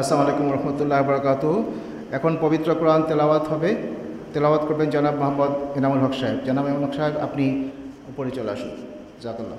আসসালামু আলাইকুম রহমতুল্লাহ বরকাত এখন পবিত্র কোরআন তেলাওয়াত হবে তেলাওয়াত করবেন জনাব মোহাম্মদ এনামুল হক সাহেব জনাব এমন হক সাহেব আপনি উপরে চলে আসুন জাকাল্লাহ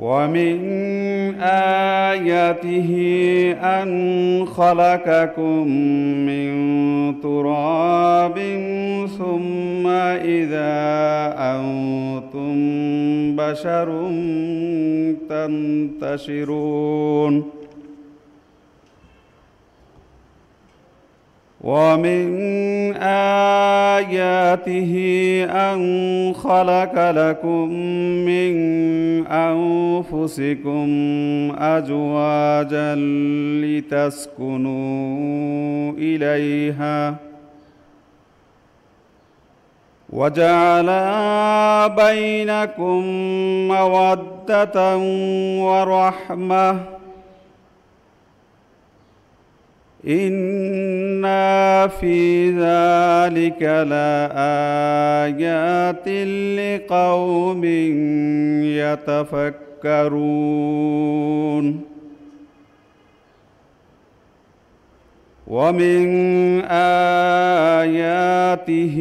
ومن آياته أن خلقكم من تراب ثم إذا أنتم بشر تنتشرون ومن آياته أن خلق لكم من أنفسكم أزواجا لتسكنوا إليها وجعل بينكم مودة ورحمه إنا في ذلك لآيات لقوم يتفكرون ومن آياته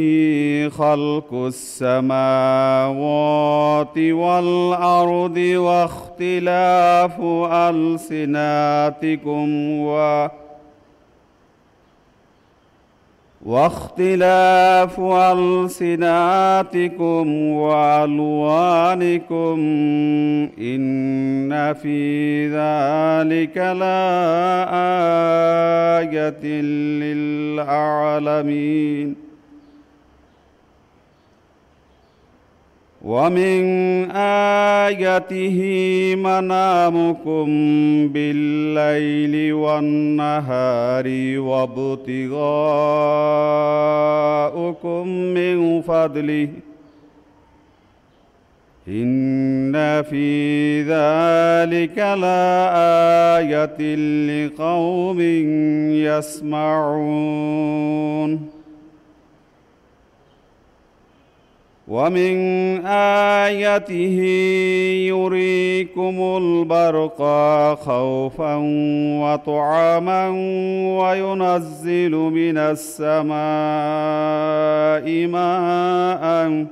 خلق السماوات والأرض واختلاف ألسناتكم وألسناتكم واختلاف ألسناتكم وألوانكم إن في ذلك لآية للعالمين ومن آياته منامكم بالليل والنهار وابتغاؤكم من فضله إن في ذلك لآية لقوم يسمعون ومن آيته يريكم البرق خوفا وطعاما وينزل من السماء ماءً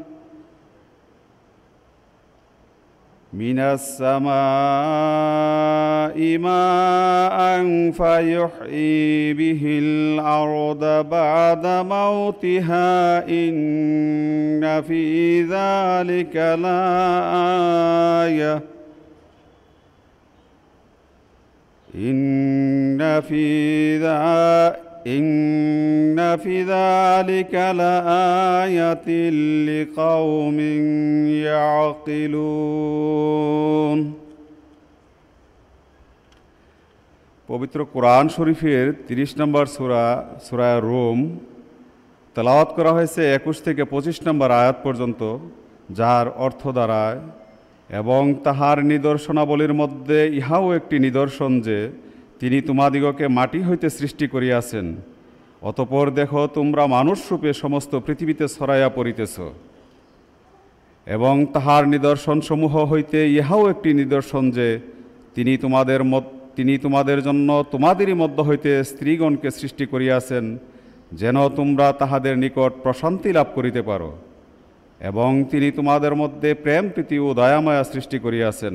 من السماء ماء فيحيي به الأرض بعد موتها إن في ذلك لآية إن في ذلك إن في ذلك لآية لقوم يعقلون পবিত্র কোরআন শরীফের ৩০ নম্বর সুরা সুরায় রোম তেলাওয়াত করা হয়েছে একুশ থেকে ২৫ নম্বর আয়াত পর্যন্ত যার অর্থ দ্বারায় এবং তাহার নিদর্শনাবলীর মধ্যে ইহাও একটি নিদর্শন যে তিনি তোমাদিগকে মাটি হইতে সৃষ্টি করিয়াছেন অতপর দেখো তোমরা মানুষরূপে সমস্ত পৃথিবীতে ছড়াইয়া পড়িতেছ এবং তাহার নিদর্শনসমূহ হইতে ইহাও একটি নিদর্শন যে তিনি তোমাদের মত তিনি তোমাদের জন্য তোমাদেরই মধ্য হইতে স্ত্রীগণকে সৃষ্টি করিয়াছেন যেন তোমরা তাহাদের নিকট প্রশান্তি লাভ করিতে পারো এবং তিনি তোমাদের মধ্যে প্রেম প্রীতি ও দয়াময়া সৃষ্টি করিয়াছেন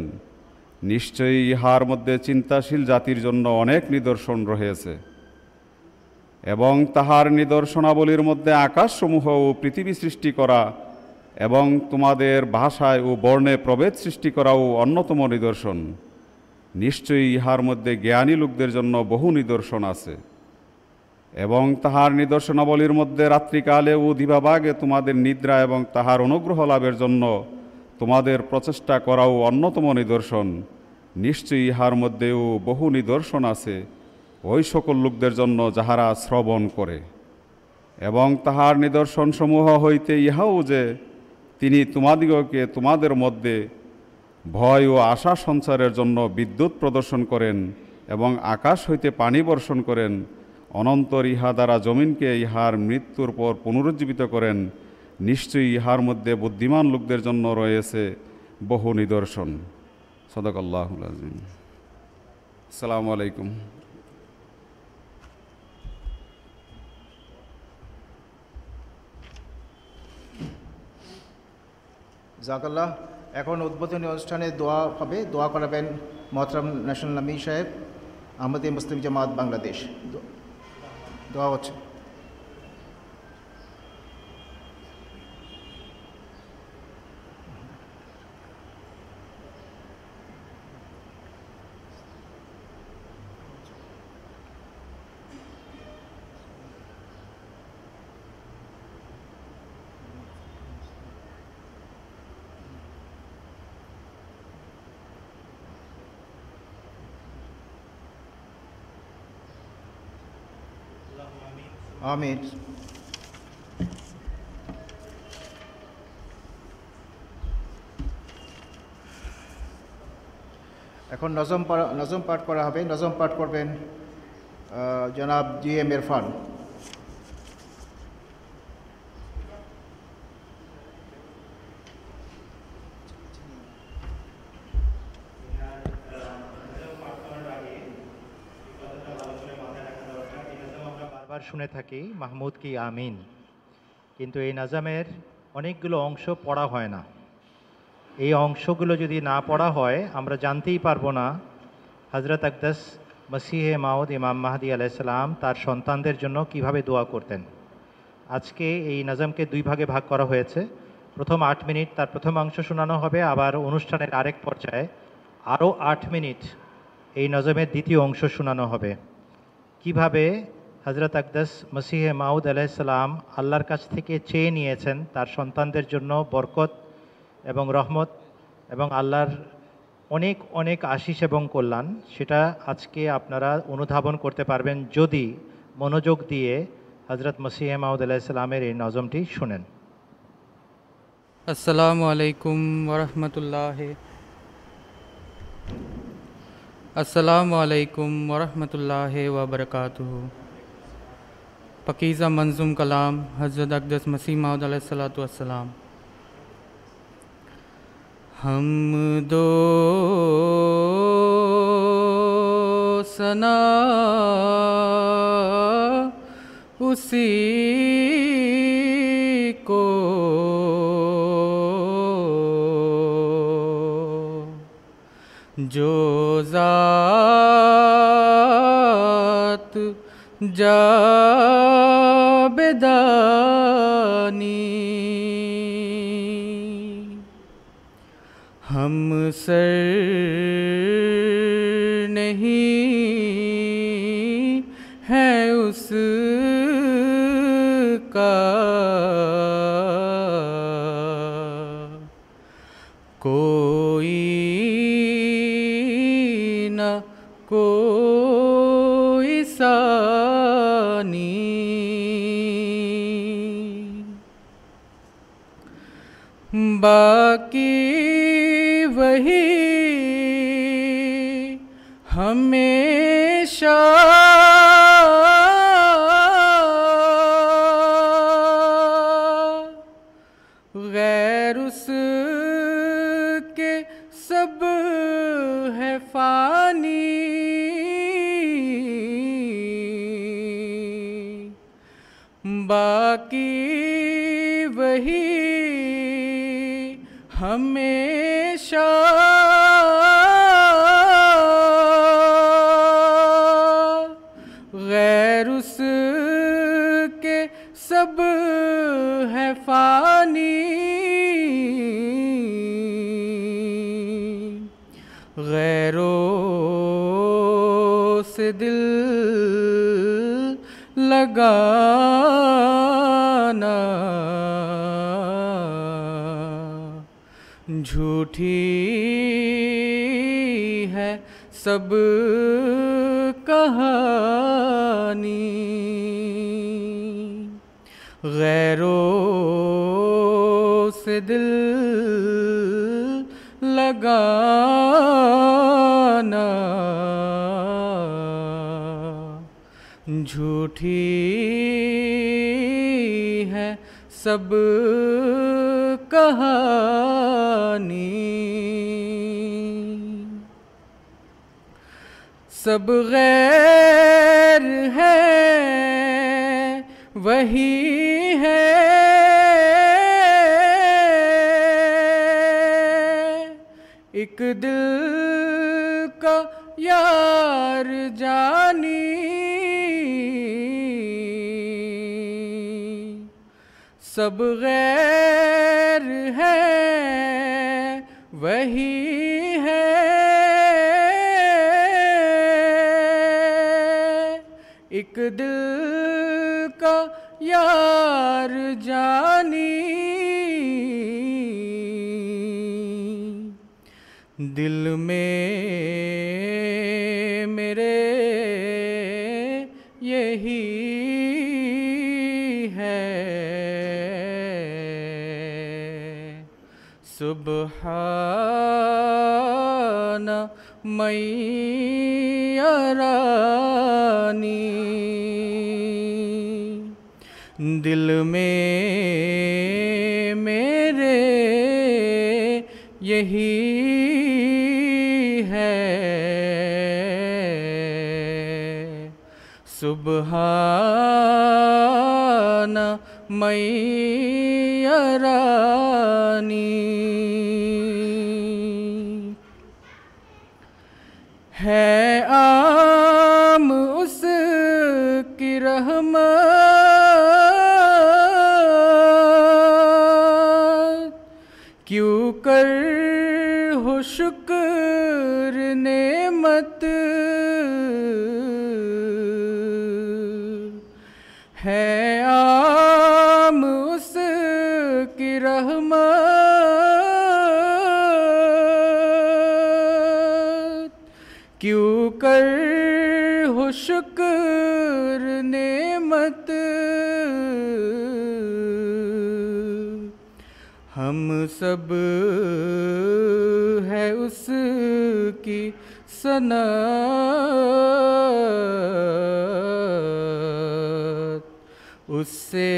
নিশ্চয়ই ইহার মধ্যে চিন্তাশীল জাতির জন্য অনেক নিদর্শন রয়েছে এবং তাহার নিদর্শনাবলীর মধ্যে আকাশসমূহ ও পৃথিবী সৃষ্টি করা এবং তোমাদের ভাষায় ও বর্ণে প্রভেদ সৃষ্টি করাও অন্যতম নিদর্শন নিশ্চয়ই ইহার মধ্যে জ্ঞানী লোকদের জন্য বহু নিদর্শন আছে এবং তাহার নিদর্শনাবলীর মধ্যে রাত্রিকালে ও দিবাবাগে তোমাদের নিদ্রা এবং তাহার অনুগ্রহ লাভের জন্য তোমাদের প্রচেষ্টা করাও অন্যতম নিদর্শন নিশ্চয়ই ইহার মধ্যেও বহু নিদর্শন আছে ওই সকল লোকদের জন্য যাহারা শ্রবণ করে এবং তাহার নিদর্শনসমূহ হইতে ইহাও যে তিনি তোমাদিগকে তোমাদের মধ্যে ভয় ও আশা সঞ্চারের জন্য বিদ্যুৎ প্রদর্শন করেন এবং আকাশ হইতে পানি বর্ষণ করেন অনন্তর ইহা দ্বারা জমিনকে ইহার মৃত্যুর পর পুনরুজ্জীবিত করেন নিশ্চয়ই ইহার মধ্যে বুদ্ধিমান লোকদের জন্য রয়েছে বহু নিদর্শন সদক আল্লাহ আসসালামু আলাইকুম জাকাল্লাহ এখন উদ্বোধনী অনুষ্ঠানে দোয়া হবে দোয়া করাবেন মহতরাম ন্যাশনাল নামি সাহেব আমাদের মুসলিম জামাত বাংলাদেশ দোয়া হচ্ছে আমের এখন নজম নজম পাঠ করা হবে নজম পাঠ করবেন জনাব জি এম ইরফান শুনে থাকি মাহমুদ কি আমিন কিন্তু এই নাজামের অনেকগুলো অংশ পড়া হয় না এই অংশগুলো যদি না পড়া হয় আমরা জানতেই পারবো না হজরত আকদাস মসিহে মাউদ ইমাম মাহাদি আলাইসালাম তার সন্তানদের জন্য কিভাবে দোয়া করতেন আজকে এই নাজামকে দুই ভাগে ভাগ করা হয়েছে প্রথম আট মিনিট তার প্রথম অংশ শোনানো হবে আবার অনুষ্ঠানের আরেক পর্যায়ে আরও আট মিনিট এই নজমের দ্বিতীয় অংশ শোনানো হবে কিভাবে হজরত আকদাস মসিহে মাউদ আলাইসালাম আল্লাহর কাছ থেকে চেয়ে নিয়েছেন তার সন্তানদের জন্য বরকত এবং রহমত এবং আল্লাহর অনেক অনেক আশিস এবং কল্যাণ সেটা আজকে আপনারা অনুধাবন করতে পারবেন যদি মনোযোগ দিয়ে হজরত মসিহে মাউদ আলাইসালামের এই নজমটি শুনেন আসসালামু আলাইকুম ওরহমতুল্লাহ আসসালামু আলাইকুম ওরহমতুল্লাহ ওবরকাতহ پقیزہ منظم کلام حضرت اقدس مسیح ماؤد علیہ السلام والسلام ہم سنا اسی کو جو ذات جا स لگانا جھوٹھی ہے سب کہانی غیروں سے دل لگا سب کہانی سب غیر ہے وہی ہے ایک دل کا یار جانی سب غیر ہے وہی ہے ایک دل کا یار جانی دل میں میںانی دل میں میرے یہی ہے صبح نا میں سب ہے اس کی صنعت اس سے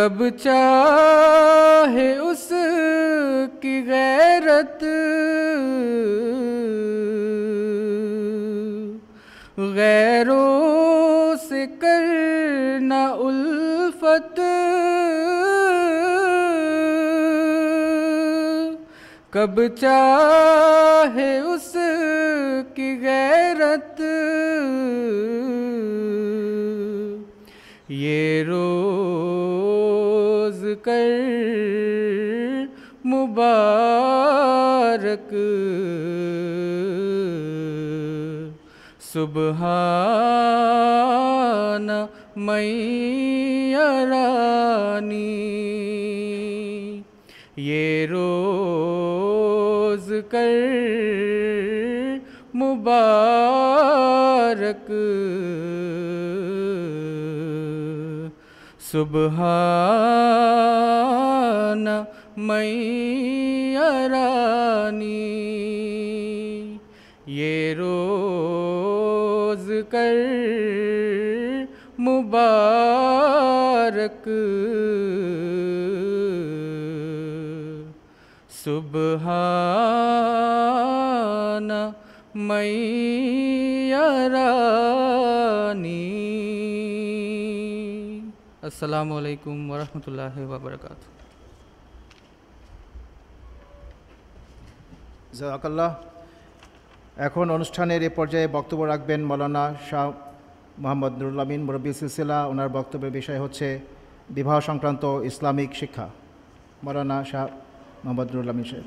کب چاہے اس کی غیرت غیروں سے کرنا الفت کب چاہے اس سبحان شبح یہ روز کر مبارک صبح یہ روز کر مبارک سبحان میرانی السلام علیکم ورحمۃ اللہ وبرکاتہ জাকাল্লাহ এখন অনুষ্ঠানের এ পর্যায়ে বক্তব্য রাখবেন মৌলানা শাহ মোহাম্মদ নুরুল্লামিন মুরব্বী সিলসিলা ওনার বক্তব্যের বিষয় হচ্ছে বিবাহ সংক্রান্ত ইসলামিক শিক্ষা মৌলানা শাহ মোহাম্মদ নুরুল্লামিন সাহেব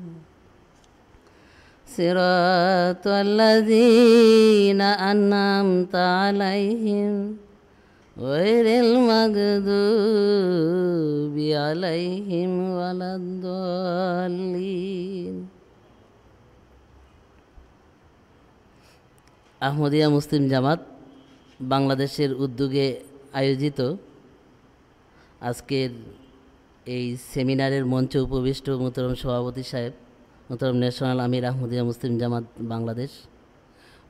صراط الذين أنعمت عليهم غير المغضوب عليهم ولا الضالين আহমদিয়া মুসলিম জামাত বাংলাদেশের উদ্যোগে আয়োজিত আজকের এই সেমিনারের মঞ্চে উপবিষ্ট মোতরম সভাপতি সাহেব মোহতরম ন্যাশনাল আমির আহমদিয়া মুসলিম জামাত বাংলাদেশ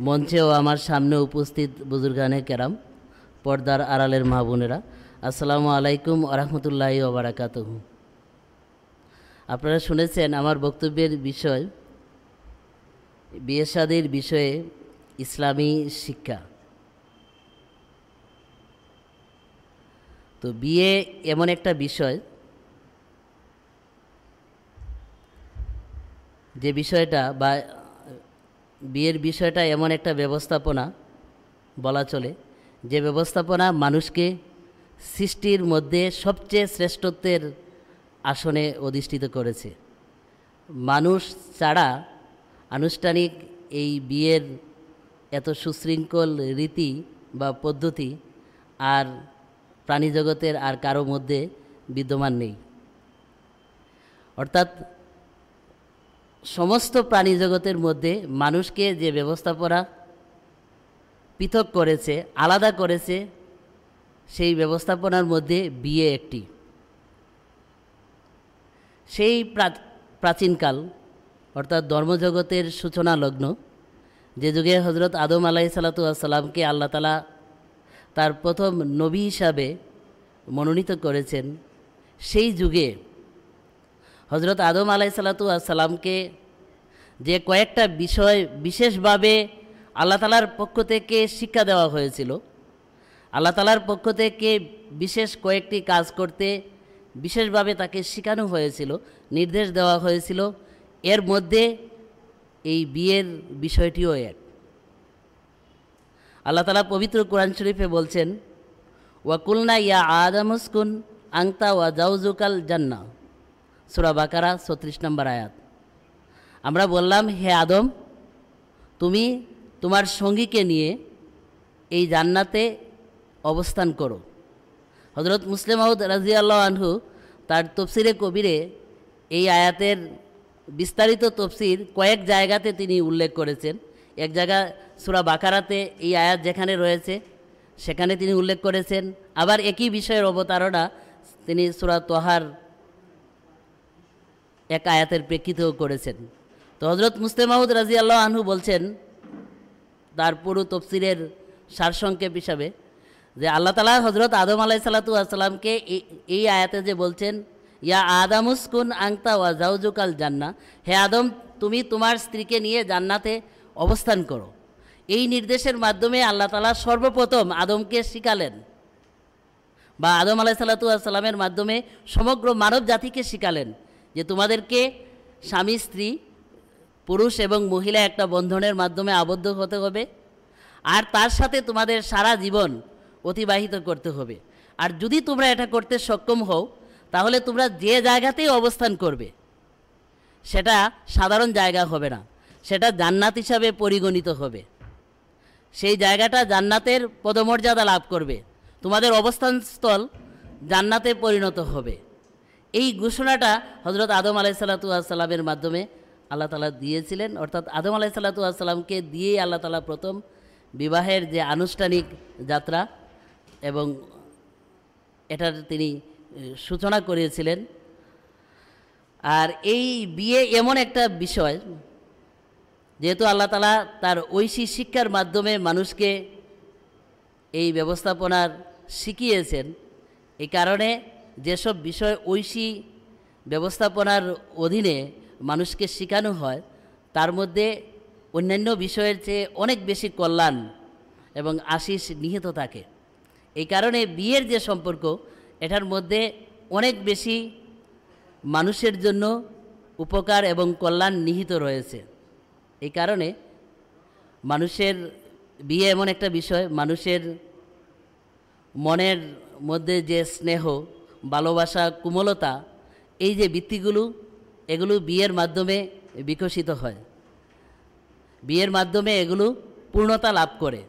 মঞ্চে ও আমার সামনে উপস্থিত বুজুর্গানে কেরাম পর্দার আড়ালের মা বোনেরা আসসালামু আলাইকুম ও ওবরাকাত আপনারা শুনেছেন আমার বক্তব্যের বিষয় বিয়েসাদির বিষয়ে ইসলামী শিক্ষা তো বিয়ে এমন একটা বিষয় যে বিষয়টা বা বিয়ের বিষয়টা এমন একটা ব্যবস্থাপনা বলা চলে যে ব্যবস্থাপনা মানুষকে সৃষ্টির মধ্যে সবচেয়ে শ্রেষ্ঠত্বের আসনে অধিষ্ঠিত করেছে মানুষ ছাড়া আনুষ্ঠানিক এই বিয়ের এত সুশৃঙ্খল রীতি বা পদ্ধতি আর প্রাণী জগতের আর কারো মধ্যে বিদ্যমান নেই অর্থাৎ সমস্ত প্রাণী জগতের মধ্যে মানুষকে যে ব্যবস্থাপনা পৃথক করেছে আলাদা করেছে সেই ব্যবস্থাপনার মধ্যে বিয়ে একটি সেই প্রাচীনকাল অর্থাৎ ধর্মজগতের সূচনা লগ্ন যে যুগে হজরত আদম আলাহি সালাতু আসসালামকে আল্লাহতালা তার প্রথম নবী হিসাবে মনোনীত করেছেন সেই যুগে হজরত আদম আলাইসালাতু আসসালামকে যে কয়েকটা বিষয় বিশেষভাবে আল্লাহ তালার পক্ষ থেকে শিক্ষা দেওয়া হয়েছিল আল্লাহ তালার পক্ষ থেকে বিশেষ কয়েকটি কাজ করতে বিশেষভাবে তাকে শেখানো হয়েছিল নির্দেশ দেওয়া হয়েছিল এর মধ্যে এই বিয়ের বিষয়টিও এক আল্লাহ তালা পবিত্র কোরআন শরীফে বলছেন ওয়াকুলনা ইয়া আদামুসকুন আংতা ওয়া জাউজুকাল জান্না সুরা বাকারা ছত্রিশ নম্বর আয়াত আমরা বললাম হে আদম তুমি তোমার সঙ্গীকে নিয়ে এই জান্নাতে অবস্থান করো হজরত মুসলিম মাহুদ রাজিয়াল আনহু তার তফসিরে কবিরে এই আয়াতের বিস্তারিত তফসির কয়েক জায়গাতে তিনি উল্লেখ করেছেন এক জায়গা সুরা বাকারাতে এই আয়াত যেখানে রয়েছে সেখানে তিনি উল্লেখ করেছেন আবার একই বিষয়ের অবতারণা তিনি সুরা তোহার এক আয়াতের প্রেক্ষিতেও করেছেন তো হজরত মুস্তেমাহুদ রাজি আল্লাহ আনহু বলছেন তার পুরো তফসিরের সারসংক্ষেপ হিসাবে যে আল্লাহ তালা হজরত আদম আলাই সালাতু আসসালামকে এই আয়াতে যে বলছেন ইয়া কুন আংতা ওয়া জাউজুকাল জান্না হে আদম তুমি তোমার স্ত্রীকে নিয়ে জান্নাতে অবস্থান করো এই নির্দেশের মাধ্যমে আল্লাহ তালা সর্বপ্রথম আদমকে শিখালেন বা আদম আলাই সালাতু আসসালামের মাধ্যমে সমগ্র মানব জাতিকে শিখালেন যে তোমাদেরকে স্বামী স্ত্রী পুরুষ এবং মহিলা একটা বন্ধনের মাধ্যমে আবদ্ধ হতে হবে আর তার সাথে তোমাদের সারা জীবন অতিবাহিত করতে হবে আর যদি তোমরা এটা করতে সক্ষম হও তাহলে তোমরা যে জায়গাতেই অবস্থান করবে সেটা সাধারণ জায়গা হবে না সেটা জান্নাত হিসাবে পরিগণিত হবে সেই জায়গাটা জান্নাতের পদমর্যাদা লাভ করবে তোমাদের অবস্থানস্থল জান্নাতে পরিণত হবে এই ঘোষণাটা হজরত আদম আলাই মাধ্যমে আল্লাহ তালা দিয়েছিলেন অর্থাৎ আদম আলাই সালাতুয়াসাল্লামকে দিয়েই আল্লাহ তালা প্রথম বিবাহের যে আনুষ্ঠানিক যাত্রা এবং এটার তিনি সূচনা করিয়েছিলেন আর এই বিয়ে এমন একটা বিষয় যেহেতু আল্লাহ তালা তার ঐশী শিক্ষার মাধ্যমে মানুষকে এই ব্যবস্থাপনার শিখিয়েছেন এই কারণে যেসব বিষয় ঐশী ব্যবস্থাপনার অধীনে মানুষকে শেখানো হয় তার মধ্যে অন্যান্য বিষয়ের চেয়ে অনেক বেশি কল্যাণ এবং আশিস নিহিত থাকে এই কারণে বিয়ের যে সম্পর্ক এটার মধ্যে অনেক বেশি মানুষের জন্য উপকার এবং কল্যাণ নিহিত রয়েছে এই কারণে মানুষের বিয়ে এমন একটা বিষয় মানুষের মনের মধ্যে যে স্নেহ ভালোবাসা কোমলতা এই যে বৃত্তিগুলো এগুলো বিয়ের মাধ্যমে বিকশিত হয় বিয়ের মাধ্যমে এগুলো পূর্ণতা লাভ করে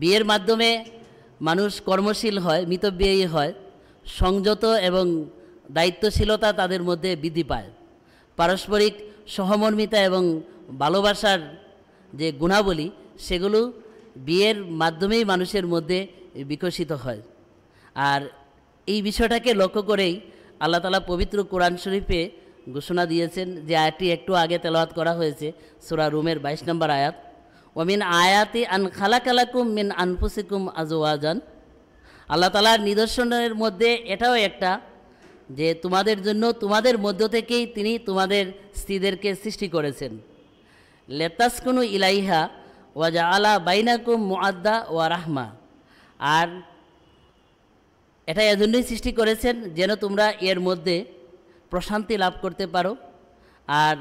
বিয়ের মাধ্যমে মানুষ কর্মশীল হয় মিতব্যয়ী হয় সংযত এবং দায়িত্বশীলতা তাদের মধ্যে বৃদ্ধি পায় পারস্পরিক সহমর্মিতা এবং ভালোবাসার যে গুণাবলী সেগুলো বিয়ের মাধ্যমেই মানুষের মধ্যে বিকশিত হয় আর এই বিষয়টাকে লক্ষ্য করেই আল্লাহ তালা পবিত্র কোরআন শরীফে ঘোষণা দিয়েছেন যে আয়াতটি একটু আগে তেলওয়াত করা হয়েছে সুরা রুমের বাইশ নম্বর আয়াত ওমিন আয়াতি আন খালাকালাকুম মিন আনফুসিকুম আজওয়াজান আল্লাহ তালার নিদর্শনের মধ্যে এটাও একটা যে তোমাদের জন্য তোমাদের মধ্য থেকেই তিনি তোমাদের স্ত্রীদেরকে সৃষ্টি করেছেন লেতাসকুনু ইলাইহা ওয়াজা আলা বাইনাকুম মুআদ্দা ওয়া রাহমা আর এটা এজন্যই সৃষ্টি করেছেন যেন তোমরা এর মধ্যে প্রশান্তি লাভ করতে পারো আর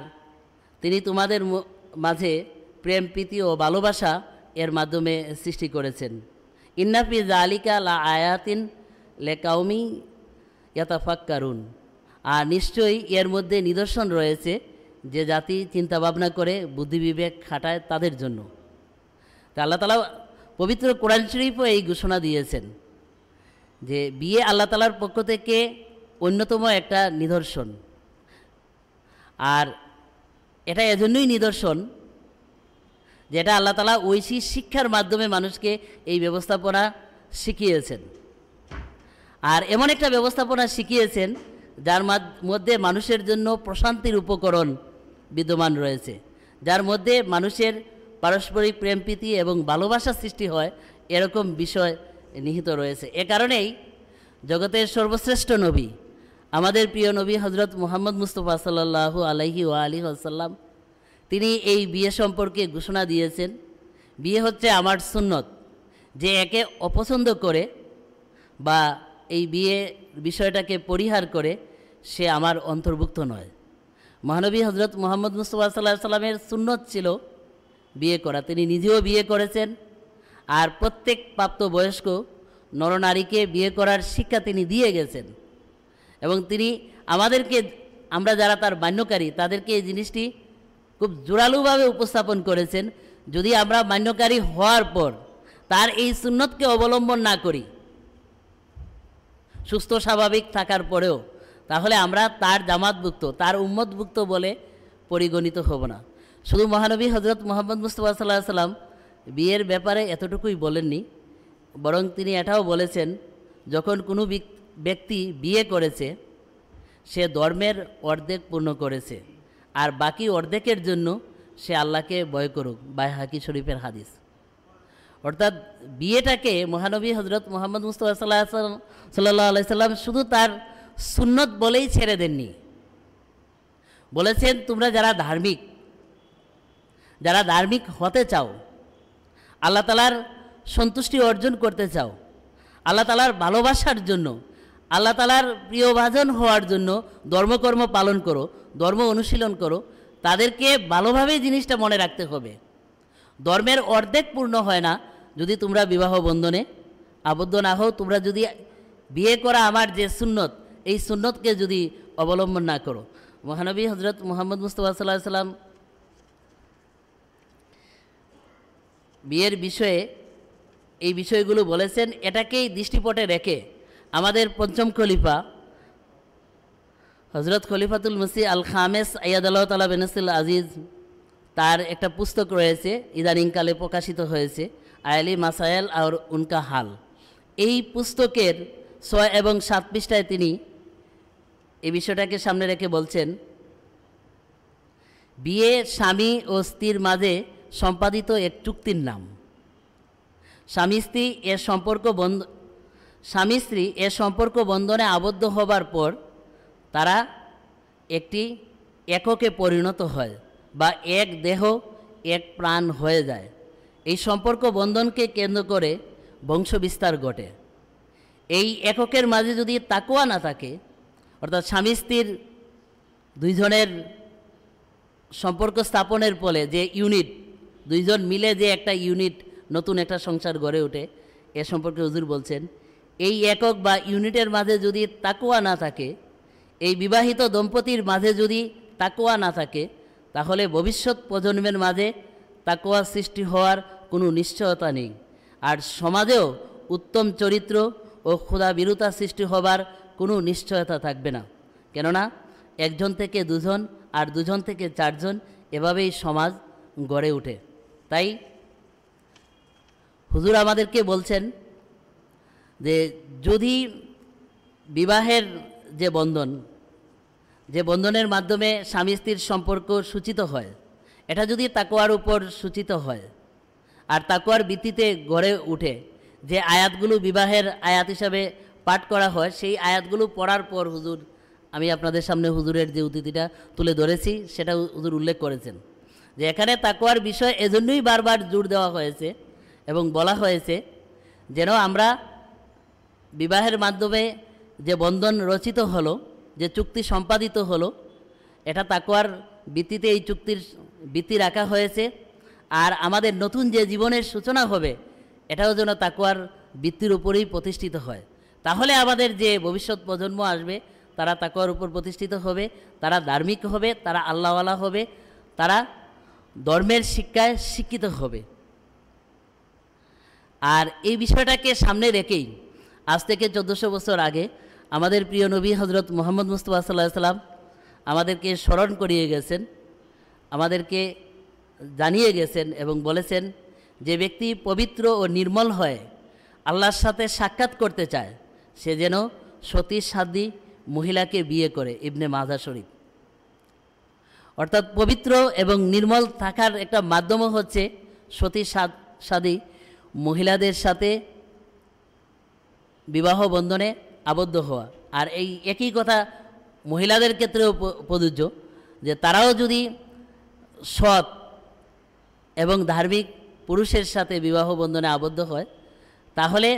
তিনি তোমাদের মাঝে প্রেম প্রীতি ও ভালোবাসা এর মাধ্যমে সৃষ্টি করেছেন ইন্নাফি জালিকা লা আয়াতিন লেকাউমি ইয়াতাফাক্কারুন আর নিশ্চয়ই এর মধ্যে নিদর্শন রয়েছে যে জাতি চিন্তা ভাবনা করে বুদ্ধি বিবেক খাটায় তাদের জন্য তা আল্লাহ তালা পবিত্র কোরআন শরীফও এই ঘোষণা দিয়েছেন যে বিয়ে আল্লাহ তালার পক্ষ থেকে অন্যতম একটা নিদর্শন আর এটা এজন্যই নিদর্শন যেটা আল্লাহ তালা ঐশী শিক্ষার মাধ্যমে মানুষকে এই ব্যবস্থাপনা শিখিয়েছেন আর এমন একটা ব্যবস্থাপনা শিখিয়েছেন যার মধ্যে মানুষের জন্য প্রশান্তির উপকরণ বিদ্যমান রয়েছে যার মধ্যে মানুষের পারস্পরিক প্রেমপ্রীতি এবং ভালোবাসা সৃষ্টি হয় এরকম বিষয় নিহিত রয়েছে এ কারণেই জগতের সর্বশ্রেষ্ঠ নবী আমাদের প্রিয় নবী হজরত মোহাম্মদ মুস্তফা সাল্লাহু আলহি ওয়া আলী আসাল্লাম তিনি এই বিয়ে সম্পর্কে ঘোষণা দিয়েছেন বিয়ে হচ্ছে আমার সুন্নত যে একে অপছন্দ করে বা এই বিয়ে বিষয়টাকে পরিহার করে সে আমার অন্তর্ভুক্ত নয় মহানবী হজরত মোহাম্মদ মুস্তফা সাল্লাহ সাল্লামের সুন্নত ছিল বিয়ে করা তিনি নিজেও বিয়ে করেছেন আর প্রত্যেক প্রাপ্তবয়স্ক নরনারীকে বিয়ে করার শিক্ষা তিনি দিয়ে গেছেন এবং তিনি আমাদেরকে আমরা যারা তার মান্যকারী তাদেরকে এই জিনিসটি খুব জোরালোভাবে উপস্থাপন করেছেন যদি আমরা মান্যকারী হওয়ার পর তার এই সুন্নতকে অবলম্বন না করি সুস্থ স্বাভাবিক থাকার পরেও তাহলে আমরা তার জামাতভুক্ত তার উম্মতভুক্ত বলে পরিগণিত হব না শুধু মহানবী হজরত মোহাম্মদ মুস্তফা সাল্লাহ সাল্লাম বিয়ের ব্যাপারে এতটুকুই বলেননি বরং তিনি এটাও বলেছেন যখন কোনো ব্যক্তি বিয়ে করেছে সে ধর্মের অর্ধেক পূর্ণ করেছে আর বাকি অর্ধেকের জন্য সে আল্লাহকে ভয় করুক বাই হাকি শরীফের হাদিস অর্থাৎ বিয়েটাকে মহানবী হজরত মোহাম্মদ মুস্তফা সাল্লাহ সাল্লাহ আলাই সাল্লাম শুধু তার সুন্নত বলেই ছেড়ে দেননি বলেছেন তোমরা যারা ধার্মিক যারা ধার্মিক হতে চাও আল্লাহ তালার সন্তুষ্টি অর্জন করতে চাও আল্লাহ তালার ভালোবাসার জন্য আল্লাহ তালার প্রিয়ভাজন হওয়ার জন্য ধর্মকর্ম পালন করো ধর্ম অনুশীলন করো তাদেরকে ভালোভাবেই জিনিসটা মনে রাখতে হবে ধর্মের অর্ধেক পূর্ণ হয় না যদি তোমরা বিবাহ বন্ধনে আবদ্ধ না হও তোমরা যদি বিয়ে করা আমার যে সুন্নত এই সুন্নতকে যদি অবলম্বন না করো মহানবী হজরত মোহাম্মদ মুস্তফা সাল্লাহ সাল্লাম বিয়ের বিষয়ে এই বিষয়গুলো বলেছেন এটাকেই দৃষ্টিপটে রেখে আমাদের পঞ্চম খলিফা হজরত খলিফাতুল মসি আল খামেস আয়াদাল্লাহ তালা বেনসুল আজিজ তার একটা পুস্তক রয়েছে ইদানিংকালে প্রকাশিত হয়েছে আয়ালি মাসায়েল আর উনকা হাল এই পুস্তকের ছয় এবং সাত পৃষ্ঠায় তিনি এই বিষয়টাকে সামনে রেখে বলছেন বিয়ে স্বামী ও স্ত্রীর মাঝে সম্পাদিত এক চুক্তির নাম স্বামী স্ত্রী এর সম্পর্ক বন্ধ স্বামী স্ত্রী এ সম্পর্ক বন্ধনে আবদ্ধ হবার পর তারা একটি এককে পরিণত হয় বা এক দেহ এক প্রাণ হয়ে যায় এই সম্পর্ক বন্ধনকে কেন্দ্র করে বংশবিস্তার ঘটে এই এককের মাঝে যদি তাকুয়া না থাকে অর্থাৎ স্বামী স্ত্রীর দুইজনের সম্পর্ক স্থাপনের ফলে যে ইউনিট দুইজন মিলে যে একটা ইউনিট নতুন একটা সংসার গড়ে ওঠে এ সম্পর্কে হুজুর বলছেন এই একক বা ইউনিটের মাঝে যদি তাকুয়া না থাকে এই বিবাহিত দম্পতির মাঝে যদি তাকুয়া না থাকে তাহলে ভবিষ্যৎ প্রজন্মের মাঝে তাকুয়া সৃষ্টি হওয়ার কোনো নিশ্চয়তা নেই আর সমাজেও উত্তম চরিত্র ও ক্ষুদাবিরুতা সৃষ্টি হবার কোনো নিশ্চয়তা থাকবে না কেননা একজন থেকে দুজন আর দুজন থেকে চারজন এভাবেই সমাজ গড়ে ওঠে তাই হুজুর আমাদেরকে বলছেন যে যদি বিবাহের যে বন্ধন যে বন্ধনের মাধ্যমে স্বামী স্ত্রীর সম্পর্ক সূচিত হয় এটা যদি তাকোয়ার উপর সূচিত হয় আর তাকোয়ার ভিত্তিতে গড়ে উঠে যে আয়াতগুলো বিবাহের আয়াত হিসাবে পাঠ করা হয় সেই আয়াতগুলো পড়ার পর হুজুর আমি আপনাদের সামনে হুজুরের যে উদ্ধৃতিটা তুলে ধরেছি সেটা হুজুর উল্লেখ করেছেন যে এখানে তাকুয়ার বিষয় এজন্যই বারবার জোর দেওয়া হয়েছে এবং বলা হয়েছে যেন আমরা বিবাহের মাধ্যমে যে বন্ধন রচিত হলো যে চুক্তি সম্পাদিত হলো এটা তাকুয়ার ভিত্তিতে এই চুক্তির ভিত্তি রাখা হয়েছে আর আমাদের নতুন যে জীবনের সূচনা হবে এটাও যেন তাকুয়ার ভিত্তির উপরেই প্রতিষ্ঠিত হয় তাহলে আমাদের যে ভবিষ্যৎ প্রজন্ম আসবে তারা তাকুয়ার উপর প্রতিষ্ঠিত হবে তারা ধার্মিক হবে তারা আল্লাহওয়ালা হবে তারা ধর্মের শিক্ষায় শিক্ষিত হবে আর এই বিষয়টাকে সামনে রেখেই আজ থেকে চোদ্দোশো বছর আগে আমাদের প্রিয় নবী হজরত মোহাম্মদ মুস্তফা সাল্লাহ সাল্লাম আমাদেরকে স্মরণ করিয়ে গেছেন আমাদেরকে জানিয়ে গেছেন এবং বলেছেন যে ব্যক্তি পবিত্র ও নির্মল হয়ে আল্লাহর সাথে সাক্ষাৎ করতে চায় সে যেন সতী সাদী মহিলাকে বিয়ে করে ইবনে মাঝা শরীফ অর্থাৎ পবিত্র এবং নির্মল থাকার একটা মাধ্যমও হচ্ছে সতী সাদী মহিলাদের সাথে বিবাহ বন্ধনে আবদ্ধ হওয়া আর এই একই কথা মহিলাদের ক্ষেত্রেও প্রযোজ্য যে তারাও যদি সৎ এবং ধার্মিক পুরুষের সাথে বিবাহ বন্ধনে আবদ্ধ হয় তাহলে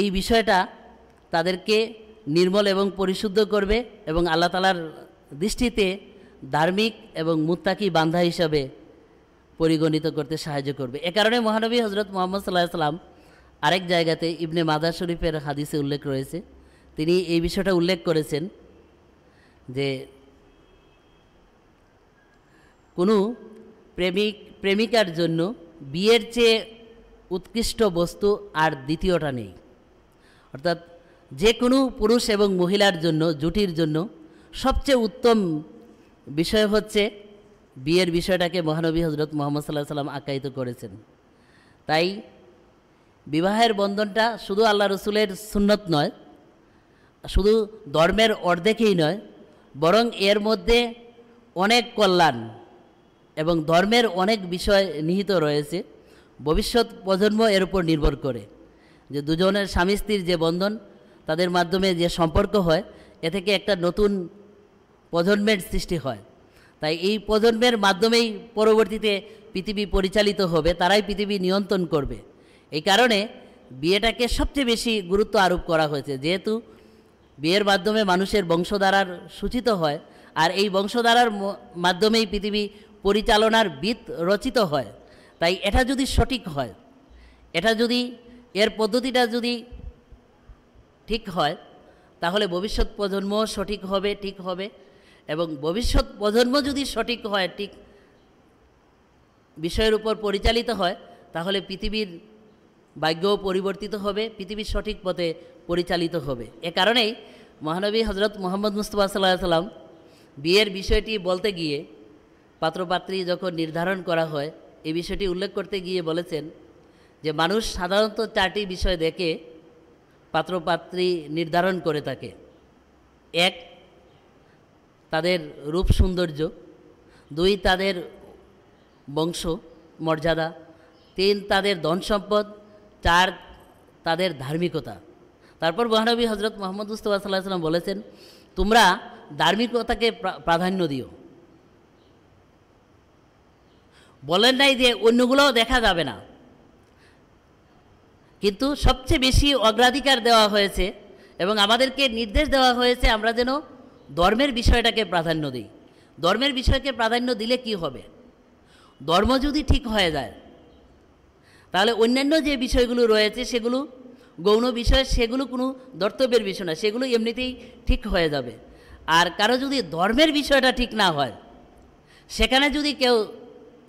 এই বিষয়টা তাদেরকে নির্মল এবং পরিশুদ্ধ করবে এবং আল্লাহ তালার দৃষ্টিতে ধার্মিক এবং মুত্তাকি বান্ধা হিসাবে পরিগণিত করতে সাহায্য করবে এ কারণে মহানবী হজরত মোহাম্মদ সাল্লাহ সাল্লাম আরেক জায়গাতে ইবনে মাদার শরীফের হাদিসে উল্লেখ রয়েছে তিনি এই বিষয়টা উল্লেখ করেছেন যে কোনো প্রেমিক প্রেমিকার জন্য বিয়ের চেয়ে উৎকৃষ্ট বস্তু আর দ্বিতীয়টা নেই অর্থাৎ যে কোনো পুরুষ এবং মহিলার জন্য জুটির জন্য সবচেয়ে উত্তম বিষয় হচ্ছে বিয়ের বিষয়টাকে মহানবী হজরত মোহাম্মদ সাল্লাহ সাল্লাম আখ্যায়িত করেছেন তাই বিবাহের বন্ধনটা শুধু আল্লাহ রসুলের সুন্নত নয় শুধু ধর্মের অর্ধেকেই নয় বরং এর মধ্যে অনেক কল্যাণ এবং ধর্মের অনেক বিষয় নিহিত রয়েছে ভবিষ্যৎ প্রজন্ম এর উপর নির্ভর করে যে দুজনের স্বামী স্ত্রীর যে বন্ধন তাদের মাধ্যমে যে সম্পর্ক হয় এ থেকে একটা নতুন প্রজন্মের সৃষ্টি হয় তাই এই প্রজন্মের মাধ্যমেই পরবর্তীতে পৃথিবী পরিচালিত হবে তারাই পৃথিবী নিয়ন্ত্রণ করবে এই কারণে বিয়েটাকে সবচেয়ে বেশি গুরুত্ব আরোপ করা হয়েছে যেহেতু বিয়ের মাধ্যমে মানুষের বংশধারার সূচিত হয় আর এই বংশধারার মাধ্যমেই পৃথিবী পরিচালনার বিত রচিত হয় তাই এটা যদি সঠিক হয় এটা যদি এর পদ্ধতিটা যদি ঠিক হয় তাহলে ভবিষ্যৎ প্রজন্ম সঠিক হবে ঠিক হবে এবং ভবিষ্যৎ প্রজন্ম যদি সঠিক হয় ঠিক বিষয়ের উপর পরিচালিত হয় তাহলে পৃথিবীর ভাগ্যও পরিবর্তিত হবে পৃথিবীর সঠিক পথে পরিচালিত হবে এ কারণেই মহানবী হজরত মোহাম্মদ মুস্তফা সাল্লাহ সাল্লাম বিয়ের বিষয়টি বলতে গিয়ে পাত্রপাত্রী যখন নির্ধারণ করা হয় এই বিষয়টি উল্লেখ করতে গিয়ে বলেছেন যে মানুষ সাধারণত চারটি বিষয় দেখে পাত্রপাত্রী নির্ধারণ করে থাকে এক তাদের রূপ সৌন্দর্য দুই তাদের বংশ মর্যাদা তিন তাদের ধন সম্পদ চার তাদের ধার্মিকতা তারপর মহানবী হজরত মোহাম্মদ মুস্তফা সাল্লাহ সাল্লাম বলেছেন তোমরা ধার্মিকতাকে প্রাধান্য দিও বলেন নাই যে অন্যগুলোও দেখা যাবে না কিন্তু সবচেয়ে বেশি অগ্রাধিকার দেওয়া হয়েছে এবং আমাদেরকে নির্দেশ দেওয়া হয়েছে আমরা যেন ধর্মের বিষয়টাকে প্রাধান্য দিই ধর্মের বিষয়কে প্রাধান্য দিলে কি হবে ধর্ম যদি ঠিক হয়ে যায় তাহলে অন্যান্য যে বিষয়গুলো রয়েছে সেগুলো গৌণ বিষয় সেগুলো কোনো দর্তব্যের বিষয় না সেগুলো এমনিতেই ঠিক হয়ে যাবে আর কারো যদি ধর্মের বিষয়টা ঠিক না হয় সেখানে যদি কেউ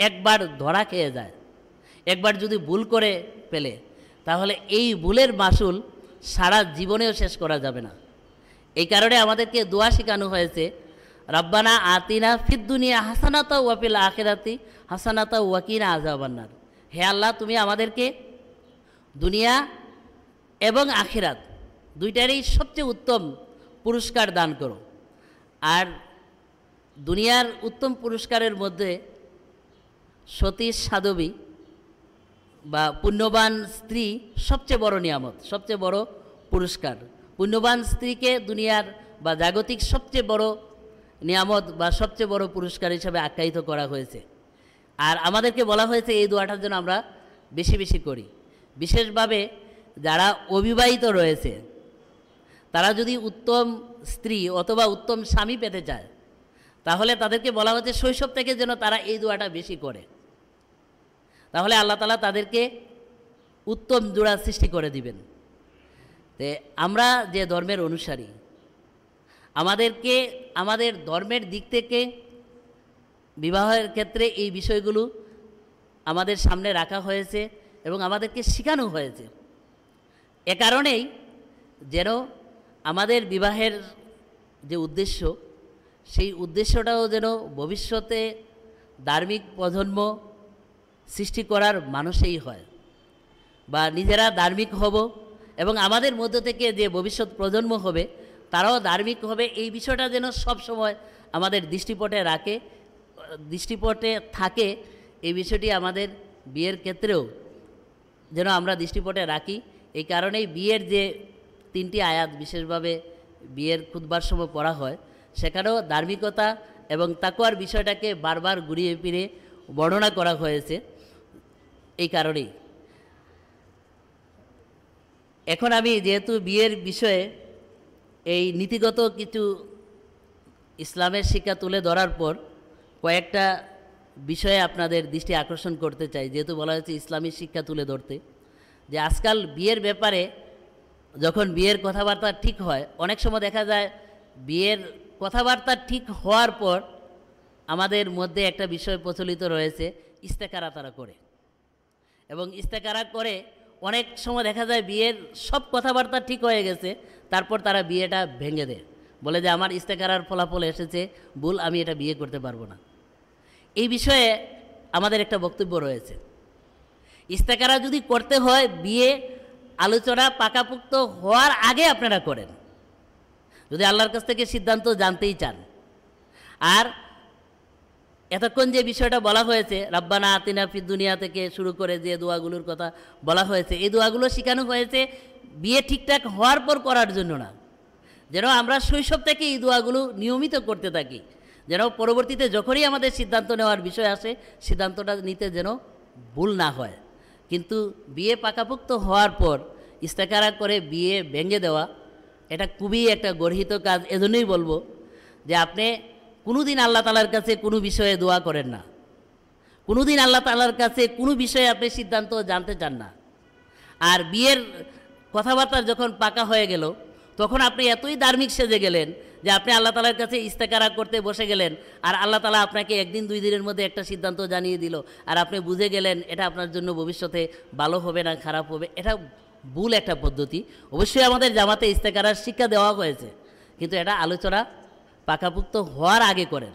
একবার ধরা খেয়ে যায় একবার যদি ভুল করে পেলে তাহলে এই ভুলের মাসুল সারা জীবনেও শেষ করা যাবে না এই কারণে আমাদেরকে দোয়া শেখানো হয়েছে রব্বানা আতিনা ফিদ্দুনিয়া হাসানাতা ওয়াপিল আখেরাতি হাসানাতা ওয়াকিনা আজাবান্নার হে আল্লাহ তুমি আমাদেরকে দুনিয়া এবং আখেরাত দুইটারই সবচেয়ে উত্তম পুরস্কার দান করো আর দুনিয়ার উত্তম পুরস্কারের মধ্যে সতীশ সাধবী বা পুণ্যবান স্ত্রী সবচেয়ে বড় নিয়ামত সবচেয়ে বড় পুরস্কার পুণ্যবান স্ত্রীকে দুনিয়ার বা জাগতিক সবচেয়ে বড় নিয়ামত বা সবচেয়ে বড় পুরস্কার হিসাবে আখ্যায়িত করা হয়েছে আর আমাদেরকে বলা হয়েছে এই দোয়াটার জন্য আমরা বেশি বেশি করি বিশেষভাবে যারা অবিবাহিত রয়েছে তারা যদি উত্তম স্ত্রী অথবা উত্তম স্বামী পেতে চায় তাহলে তাদেরকে বলা হচ্ছে শৈশব থেকে যেন তারা এই দোয়াটা বেশি করে তাহলে আল্লাহ তালা তাদেরকে উত্তম জোড়া সৃষ্টি করে দিবেন তে আমরা যে ধর্মের অনুসারী আমাদেরকে আমাদের ধর্মের দিক থেকে বিবাহের ক্ষেত্রে এই বিষয়গুলো আমাদের সামনে রাখা হয়েছে এবং আমাদেরকে শেখানো হয়েছে এ কারণেই যেন আমাদের বিবাহের যে উদ্দেশ্য সেই উদ্দেশ্যটাও যেন ভবিষ্যতে ধার্মিক প্রজন্ম সৃষ্টি করার মানুষেই হয় বা নিজেরা ধার্মিক হব এবং আমাদের মধ্য থেকে যে ভবিষ্যৎ প্রজন্ম হবে তারাও ধার্মিক হবে এই বিষয়টা যেন সবসময় আমাদের দৃষ্টিপটে রাখে দৃষ্টিপটে থাকে এই বিষয়টি আমাদের বিয়ের ক্ষেত্রেও যেন আমরা দৃষ্টিপটে রাখি এই কারণেই বিয়ের যে তিনটি আয়াত বিশেষভাবে বিয়ের খুদবার সময় পড়া হয় সেখানেও ধার্মিকতা এবং তাকুয়ার বিষয়টাকে বারবার ঘুরিয়ে ফিরে বর্ণনা করা হয়েছে এই কারণেই এখন আমি যেহেতু বিয়ের বিষয়ে এই নীতিগত কিছু ইসলামের শিক্ষা তুলে ধরার পর কয়েকটা বিষয়ে আপনাদের দৃষ্টি আকর্ষণ করতে চাই যেহেতু বলা হয়েছে ইসলামী শিক্ষা তুলে ধরতে যে আজকাল বিয়ের ব্যাপারে যখন বিয়ের কথাবার্তা ঠিক হয় অনেক সময় দেখা যায় বিয়ের কথাবার্তা ঠিক হওয়ার পর আমাদের মধ্যে একটা বিষয় প্রচলিত রয়েছে ইস্তেকারা তারা করে এবং ইস্তেকারা করে অনেক সময় দেখা যায় বিয়ের সব কথাবার্তা ঠিক হয়ে গেছে তারপর তারা বিয়েটা ভেঙে দেয় বলে যে আমার ইস্তেকারার ফলাফল এসেছে ভুল আমি এটা বিয়ে করতে পারবো না এই বিষয়ে আমাদের একটা বক্তব্য রয়েছে ইস্তেকারা যদি করতে হয় বিয়ে আলোচনা পাকাপুক্ত হওয়ার আগে আপনারা করেন যদি আল্লাহর কাছ থেকে সিদ্ধান্ত জানতেই চান আর এতক্ষণ যে বিষয়টা বলা হয়েছে রাব্বানা আতিনা ফি দুনিয়া থেকে শুরু করে যে দোয়াগুলোর কথা বলা হয়েছে এই দোয়াগুলো শেখানো হয়েছে বিয়ে ঠিকঠাক হওয়ার পর করার জন্য না যেন আমরা শৈশব থেকে এই দোয়াগুলো নিয়মিত করতে থাকি যেন পরবর্তীতে যখনই আমাদের সিদ্ধান্ত নেওয়ার বিষয় আসে সিদ্ধান্তটা নিতে যেন ভুল না হয় কিন্তু বিয়ে পাকাপোক্ত হওয়ার পর ইস্তেকারা করে বিয়ে ভেঙে দেওয়া এটা খুবই একটা গর্হিত কাজ এজন্যই বলবো যে আপনি কোনো দিন আল্লাহ তালার কাছে কোনো বিষয়ে দোয়া করেন না কোনো দিন আল্লাহ তালার কাছে কোনো বিষয়ে আপনি সিদ্ধান্ত জানতে চান না আর বিয়ের কথাবার্তা যখন পাকা হয়ে গেল তখন আপনি এতই ধার্মিক সেজে গেলেন যে আপনি আল্লাহ তালার কাছে ইস্তেকারা করতে বসে গেলেন আর আল্লাহ তালা আপনাকে একদিন দুই দিনের মধ্যে একটা সিদ্ধান্ত জানিয়ে দিল আর আপনি বুঝে গেলেন এটা আপনার জন্য ভবিষ্যতে ভালো হবে না খারাপ হবে এটা ভুল একটা পদ্ধতি অবশ্যই আমাদের জামাতে ইস্তেকারার শিক্ষা দেওয়া হয়েছে কিন্তু এটা আলোচনা পাকাপুক্ত হওয়ার আগে করেন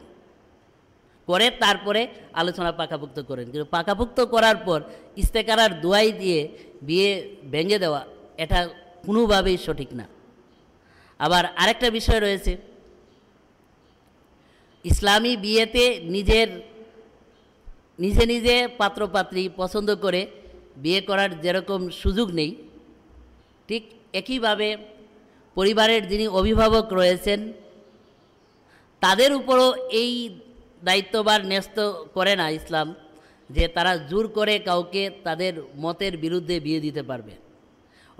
করে তারপরে আলোচনা পাকাপুক্ত করেন কিন্তু পাকাপুক্ত করার পর ইস্তেকারার দোয়াই দিয়ে বিয়ে ভেঙে দেওয়া এটা কোনোভাবেই সঠিক না আবার আরেকটা বিষয় রয়েছে ইসলামী বিয়েতে নিজের নিজে নিজে পাত্রপাত্রী পছন্দ করে বিয়ে করার যেরকম সুযোগ নেই ঠিক একইভাবে পরিবারের যিনি অভিভাবক রয়েছেন তাদের উপরও এই দায়িত্ববার ন্যস্ত করে না ইসলাম যে তারা জোর করে কাউকে তাদের মতের বিরুদ্ধে বিয়ে দিতে পারবে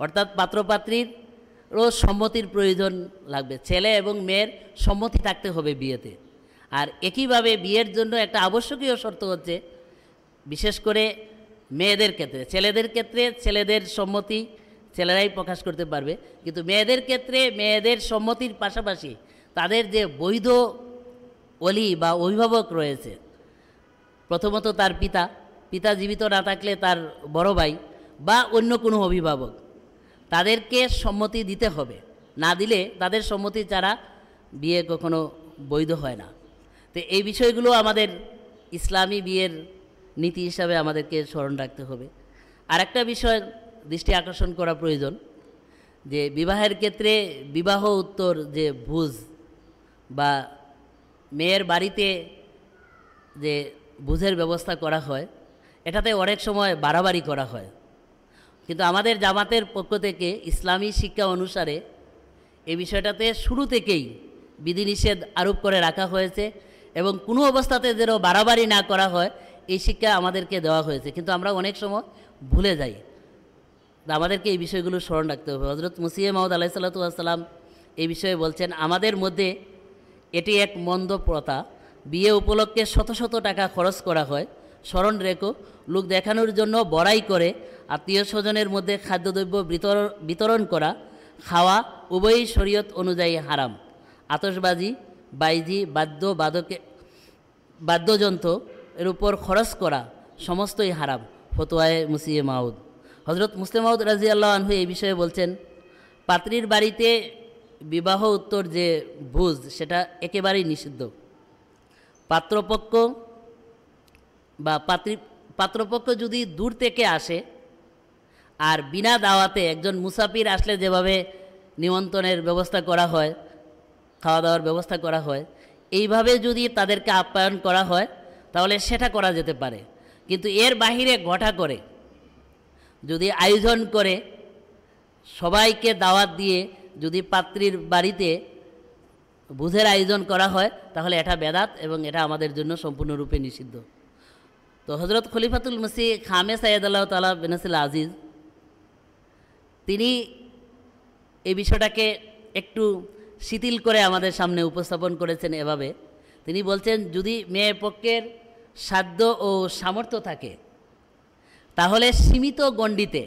অর্থাৎ পাত্রপাত্রীরও সম্মতির প্রয়োজন লাগবে ছেলে এবং মেয়ের সম্মতি থাকতে হবে বিয়েতে আর একইভাবে বিয়ের জন্য একটা আবশ্যকীয় শর্ত হচ্ছে বিশেষ করে মেয়েদের ক্ষেত্রে ছেলেদের ক্ষেত্রে ছেলেদের সম্মতি ছেলেরাই প্রকাশ করতে পারবে কিন্তু মেয়েদের ক্ষেত্রে মেয়েদের সম্মতির পাশাপাশি তাদের যে বৈধ অলি বা অভিভাবক রয়েছে প্রথমত তার পিতা পিতা জীবিত না থাকলে তার বড় ভাই বা অন্য কোনো অভিভাবক তাদেরকে সম্মতি দিতে হবে না দিলে তাদের সম্মতি ছাড়া বিয়ে কখনো বৈধ হয় না তো এই বিষয়গুলো আমাদের ইসলামী বিয়ের নীতি হিসাবে আমাদেরকে স্মরণ রাখতে হবে আর একটা বিষয় দৃষ্টি আকর্ষণ করা প্রয়োজন যে বিবাহের ক্ষেত্রে বিবাহ উত্তর যে ভুজ বা মেয়ের বাড়িতে যে বুঝের ব্যবস্থা করা হয় এটাতে অনেক সময় বাড়াবাড়ি করা হয় কিন্তু আমাদের জামাতের পক্ষ থেকে ইসলামী শিক্ষা অনুসারে এই বিষয়টাতে শুরু থেকেই বিধিনিষেধ আরোপ করে রাখা হয়েছে এবং কোনো অবস্থাতে যেন বাড়াবাড়ি না করা হয় এই শিক্ষা আমাদেরকে দেওয়া হয়েছে কিন্তু আমরা অনেক সময় ভুলে যাই আমাদেরকে এই বিষয়গুলো স্মরণ রাখতে হবে হজরত মুসিয়ে মাহমুদ আলাহিসাল্লাতু আসসালাম এই বিষয়ে বলছেন আমাদের মধ্যে এটি এক মন্দ প্রথা বিয়ে উপলক্ষে শত শত টাকা খরচ করা হয় স্মরণ রেখো লোক দেখানোর জন্য বড়াই করে আত্মীয় স্বজনের মধ্যে খাদ্যদ্রব্য বিতরণ বিতরণ করা খাওয়া উভয়ই শরীয়ত অনুযায়ী হারাম আতসবাজি বাইজি বাদ্য বাদকে বাদ্যযন্ত্র এর উপর খরচ করা সমস্তই হারাম ফতোয়ায় মুসিয়ে মাউদ হজরত মুসলিম মাউদ আল্লাহ আনহু এই বিষয়ে বলছেন পাত্রীর বাড়িতে বিবাহ উত্তর যে ভুজ সেটা একেবারেই নিষিদ্ধ পাত্রপক্ষ বা পাত্রী পাত্রপক্ষ যদি দূর থেকে আসে আর বিনা দাওয়াতে একজন মুসাফির আসলে যেভাবে নিমন্ত্রণের ব্যবস্থা করা হয় খাওয়া দাওয়ার ব্যবস্থা করা হয় এইভাবে যদি তাদেরকে আপ্যায়ন করা হয় তাহলে সেটা করা যেতে পারে কিন্তু এর বাহিরে ঘটা করে যদি আয়োজন করে সবাইকে দাওয়াত দিয়ে যদি পাত্রীর বাড়িতে বুঝের আয়োজন করা হয় তাহলে এটা বেদাত এবং এটা আমাদের জন্য সম্পূর্ণরূপে নিষিদ্ধ তো হজরত খলিফাতুল মসি খামে সাইয়দ আল্লাহ তালা বেনাসিল আজিজ তিনি এই বিষয়টাকে একটু শিথিল করে আমাদের সামনে উপস্থাপন করেছেন এভাবে তিনি বলছেন যদি মেয়ে পক্ষের সাধ্য ও সামর্থ্য থাকে তাহলে সীমিত গণ্ডিতে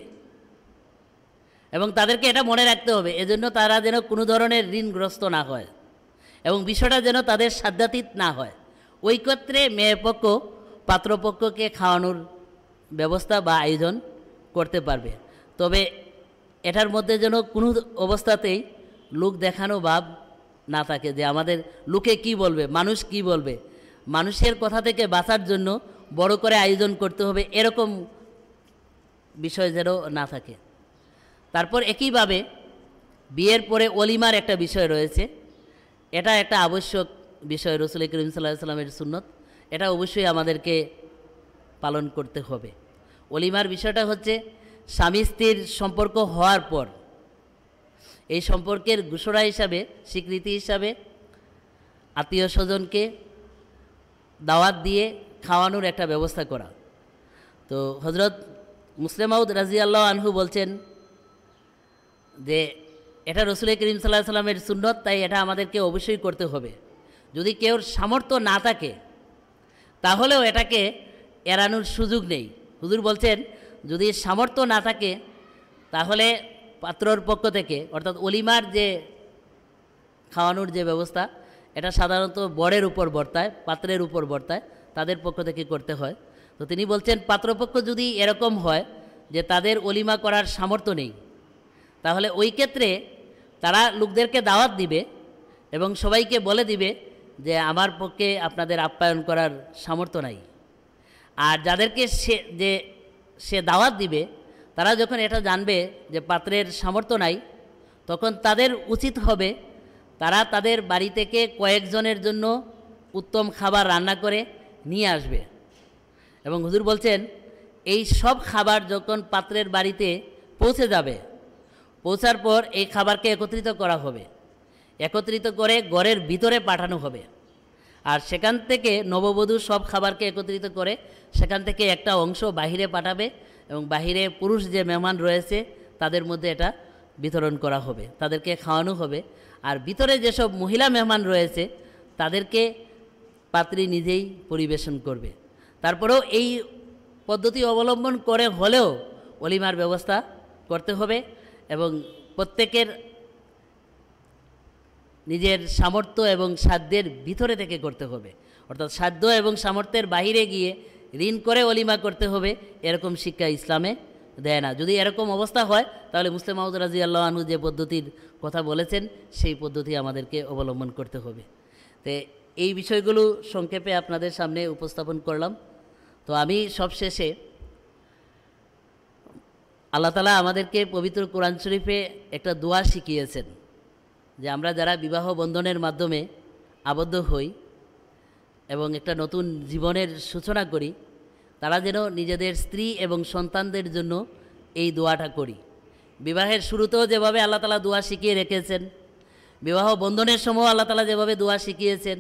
এবং তাদেরকে এটা মনে রাখতে হবে এজন্য তারা যেন কোনো ধরনের ঋণগ্রস্ত না হয় এবং বিষয়টা যেন তাদের সাধ্যাতীত না হয় ঐকত্রে পক্ষ পাত্রপক্ষকে খাওয়ানোর ব্যবস্থা বা আয়োজন করতে পারবে তবে এটার মধ্যে যেন কোনো অবস্থাতেই লোক দেখানো ভাব না থাকে যে আমাদের লোকে কি বলবে মানুষ কি বলবে মানুষের কথা থেকে বাঁচার জন্য বড় করে আয়োজন করতে হবে এরকম বিষয় যেন না থাকে তারপর একইভাবে বিয়ের পরে অলিমার একটা বিষয় রয়েছে এটা একটা আবশ্যক বিষয় রসুল করিম সাল্লাহ সাল্লামের সুন্নত এটা অবশ্যই আমাদেরকে পালন করতে হবে অলিমার বিষয়টা হচ্ছে স্বামী স্ত্রীর সম্পর্ক হওয়ার পর এই সম্পর্কের ঘোষণা হিসাবে স্বীকৃতি হিসাবে আত্মীয় স্বজনকে দাওয়াত দিয়ে খাওয়ানোর একটা ব্যবস্থা করা তো হজরত মুসলেমাউদ রাজিয়াল্লাহ আনহু বলছেন যে এটা রসুল করিম সাল্লাহ সাল্লামের সুন্নত তাই এটা আমাদেরকে অবশ্যই করতে হবে যদি কেউ সামর্থ্য না থাকে তাহলেও এটাকে এড়ানোর সুযোগ নেই হুজুর বলছেন যদি সামর্থ্য না থাকে তাহলে পাত্রর পক্ষ থেকে অর্থাৎ অলিমার যে খাওয়ানোর যে ব্যবস্থা এটা সাধারণত বরের উপর বর্তায় পাত্রের উপর বর্তায় তাদের পক্ষ থেকে করতে হয় তো তিনি বলছেন পাত্রপক্ষ যদি এরকম হয় যে তাদের অলিমা করার সামর্থ্য নেই তাহলে ওই ক্ষেত্রে তারা লোকদেরকে দাওয়াত দিবে এবং সবাইকে বলে দিবে যে আমার পক্ষে আপনাদের আপ্যায়ন করার সামর্থ্য নাই আর যাদেরকে সে যে সে দাওয়াত দিবে তারা যখন এটা জানবে যে পাত্রের সামর্থ্য নাই তখন তাদের উচিত হবে তারা তাদের বাড়ি থেকে কয়েকজনের জন্য উত্তম খাবার রান্না করে নিয়ে আসবে এবং হুজুর বলছেন এই সব খাবার যখন পাত্রের বাড়িতে পৌঁছে যাবে পৌঁছার পর এই খাবারকে একত্রিত করা হবে একত্রিত করে গড়ের ভিতরে পাঠানো হবে আর সেখান থেকে নববধূ সব খাবারকে একত্রিত করে সেখান থেকে একটা অংশ বাহিরে পাঠাবে এবং বাহিরে পুরুষ যে মেহমান রয়েছে তাদের মধ্যে এটা বিতরণ করা হবে তাদেরকে খাওয়ানো হবে আর ভিতরে যেসব মহিলা মেহমান রয়েছে তাদেরকে পাত্রী নিজেই পরিবেশন করবে তারপরেও এই পদ্ধতি অবলম্বন করে হলেও অলিমার ব্যবস্থা করতে হবে এবং প্রত্যেকের নিজের সামর্থ্য এবং সাধ্যের ভিতরে থেকে করতে হবে অর্থাৎ সাধ্য এবং সামর্থ্যের বাহিরে গিয়ে ঋণ করে অলিমা করতে হবে এরকম শিক্ষা ইসলামে দেয় না যদি এরকম অবস্থা হয় তাহলে মুসলিম মাহমুদ রাজি আল্লাহ আনু যে পদ্ধতির কথা বলেছেন সেই পদ্ধতি আমাদেরকে অবলম্বন করতে হবে তো এই বিষয়গুলো সংক্ষেপে আপনাদের সামনে উপস্থাপন করলাম তো আমি সবশেষে আল্লাহ তালা আমাদেরকে পবিত্র কোরআন শরীফে একটা দোয়া শিখিয়েছেন যে আমরা যারা বিবাহ বন্ধনের মাধ্যমে আবদ্ধ হই এবং একটা নতুন জীবনের সূচনা করি তারা যেন নিজেদের স্ত্রী এবং সন্তানদের জন্য এই দোয়াটা করি বিবাহের শুরুতেও যেভাবে আল্লাহ তালা দোয়া শিখিয়ে রেখেছেন বিবাহ বন্ধনের সময় আল্লাহ তালা যেভাবে দোয়া শিখিয়েছেন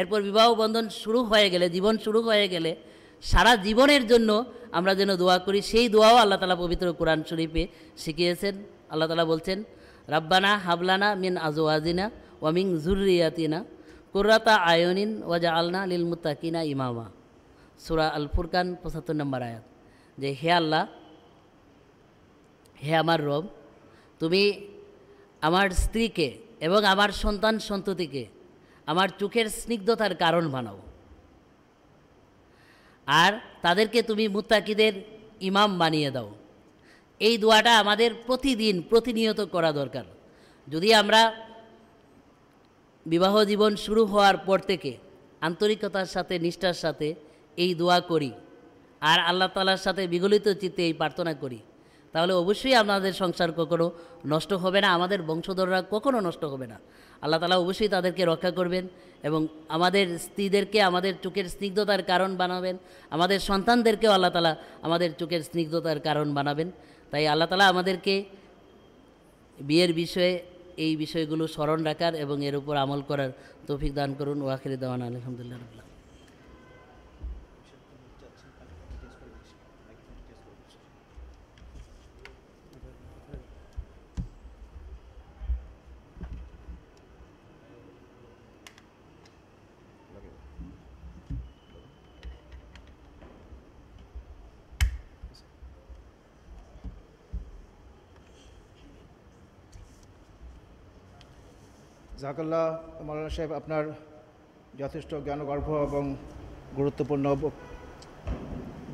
এরপর বিবাহ বন্ধন শুরু হয়ে গেলে জীবন শুরু হয়ে গেলে সারা জীবনের জন্য আমরা যেন দোয়া করি সেই দোয়াও আল্লাহ তালা পবিত্র কোরআন শরীফে শিখিয়েছেন আল্লাহ তালা বলছেন রাব্বানা হাবলানা মিন আজওয়াজিনা ওয়ামিং জুরিয়াতিনা কুর্রাতা আয়নিন ওয়াজা আলনা লিল মুতাকিনা ইমামা সুরা আল ফুরকান পঁচাত্তর নম্বর আয়াত যে হে আল্লাহ হে আমার রব তুমি আমার স্ত্রীকে এবং আমার সন্তান সন্ততিকে আমার চোখের স্নিগ্ধতার কারণ বানাও আর তাদেরকে তুমি মুত্তাকিদের ইমাম বানিয়ে দাও এই দোয়াটা আমাদের প্রতিদিন প্রতিনিয়ত করা দরকার যদি আমরা বিবাহ জীবন শুরু হওয়ার পর থেকে আন্তরিকতার সাথে নিষ্ঠার সাথে এই দোয়া করি আর আল্লাহ তালার সাথে বিগলিত চিত্তে এই প্রার্থনা করি তাহলে অবশ্যই আমাদের সংসার কখনো নষ্ট হবে না আমাদের বংশধররা কখনো নষ্ট হবে না আল্লাহ তালা অবশ্যই তাদেরকে রক্ষা করবেন এবং আমাদের স্ত্রীদেরকে আমাদের চোখের স্নিগ্ধতার কারণ বানাবেন আমাদের সন্তানদেরকেও আল্লাহ তালা আমাদের চোখের স্নিগ্ধতার কারণ বানাবেন তাই আল্লাহ তালা আমাদেরকে বিয়ের বিষয়ে এই বিষয়গুলো স্মরণ রাখার এবং এর উপর আমল করার তৌফিক দান করুন ওয়াখির দেওয়ান আলহামদুলিল্লাহ জাকাল্লাহ মৌলানা সাহেব আপনার যথেষ্ট জ্ঞানগর্ভ এবং গুরুত্বপূর্ণ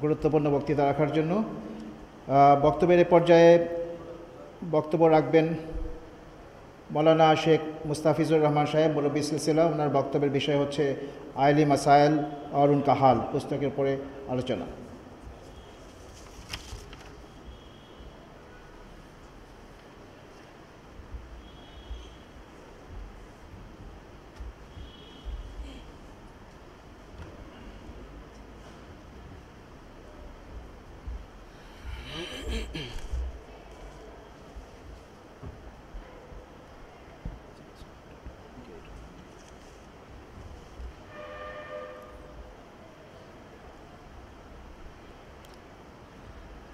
গুরুত্বপূর্ণ বক্তৃতা রাখার জন্য বক্তব্যের পর্যায়ে বক্তব্য রাখবেন মৌলানা শেখ মুস্তাফিজুর রহমান সাহেব মুরব্বী সিলসিলা ওনার বক্তব্যের বিষয় হচ্ছে আইলি মাসায়েল অরুণ কাহাল পুস্তকের পরে আলোচনা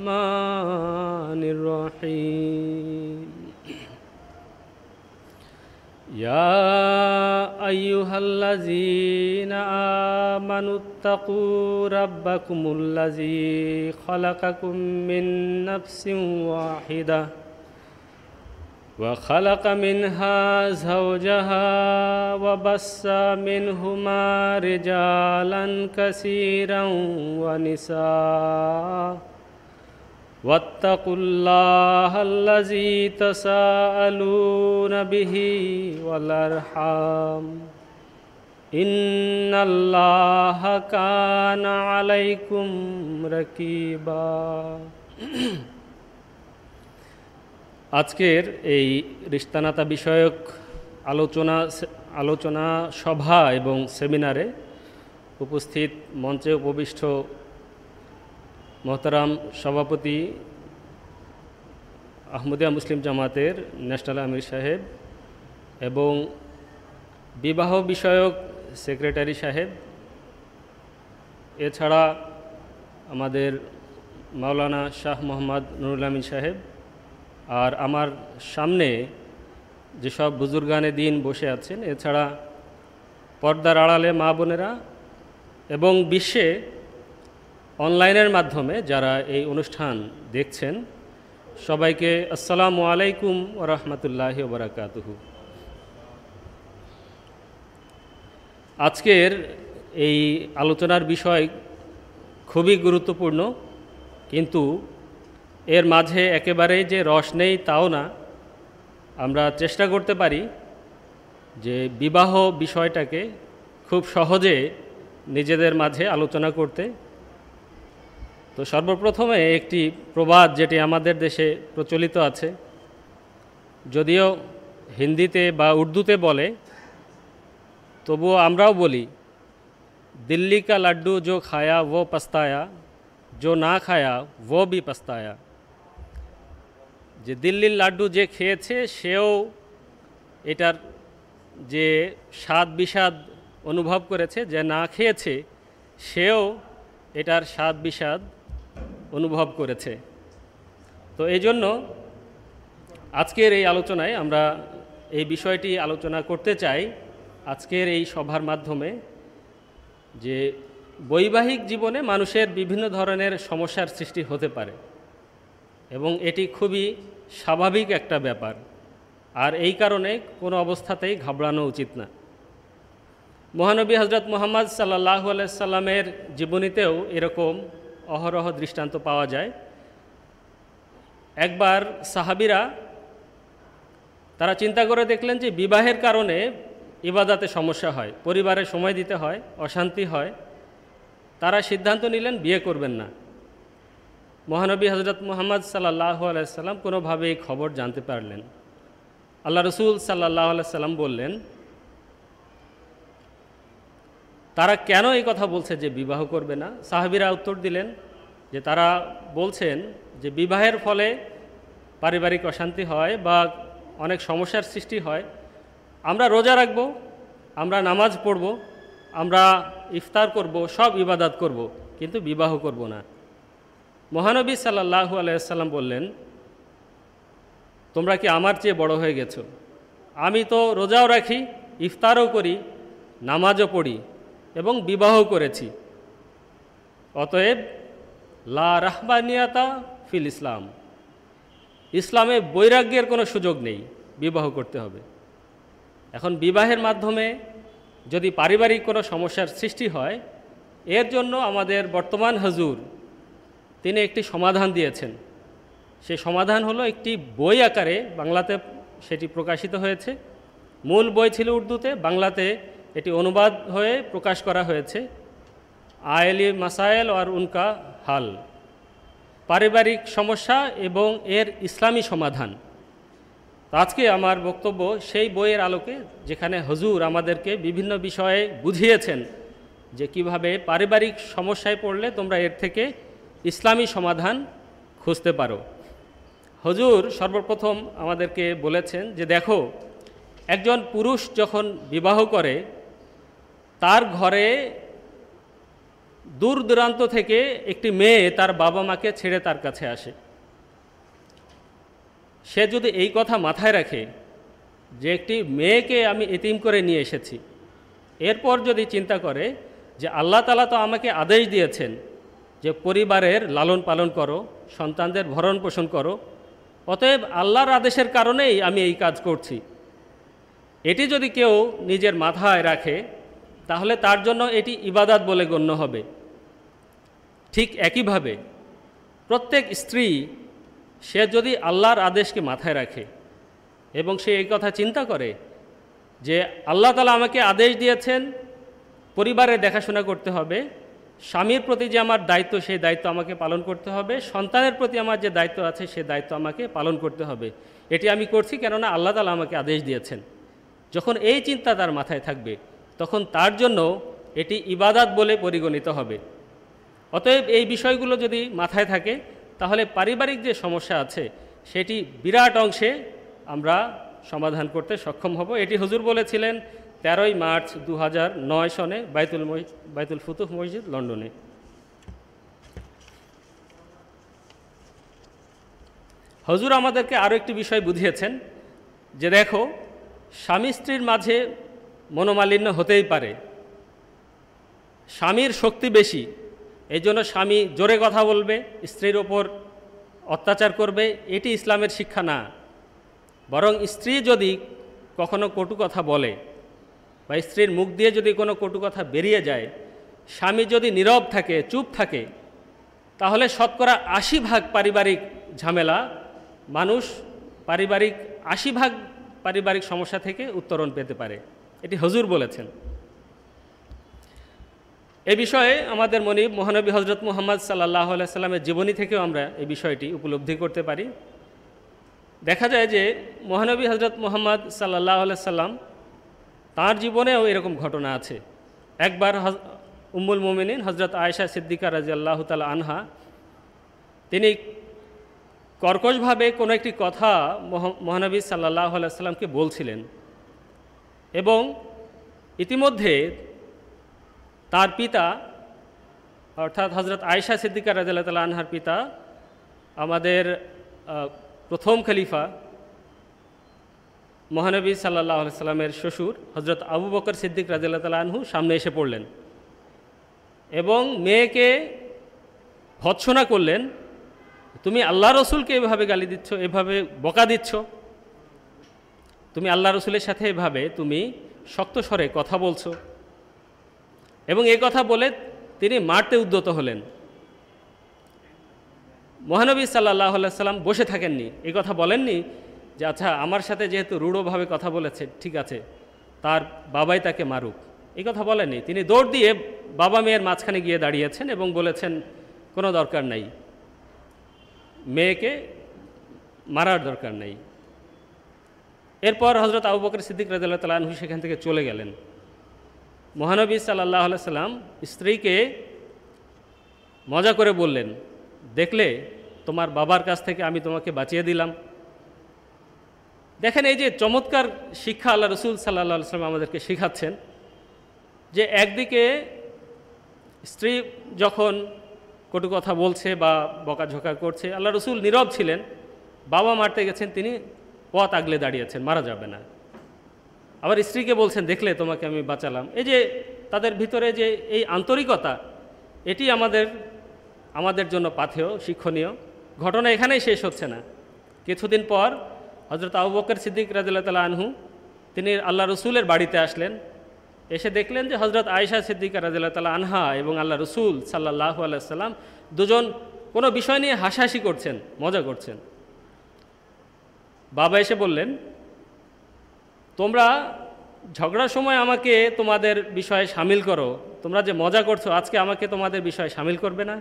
الرحمن الرحيم يا أيها الذين آمنوا اتقوا ربكم الذي خلقكم من نفس واحدة وخلق منها زوجها وبس منهما رجالا كثيرا ونساء واتقوا الله الذي تساءلون به والارحام ان الله كان عليكم رقيبا আজকের এই রিস্তানাতা বিষয়ক আলোচনা আলোচনা সভা এবং সেমিনারে উপস্থিত মঞ্চে উপবিষ্ট মহতারাম সভাপতি আহমদিয়া মুসলিম জামাতের ন্যাশনাল আমির সাহেব এবং বিবাহ বিষয়ক সেক্রেটারি সাহেব এছাড়া আমাদের মাওলানা শাহ মোহাম্মদ নুরুল আমিন সাহেব আর আমার সামনে যেসব বুজুর্গানে দিন বসে আছেন এছাড়া পর্দার আড়ালে মা বোনেরা এবং বিশ্বে অনলাইনের মাধ্যমে যারা এই অনুষ্ঠান দেখছেন সবাইকে আসসালামু আলাইকুম রহমতুল্লাহ বরাকাতহু আজকের এই আলোচনার বিষয় খুবই গুরুত্বপূর্ণ কিন্তু এর মাঝে একেবারেই যে রস নেই তাও না আমরা চেষ্টা করতে পারি যে বিবাহ বিষয়টাকে খুব সহজে নিজেদের মাঝে আলোচনা করতে তো সর্বপ্রথমে একটি প্রবাদ যেটি আমাদের দেশে প্রচলিত আছে যদিও হিন্দিতে বা উর্দুতে বলে তবুও আমরাও বলি দিল্লি কা লাড্ডু জো খায়া ও পস্তায়া যো না খায়া ও বি পস্তায়া যে দিল্লির লাড্ডু যে খেয়েছে সেও এটার যে স্বাদ বিষাদ অনুভব করেছে যে না খেয়েছে সেও এটার স্বাদ বিষাদ অনুভব করেছে তো এই জন্য আজকের এই আলোচনায় আমরা এই বিষয়টি আলোচনা করতে চাই আজকের এই সভার মাধ্যমে যে বৈবাহিক জীবনে মানুষের বিভিন্ন ধরনের সমস্যার সৃষ্টি হতে পারে এবং এটি খুবই স্বাভাবিক একটা ব্যাপার আর এই কারণে কোনো অবস্থাতেই ঘাবড়ানো উচিত না মহানবী হজরত মোহাম্মদ সাল্লাহ আলাইসাল্লামের জীবনীতেও এরকম অহরহ দৃষ্টান্ত পাওয়া যায় একবার সাহাবিরা তারা চিন্তা করে দেখলেন যে বিবাহের কারণে ইবাদাতে সমস্যা হয় পরিবারে সময় দিতে হয় অশান্তি হয় তারা সিদ্ধান্ত নিলেন বিয়ে করবেন না মহানবী হজরত মোহাম্মদ সাল্লাহ আলাইসাল্লাম কোনোভাবে এই খবর জানতে পারলেন আল্লাহ রসুল সাল্লাহ আলাইসাল্লাম বললেন তারা কেন এই কথা বলছে যে বিবাহ করবে না সাহাবিরা উত্তর দিলেন যে তারা বলছেন যে বিবাহের ফলে পারিবারিক অশান্তি হয় বা অনেক সমস্যার সৃষ্টি হয় আমরা রোজা রাখব আমরা নামাজ পড়ব আমরা ইফতার করব সব ইবাদাত করব কিন্তু বিবাহ করব না মহানবী সাল্লাহু আলাইসাল্লাম বললেন তোমরা কি আমার চেয়ে বড় হয়ে গেছো আমি তো রোজাও রাখি ইফতারও করি নামাজও পড়ি এবং বিবাহ করেছি অতএব লা রাহবানিয়াতা ফিল ইসলাম ইসলামে বৈরাগ্যের কোনো সুযোগ নেই বিবাহ করতে হবে এখন বিবাহের মাধ্যমে যদি পারিবারিক কোনো সমস্যার সৃষ্টি হয় এর জন্য আমাদের বর্তমান হজুর তিনি একটি সমাধান দিয়েছেন সেই সমাধান হলো একটি বই আকারে বাংলাতে সেটি প্রকাশিত হয়েছে মূল বই ছিল উর্দুতে বাংলাতে এটি অনুবাদ হয়ে প্রকাশ করা হয়েছে আয়েলি মাসায়েল আর উনকা হাল পারিবারিক সমস্যা এবং এর ইসলামী সমাধান আজকে আমার বক্তব্য সেই বইয়ের আলোকে যেখানে হজুর আমাদেরকে বিভিন্ন বিষয়ে বুঝিয়েছেন যে কিভাবে পারিবারিক সমস্যায় পড়লে তোমরা এর থেকে ইসলামী সমাধান খুঁজতে পারো হজুর সর্বপ্রথম আমাদেরকে বলেছেন যে দেখো একজন পুরুষ যখন বিবাহ করে তার ঘরে দূর দূরান্ত থেকে একটি মেয়ে তার বাবা মাকে ছেড়ে তার কাছে আসে সে যদি এই কথা মাথায় রাখে যে একটি মেয়েকে আমি এতিম করে নিয়ে এসেছি এরপর যদি চিন্তা করে যে আল্লাহ তালা তো আমাকে আদেশ দিয়েছেন যে পরিবারের লালন পালন করো সন্তানদের ভরণ পোষণ করো অতএব আল্লাহর আদেশের কারণেই আমি এই কাজ করছি এটি যদি কেউ নিজের মাথায় রাখে তাহলে তার জন্য এটি ইবাদাত বলে গণ্য হবে ঠিক একইভাবে প্রত্যেক স্ত্রী সে যদি আল্লাহর আদেশকে মাথায় রাখে এবং সে এই কথা চিন্তা করে যে আল্লাহ তালা আমাকে আদেশ দিয়েছেন পরিবারের দেখাশোনা করতে হবে স্বামীর প্রতি যে আমার দায়িত্ব সেই দায়িত্ব আমাকে পালন করতে হবে সন্তানের প্রতি আমার যে দায়িত্ব আছে সে দায়িত্ব আমাকে পালন করতে হবে এটি আমি করছি কেননা আল্লাহ তালা আমাকে আদেশ দিয়েছেন যখন এই চিন্তা তার মাথায় থাকবে তখন তার জন্য এটি ইবাদাত বলে পরিগণিত হবে অতএব এই বিষয়গুলো যদি মাথায় থাকে তাহলে পারিবারিক যে সমস্যা আছে সেটি বিরাট অংশে আমরা সমাধান করতে সক্ষম হব এটি হুজুর বলেছিলেন তেরোই মার্চ দু নয় সনে বাইতুল বাইতুল ফুতুহ মসজিদ লন্ডনে হজুর আমাদেরকে আরও একটি বিষয় বুঝিয়েছেন যে দেখো স্বামী স্ত্রীর মাঝে মনোমালিন্য হতেই পারে স্বামীর শক্তি বেশি এই জন্য স্বামী জোরে কথা বলবে স্ত্রীর ওপর অত্যাচার করবে এটি ইসলামের শিক্ষা না বরং স্ত্রী যদি কখনো কটু কথা বলে বা স্ত্রীর মুখ দিয়ে যদি কোনো কটু কথা বেরিয়ে যায় স্বামী যদি নীরব থাকে চুপ থাকে তাহলে শতকরা আশি ভাগ পারিবারিক ঝামেলা মানুষ পারিবারিক আশি ভাগ পারিবারিক সমস্যা থেকে উত্তরণ পেতে পারে এটি হজুর বলেছেন এ বিষয়ে আমাদের মনিব মহানবী হজরত মোহাম্মদ সাল্লাহ সাল্লামের জীবনী থেকেও আমরা এই বিষয়টি উপলব্ধি করতে পারি দেখা যায় যে মহানবী হজরত মোহাম্মদ সাল্লাহ সাল্লাম তার জীবনেও এরকম ঘটনা আছে একবার উম্মুল মোমিনিন হজরত আয়েশা সিদ্দিকা রাজি আল্লাহ তালা আনহা তিনি কর্কশভাবে কোনো একটি কথা মহানবী সাল্লাহ সাল্লামকে বলছিলেন এবং ইতিমধ্যে তার পিতা অর্থাৎ হজরত আয়সা সিদ্দিকা রাজাল তাল আনহার পিতা আমাদের প্রথম খলিফা মহানবী সাল্লাহ সাল্লামের শ্বশুর হজরত আবু বকর সিদ্দিক রাজিল্লা তাল আনহু সামনে এসে পড়লেন এবং মেয়েকে ভৎসনা করলেন তুমি আল্লাহ রসুলকে এভাবে গালি দিচ্ছ এভাবে বকা দিচ্ছ তুমি আল্লাহ রসুলের সাথে এভাবে তুমি শক্ত স্বরে কথা বলছো এবং এ কথা বলে তিনি মারতে উদ্যত হলেন মহানবী সাল্লাহ সাল্লাম বসে থাকেননি এ কথা বলেননি যে আচ্ছা আমার সাথে যেহেতু রূঢ়ভাবে কথা বলেছে ঠিক আছে তার বাবাই তাকে মারুক এই কথা বলেননি তিনি দৌড় দিয়ে বাবা মেয়ের মাঝখানে গিয়ে দাঁড়িয়েছেন এবং বলেছেন কোনো দরকার নাই মেয়েকে মারার দরকার নেই এরপর হজরত আবু বকর সিদ্দিক রাজাল্লাহ তালাহু সেখান থেকে চলে গেলেন মহানবী সাল্লাহ সাল্লাম স্ত্রীকে মজা করে বললেন দেখলে তোমার বাবার কাছ থেকে আমি তোমাকে বাঁচিয়ে দিলাম দেখেন এই যে চমৎকার শিক্ষা আল্লাহ রসুল সাল্লাহ সাল্লাম আমাদেরকে শেখাচ্ছেন যে একদিকে স্ত্রী যখন কটু কথা বলছে বা বকাঝকা করছে আল্লাহ রসুল নীরব ছিলেন বাবা মারতে গেছেন তিনি পথ আগলে দাঁড়িয়েছেন মারা যাবে না আবার স্ত্রীকে বলছেন দেখলে তোমাকে আমি বাঁচালাম এই যে তাদের ভিতরে যে এই আন্তরিকতা এটি আমাদের আমাদের জন্য পাথেয় শিক্ষণীয় ঘটনা এখানেই শেষ হচ্ছে না কিছুদিন পর হজরত আবু বকর সিদ্দিক রাজুল্লাহ আনহু তিনি আল্লাহ রসুলের বাড়িতে আসলেন এসে দেখলেন যে হজরত আয়েশা সিদ্দিকা রাজিল্লা আনহা এবং আল্লাহ রসুল সাল্লাহ আলাইসাল্লাম দুজন কোনো বিষয় নিয়ে হাসাহাসি করছেন মজা করছেন বাবা এসে বললেন তোমরা ঝগড়ার সময় আমাকে তোমাদের বিষয়ে সামিল করো তোমরা যে মজা করছো আজকে আমাকে তোমাদের বিষয়ে সামিল করবে না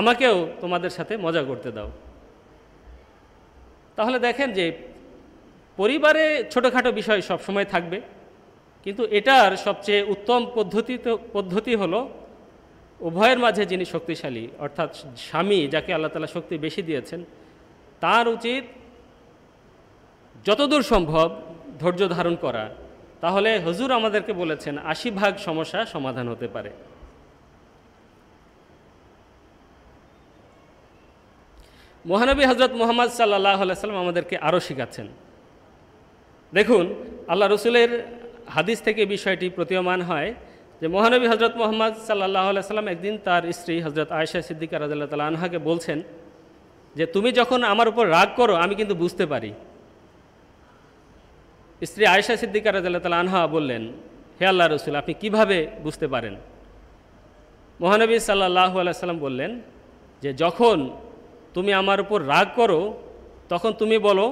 আমাকেও তোমাদের সাথে মজা করতে দাও তাহলে দেখেন যে পরিবারে ছোটোখাটো বিষয় সবসময় থাকবে কিন্তু এটার সবচেয়ে উত্তম পদ্ধতি পদ্ধতি হলো উভয়ের মাঝে যিনি শক্তিশালী অর্থাৎ স্বামী যাকে আল্লাহ তালা শক্তি বেশি দিয়েছেন তার উচিত যতদূর সম্ভব ধৈর্য ধারণ করা তাহলে হজুর আমাদেরকে বলেছেন আশি ভাগ সমস্যা সমাধান হতে পারে মহানবী হজরত মোহাম্মদ সাল্লাহ সাল্লাম আমাদেরকে আরও শিখাচ্ছেন দেখুন আল্লাহ রসুলের হাদিস থেকে বিষয়টি প্রতীয়মান হয় যে মহানবী হজরত মোহাম্মদ সাল্লাহ সাল্লাম একদিন তার স্ত্রী হজরত আয়েশা সিদ্দিকা রাজাল্লাহ তাল আনহাকে বলছেন যে তুমি যখন আমার উপর রাগ করো আমি কিন্তু বুঝতে পারি স্ত্রী আয়েশা সিদ্দিকার রাজাল্লাহ তালা আনহা বললেন হে আল্লাহ রসুল আপনি কিভাবে বুঝতে পারেন মহানবী সাল্লাহ সাল্লাম বললেন যে যখন তুমি আমার উপর রাগ করো তখন তুমি বলো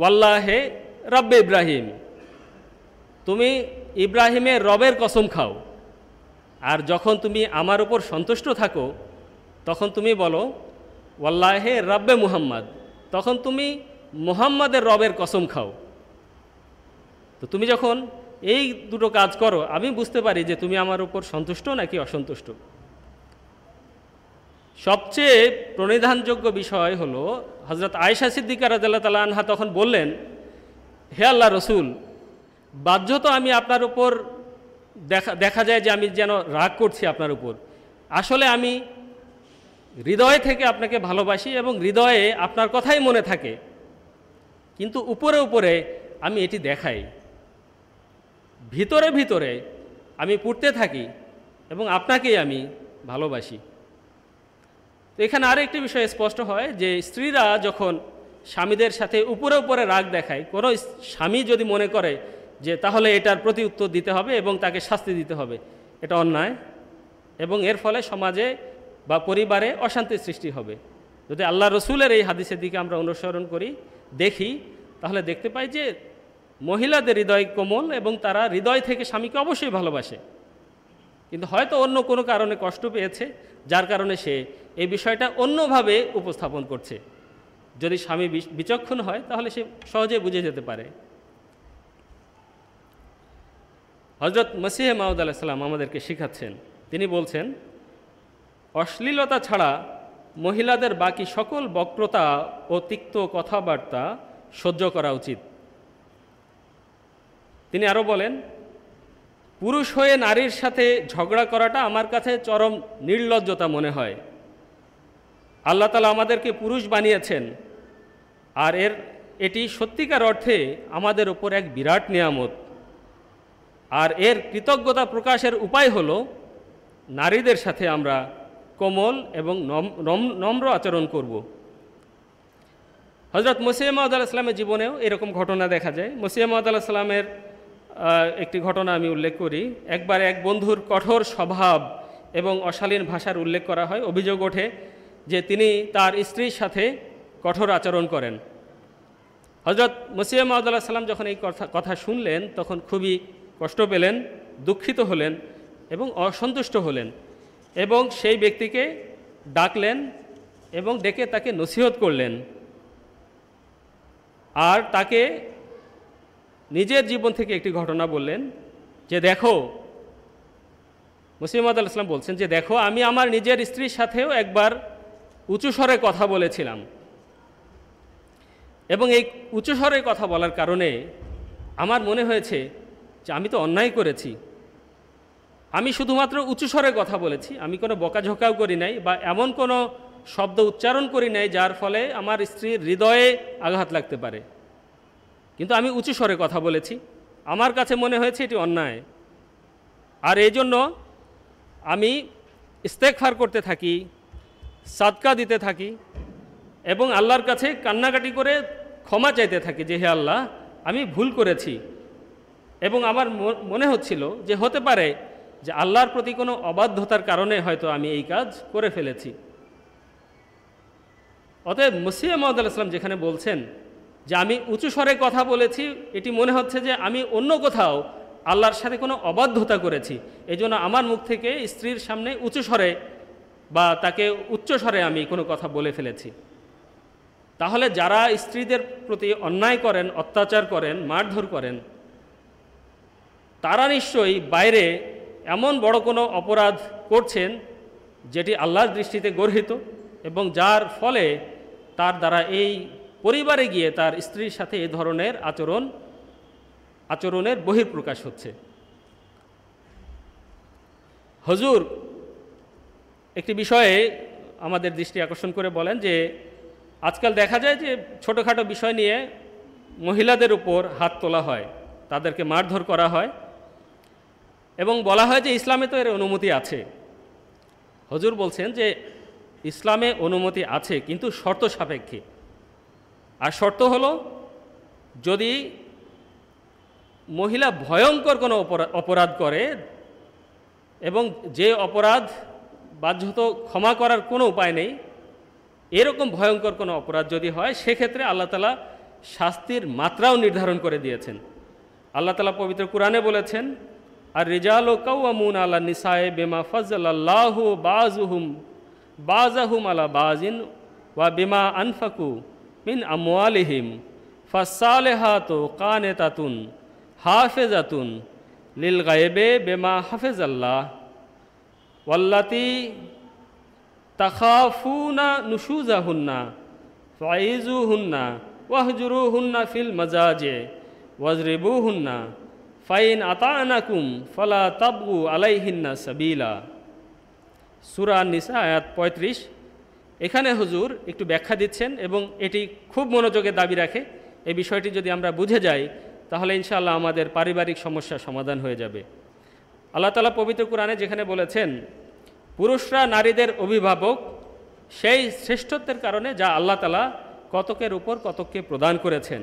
ওয়াল্লাহে রব্বে ইব্রাহিম তুমি ইব্রাহিমের রবের কসম খাও আর যখন তুমি আমার উপর সন্তুষ্ট থাকো তখন তুমি বলো ওয়াল্লাহে রব্বে মুহাম্মদ তখন তুমি মোহাম্মদের রবের কসম খাও তো তুমি যখন এই দুটো কাজ করো আমি বুঝতে পারি যে তুমি আমার উপর সন্তুষ্ট নাকি অসন্তুষ্ট সবচেয়ে প্রণিধানযোগ্য বিষয় হলো হজরত আয়সা সিদ্দিকা রাজাল্লা তালা আনহা তখন বললেন হে আল্লাহ রসুল বাহ্য তো আমি আপনার উপর দেখা দেখা যায় যে আমি যেন রাগ করছি আপনার উপর আসলে আমি হৃদয় থেকে আপনাকে ভালোবাসি এবং হৃদয়ে আপনার কথাই মনে থাকে কিন্তু উপরে উপরে আমি এটি দেখাই ভিতরে ভিতরে আমি পড়তে থাকি এবং আপনাকেই আমি ভালোবাসি তো এখানে আরও একটি বিষয় স্পষ্ট হয় যে স্ত্রীরা যখন স্বামীদের সাথে উপরে উপরে রাগ দেখায় কোনো স্বামী যদি মনে করে যে তাহলে এটার প্রতি উত্তর দিতে হবে এবং তাকে শাস্তি দিতে হবে এটা অন্যায় এবং এর ফলে সমাজে বা পরিবারে অশান্তির সৃষ্টি হবে যদি আল্লাহ রসুলের এই হাদিসের দিকে আমরা অনুসরণ করি দেখি তাহলে দেখতে পাই যে মহিলাদের হৃদয় কোমল এবং তারা হৃদয় থেকে স্বামীকে অবশ্যই ভালোবাসে কিন্তু হয়তো অন্য কোনো কারণে কষ্ট পেয়েছে যার কারণে সে এই বিষয়টা অন্যভাবে উপস্থাপন করছে যদি স্বামী বিচক্ষণ হয় তাহলে সে সহজে বুঝে যেতে পারে হজরত মসিহে মাহমুদ আলাহিসাল্লাম আমাদেরকে শিখাচ্ছেন তিনি বলছেন অশ্লীলতা ছাড়া মহিলাদের বাকি সকল বক্রতা ও তিক্ত কথাবার্তা সহ্য করা উচিত তিনি আরও বলেন পুরুষ হয়ে নারীর সাথে ঝগড়া করাটা আমার কাছে চরম নির্লজ্জতা মনে হয় আল্লাহ তালা আমাদেরকে পুরুষ বানিয়েছেন আর এর এটি সত্যিকার অর্থে আমাদের ওপর এক বিরাট নিয়ামত আর এর কৃতজ্ঞতা প্রকাশের উপায় হল নারীদের সাথে আমরা কোমল এবং নম্র আচরণ করব হজরত মুসিয়ামাদ আল জীবনেও এরকম ঘটনা দেখা যায় মুসিয়ামাদ আল একটি ঘটনা আমি উল্লেখ করি একবার এক বন্ধুর কঠোর স্বভাব এবং অশালীন ভাষার উল্লেখ করা হয় অভিযোগ ওঠে যে তিনি তার স্ত্রীর সাথে কঠোর আচরণ করেন হজরত মুসিয়া মাহদুল্লাহ সাল্লাম যখন এই কথা কথা শুনলেন তখন খুবই কষ্ট পেলেন দুঃখিত হলেন এবং অসন্তুষ্ট হলেন এবং সেই ব্যক্তিকে ডাকলেন এবং ডেকে তাকে নসিহত করলেন আর তাকে নিজের জীবন থেকে একটি ঘটনা বললেন যে দেখো মুসিমাদ আল ইসলাম বলছেন যে দেখো আমি আমার নিজের স্ত্রীর সাথেও একবার উঁচু স্বরে কথা বলেছিলাম এবং এই উঁচু স্বরে কথা বলার কারণে আমার মনে হয়েছে যে আমি তো অন্যায় করেছি আমি শুধুমাত্র স্বরে কথা বলেছি আমি কোনো বকাঝকাও করি নাই বা এমন কোনো শব্দ উচ্চারণ করি নাই যার ফলে আমার স্ত্রীর হৃদয়ে আঘাত লাগতে পারে কিন্তু আমি স্বরে কথা বলেছি আমার কাছে মনে হয়েছে এটি অন্যায় আর এই জন্য আমি ইস্তেকফার করতে থাকি সাদকা দিতে থাকি এবং আল্লাহর কাছে কান্নাকাটি করে ক্ষমা চাইতে থাকি যে হে আল্লাহ আমি ভুল করেছি এবং আমার মনে হচ্ছিল যে হতে পারে যে আল্লাহর প্রতি কোনো অবাধ্যতার কারণে হয়তো আমি এই কাজ করে ফেলেছি অতএব মুসিয়া মহম্মদ আলাহিসাম যেখানে বলছেন যে আমি উঁচু স্বরে কথা বলেছি এটি মনে হচ্ছে যে আমি অন্য কোথাও আল্লাহর সাথে কোনো অবাধ্যতা করেছি এই আমার মুখ থেকে স্ত্রীর সামনে উঁচু স্বরে বা তাকে উচ্চ স্বরে আমি কোনো কথা বলে ফেলেছি তাহলে যারা স্ত্রীদের প্রতি অন্যায় করেন অত্যাচার করেন মারধর করেন তারা নিশ্চয়ই বাইরে এমন বড় কোনো অপরাধ করছেন যেটি আল্লাহর দৃষ্টিতে গর্হিত এবং যার ফলে তার দ্বারা এই পরিবারে গিয়ে তার স্ত্রীর সাথে এ ধরনের আচরণ আচরণের বহির্প্রকাশ হচ্ছে হজুর একটি বিষয়ে আমাদের দৃষ্টি আকর্ষণ করে বলেন যে আজকাল দেখা যায় যে ছোটোখাটো বিষয় নিয়ে মহিলাদের উপর হাত তোলা হয় তাদেরকে মারধর করা হয় এবং বলা হয় যে ইসলামে তো এর অনুমতি আছে হজুর বলছেন যে ইসলামে অনুমতি আছে কিন্তু শর্ত সাপেক্ষে আর শর্ত হলো যদি মহিলা ভয়ঙ্কর কোনো অপরাধ করে এবং যে অপরাধ বাধ্যত ক্ষমা করার কোনো উপায় নেই এরকম ভয়ঙ্কর কোনো অপরাধ যদি হয় সেক্ষেত্রে আল্লাহতালা শাস্তির মাত্রাও নির্ধারণ করে দিয়েছেন আল্লাহ তালা পবিত্র কোরআনে বলেছেন الرجال قوامون على النساء بما فضل الله بعضهم بعضهم على بعض وبما أنفقوا من أموالهم فالصالحات قانتة حافظة للغيب بما حفظ الله والتي تخافون نشوزهن فعيزوهن واهجروهن في المزاج واضربوهن ফাইন আতানাকুম ফলা তাবু আলাইহিন্না সাবিলা সুরা নিসা আয়াত পঁয়ত্রিশ এখানে হুজুর একটু ব্যাখ্যা দিচ্ছেন এবং এটি খুব মনোযোগে দাবি রাখে এই বিষয়টি যদি আমরা বুঝে যাই তাহলে ইনশাআল্লাহ আমাদের পারিবারিক সমস্যা সমাধান হয়ে যাবে আল্লাহ তালা পবিত্র কোরআনে যেখানে বলেছেন পুরুষরা নারীদের অভিভাবক সেই শ্রেষ্ঠত্বের কারণে যা আল্লাহ তালা কতকের উপর কতককে প্রদান করেছেন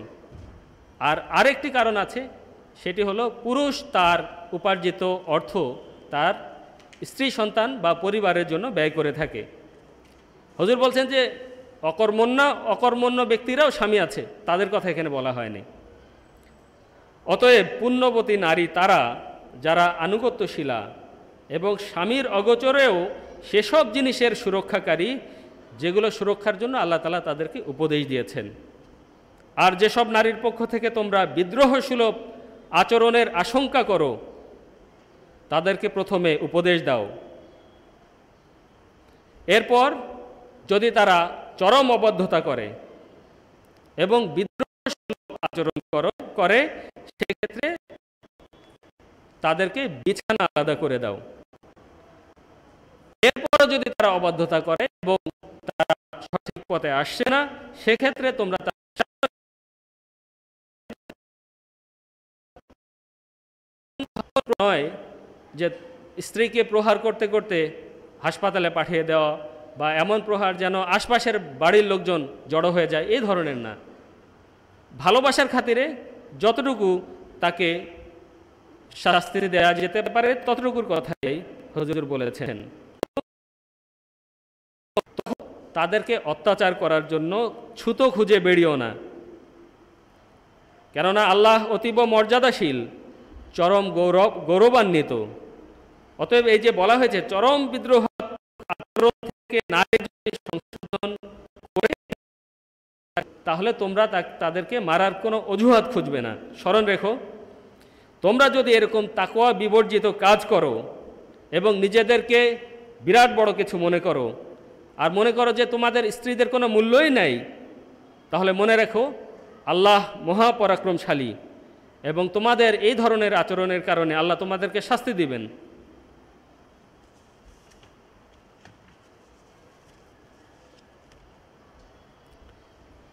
আর আরেকটি কারণ আছে সেটি হলো পুরুষ তার উপার্জিত অর্থ তার স্ত্রী সন্তান বা পরিবারের জন্য ব্যয় করে থাকে হজুর বলছেন যে অকর্মণ্য অকর্মণ্য ব্যক্তিরাও স্বামী আছে তাদের কথা এখানে বলা হয়নি অতএব পুণ্যবতী নারী তারা যারা আনুগত্যশীলা এবং স্বামীর অগোচরেও সেসব জিনিসের সুরক্ষাকারী যেগুলো সুরক্ষার জন্য আল্লাহ তালা তাদেরকে উপদেশ দিয়েছেন আর যেসব নারীর পক্ষ থেকে তোমরা বিদ্রোহসুলভ আচরণের আশঙ্কা করো তাদেরকে প্রথমে উপদেশ দাও এরপর যদি তারা চরম অবদ্ধতা করে এবং বিদ্রোহ আচরণ করে সেক্ষেত্রে তাদেরকে বিছানা আলাদা করে দাও এরপরও যদি তারা অবাধ্যতা করে এবং তারা সঠিক পথে আসছে না সেক্ষেত্রে তোমরা নয় যে স্ত্রীকে প্রহার করতে করতে হাসপাতালে পাঠিয়ে দেওয়া বা এমন প্রহার যেন আশপাশের বাড়ির লোকজন জড়ো হয়ে যায় এই ধরনের না ভালোবাসার খাতিরে যতটুকু তাকে শাস্তি দেওয়া যেতে পারে ততটুকুর কথাই হজুর বলেছেন তাদেরকে অত্যাচার করার জন্য ছুতো খুঁজে বেরিয়েও না কেননা আল্লাহ অতীব মর্যাদাশীল চরম গৌরব গৌরবান্বিত অতএব এই যে বলা হয়েছে চরম বিদ্রোহ থেকে নারী যদি সংশোধন করে তাহলে তোমরা তাদেরকে মারার কোনো অজুহাত খুঁজবে না স্মরণ রেখো তোমরা যদি এরকম তাকোয়া বিবর্জিত কাজ করো এবং নিজেদেরকে বিরাট বড় কিছু মনে করো আর মনে করো যে তোমাদের স্ত্রীদের কোনো মূল্যই নাই তাহলে মনে রেখো আল্লাহ মহাপরাক্রমশালী এবং তোমাদের এই ধরনের আচরণের কারণে আল্লাহ তোমাদেরকে শাস্তি দিবেন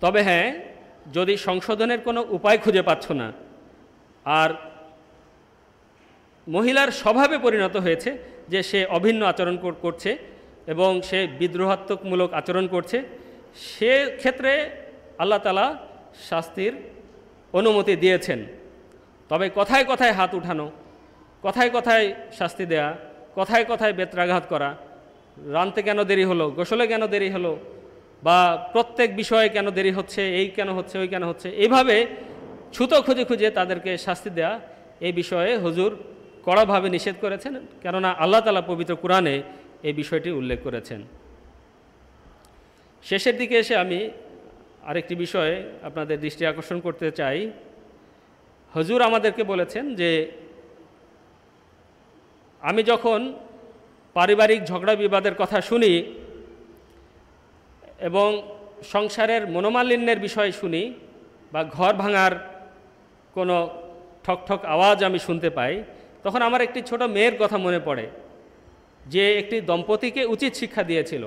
তবে হ্যাঁ যদি সংশোধনের কোনো উপায় খুঁজে পাচ্ছ না আর মহিলার স্বভাবে পরিণত হয়েছে যে সে অভিন্ন আচরণ করছে এবং সে বিদ্রোহাত্মকমূলক আচরণ করছে সে ক্ষেত্রে আল্লাহ আল্লাহতালা শাস্তির অনুমতি দিয়েছেন তবে কথায় কথায় হাত উঠানো কথায় কথায় শাস্তি দেয়া কথায় কথায় বেত্রাঘাত করা রানতে কেন দেরি হলো গোসলে কেন দেরি হলো বা প্রত্যেক বিষয়ে কেন দেরি হচ্ছে এই কেন হচ্ছে ওই কেন হচ্ছে এইভাবে ছুতো খুঁজে খুঁজে তাদেরকে শাস্তি দেয়া এই বিষয়ে হুজুর কড়াভাবে নিষেধ করেছেন কেননা আল্লাহ তালা পবিত্র কোরআনে এই বিষয়টি উল্লেখ করেছেন শেষের দিকে এসে আমি আরেকটি বিষয়ে আপনাদের দৃষ্টি আকর্ষণ করতে চাই হজুর আমাদেরকে বলেছেন যে আমি যখন পারিবারিক ঝগড়া বিবাদের কথা শুনি এবং সংসারের মনোমালিন্যের বিষয় শুনি বা ঘর ভাঙার কোনো ঠকঠক আওয়াজ আমি শুনতে পাই তখন আমার একটি ছোট মেয়ের কথা মনে পড়ে যে একটি দম্পতিকে উচিত শিক্ষা দিয়েছিল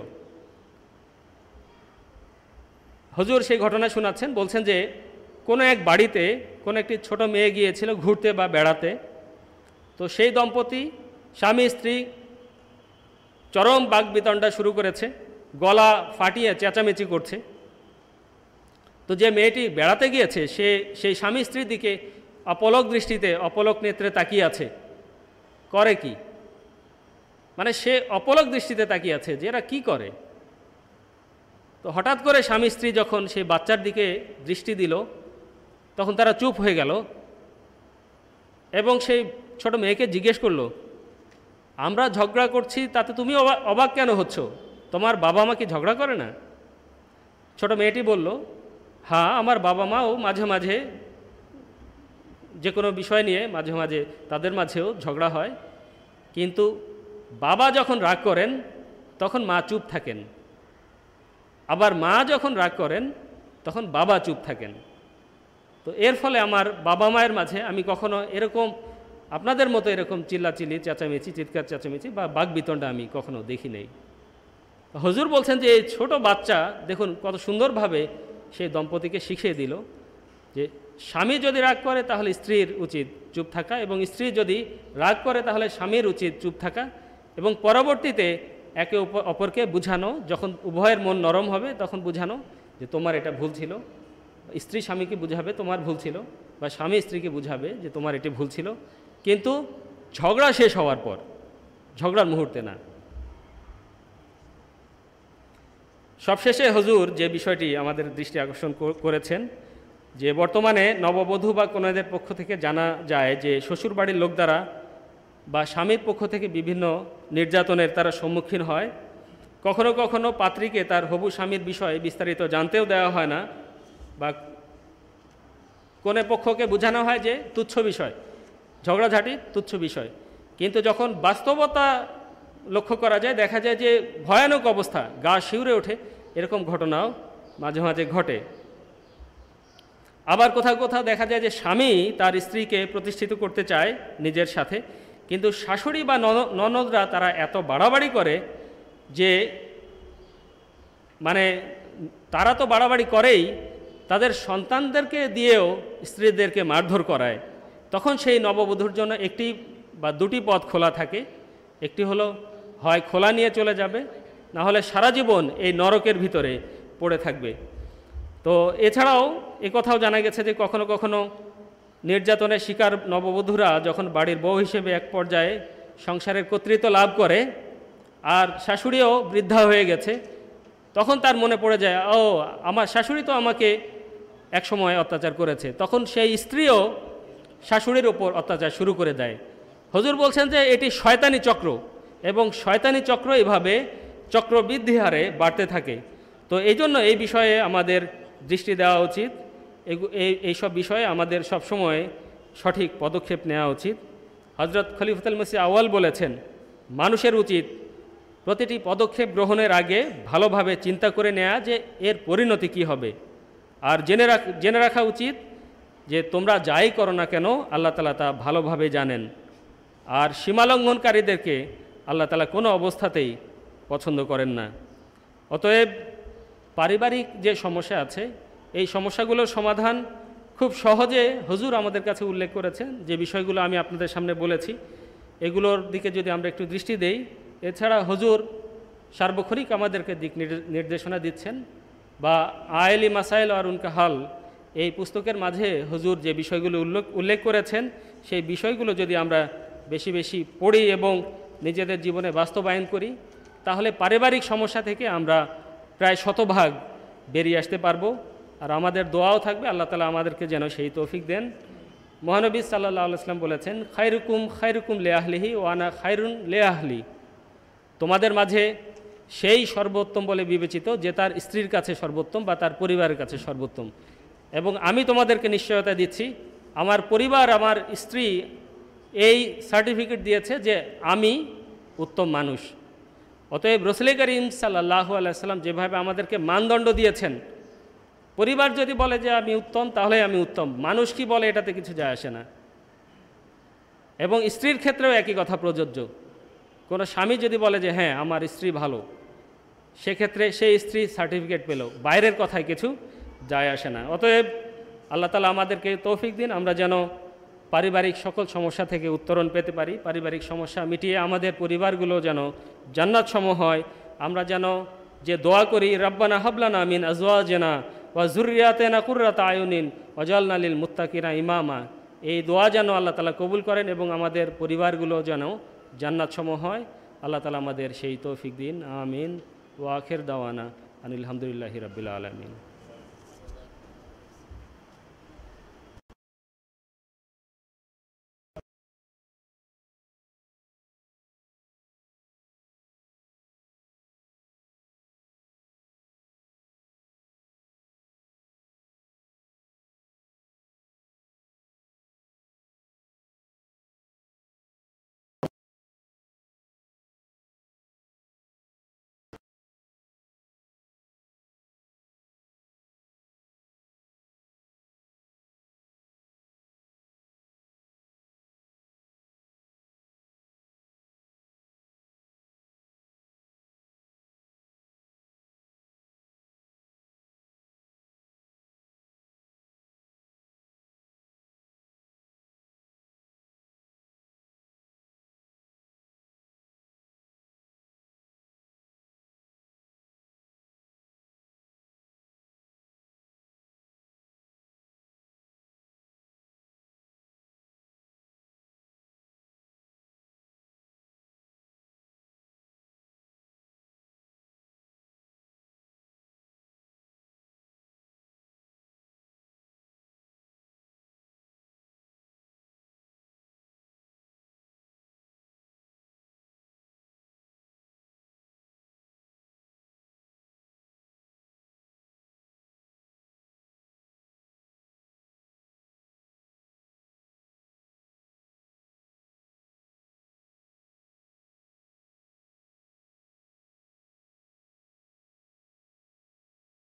হজুর সেই ঘটনা শোনাচ্ছেন বলছেন যে কোনো এক বাড়িতে কোনো একটি ছোট মেয়ে গিয়েছিল ঘুরতে বা বেড়াতে তো সেই দম্পতি স্বামী স্ত্রী চরম বিতণ্ডা শুরু করেছে গলা ফাটিয়ে চেঁচামেচি করছে তো যে মেয়েটি বেড়াতে গিয়েছে সে সেই স্বামী স্ত্রীর দিকে অপলক দৃষ্টিতে অপলক নেত্রে তাকিয়ে আছে করে কি মানে সে অপলক দৃষ্টিতে তাকিয়ে আছে যে এরা কী করে তো হঠাৎ করে স্বামী স্ত্রী যখন সেই বাচ্চার দিকে দৃষ্টি দিল তখন তারা চুপ হয়ে গেল এবং সেই ছোট মেয়েকে জিজ্ঞেস করলো আমরা ঝগড়া করছি তাতে তুমি অবাক কেন হচ্ছ তোমার বাবা মা কি ঝগড়া করে না ছোট মেয়েটি বলল হ্যাঁ আমার বাবা মাও মাঝে মাঝে যে কোনো বিষয় নিয়ে মাঝে মাঝে তাদের মাঝেও ঝগড়া হয় কিন্তু বাবা যখন রাগ করেন তখন মা চুপ থাকেন আবার মা যখন রাগ করেন তখন বাবা চুপ থাকেন তো এর ফলে আমার বাবা মায়ের মাঝে আমি কখনো এরকম আপনাদের মতো এরকম চিল্লাচিল্লি চেঁচামেচি চিৎকার চেঁচামেচি বা বাঘবিতণ্ডা আমি কখনো দেখি নেই হজুর বলছেন যে এই ছোটো বাচ্চা দেখুন কত সুন্দরভাবে সেই দম্পতিকে শিখিয়ে দিল যে স্বামী যদি রাগ করে তাহলে স্ত্রীর উচিত চুপ থাকা এবং স্ত্রী যদি রাগ করে তাহলে স্বামীর উচিত চুপ থাকা এবং পরবর্তীতে একে অপরকে বুঝানো যখন উভয়ের মন নরম হবে তখন বুঝানো যে তোমার এটা ভুল ছিল স্ত্রী স্বামীকে বুঝাবে তোমার ভুল ছিল বা স্বামী স্ত্রীকে বুঝাবে যে তোমার এটি ভুল ছিল কিন্তু ঝগড়া শেষ হওয়ার পর ঝগড়ার মুহূর্তে না সবশেষে হজুর যে বিষয়টি আমাদের দৃষ্টি আকর্ষণ করেছেন যে বর্তমানে নববধূ বা কন্যাদের পক্ষ থেকে জানা যায় যে শ্বশুরবাড়ির লোক দ্বারা বা স্বামীর পক্ষ থেকে বিভিন্ন নির্যাতনের তারা সম্মুখীন হয় কখনো কখনো পাত্রীকে তার হবু স্বামীর বিষয়ে বিস্তারিত জানতেও দেওয়া হয় না বা কোনে পক্ষকে বোঝানো হয় যে তুচ্ছ বিষয় ঝগড়াঝাটি তুচ্ছ বিষয় কিন্তু যখন বাস্তবতা লক্ষ্য করা যায় দেখা যায় যে ভয়ানক অবস্থা গা শিউরে ওঠে এরকম ঘটনাও মাঝে মাঝে ঘটে আবার কোথাও কোথাও দেখা যায় যে স্বামী তার স্ত্রীকে প্রতিষ্ঠিত করতে চায় নিজের সাথে কিন্তু শাশুড়ি বা ননদরা তারা এত বাড়াবাড়ি করে যে মানে তারা তো বাড়াবাড়ি করেই তাদের সন্তানদেরকে দিয়েও স্ত্রীদেরকে মারধর করায় তখন সেই নববধূর জন্য একটি বা দুটি পথ খোলা থাকে একটি হলো হয় খোলা নিয়ে চলে যাবে না হলে সারা জীবন এই নরকের ভিতরে পড়ে থাকবে তো এছাড়াও এ কথাও জানা গেছে যে কখনো কখনো নির্যাতনের শিকার নববধূরা যখন বাড়ির বউ হিসেবে এক পর্যায়ে সংসারের কর্তৃত্ব লাভ করে আর শাশুড়িও বৃদ্ধা হয়ে গেছে তখন তার মনে পড়ে যায় ও আমার শাশুড়ি তো আমাকে একসময় অত্যাচার করেছে তখন সেই স্ত্রীও শাশুড়ির ওপর অত্যাচার শুরু করে দেয় হজুর বলছেন যে এটি শয়তানি চক্র এবং শয়তানি চক্র এভাবে চক্রবৃদ্ধি হারে বাড়তে থাকে তো এই জন্য এই বিষয়ে আমাদের দৃষ্টি দেওয়া উচিত এই সব বিষয়ে আমাদের সবসময় সঠিক পদক্ষেপ নেওয়া উচিত হজরত খলিফতুল মসি আওয়াল বলেছেন মানুষের উচিত প্রতিটি পদক্ষেপ গ্রহণের আগে ভালোভাবে চিন্তা করে নেয়া যে এর পরিণতি কি হবে আর জেনে রাখ জেনে রাখা উচিত যে তোমরা যাই করো না কেন আল্লাহ তালা তা ভালোভাবে জানেন আর সীমালঙ্ঘনকারীদেরকে আল্লাহ তালা কোনো অবস্থাতেই পছন্দ করেন না অতএব পারিবারিক যে সমস্যা আছে এই সমস্যাগুলোর সমাধান খুব সহজে হজুর আমাদের কাছে উল্লেখ করেছেন যে বিষয়গুলো আমি আপনাদের সামনে বলেছি এগুলোর দিকে যদি আমরা একটু দৃষ্টি দেই এছাড়া হজুর সার্বক্ষণিক আমাদেরকে দিক নির্দেশনা দিচ্ছেন বা আয়েলি মাসাইল আর উনকা হাল এই পুস্তকের মাঝে হুজুর যে বিষয়গুলো উল্লেখ উল্লেখ করেছেন সেই বিষয়গুলো যদি আমরা বেশি বেশি পড়ি এবং নিজেদের জীবনে বাস্তবায়ন করি তাহলে পারিবারিক সমস্যা থেকে আমরা প্রায় শতভাগ বেরিয়ে আসতে পারবো আর আমাদের দোয়াও থাকবে আল্লাহ তালা আমাদেরকে যেন সেই তৌফিক দেন মহানবী সাল্লাহ আসলাম বলেছেন খাইরুকুম খায়রুকুম লে আহলিহি ওয়ানা খাইরুন লে আহলি তোমাদের মাঝে সেই সর্বোত্তম বলে বিবেচিত যে তার স্ত্রীর কাছে সর্বোত্তম বা তার পরিবারের কাছে সর্বোত্তম এবং আমি তোমাদেরকে নিশ্চয়তা দিচ্ছি আমার পরিবার আমার স্ত্রী এই সার্টিফিকেট দিয়েছে যে আমি উত্তম মানুষ অতএব রসলে করিম সাল্লাহ আলাইসাল্লাম যেভাবে আমাদেরকে মানদণ্ড দিয়েছেন পরিবার যদি বলে যে আমি উত্তম তাহলে আমি উত্তম মানুষ কি বলে এটাতে কিছু যায় আসে না এবং স্ত্রীর ক্ষেত্রেও একই কথা প্রযোজ্য কোনো স্বামী যদি বলে যে হ্যাঁ আমার স্ত্রী ভালো সেক্ষেত্রে সেই স্ত্রী সার্টিফিকেট পেল বাইরের কথায় কিছু যায় আসে না অতএব আল্লাহ তালা আমাদেরকে তৌফিক দিন আমরা যেন পারিবারিক সকল সমস্যা থেকে উত্তরণ পেতে পারি পারিবারিক সমস্যা মিটিয়ে আমাদের পরিবারগুলো যেন জান্নাত সম হয় আমরা যেন যে দোয়া করি রব্বানা হাবলানা মিন জেনা ওয়া জুরিয়াতেনা কুর্রাত আয়ুনিন অজালনালিল মুত্তাকিনা ইমামা এই দোয়া যেন আল্লাহ তালা কবুল করেন এবং আমাদের পরিবারগুলো যেন জান্নাতসম হয় আল্লাহ তালা আমাদের সেই তৌফিক দিন আমিন ও আখের দাওয়ানা আনিলামদুলিল্লাহি রাবিল আলমিন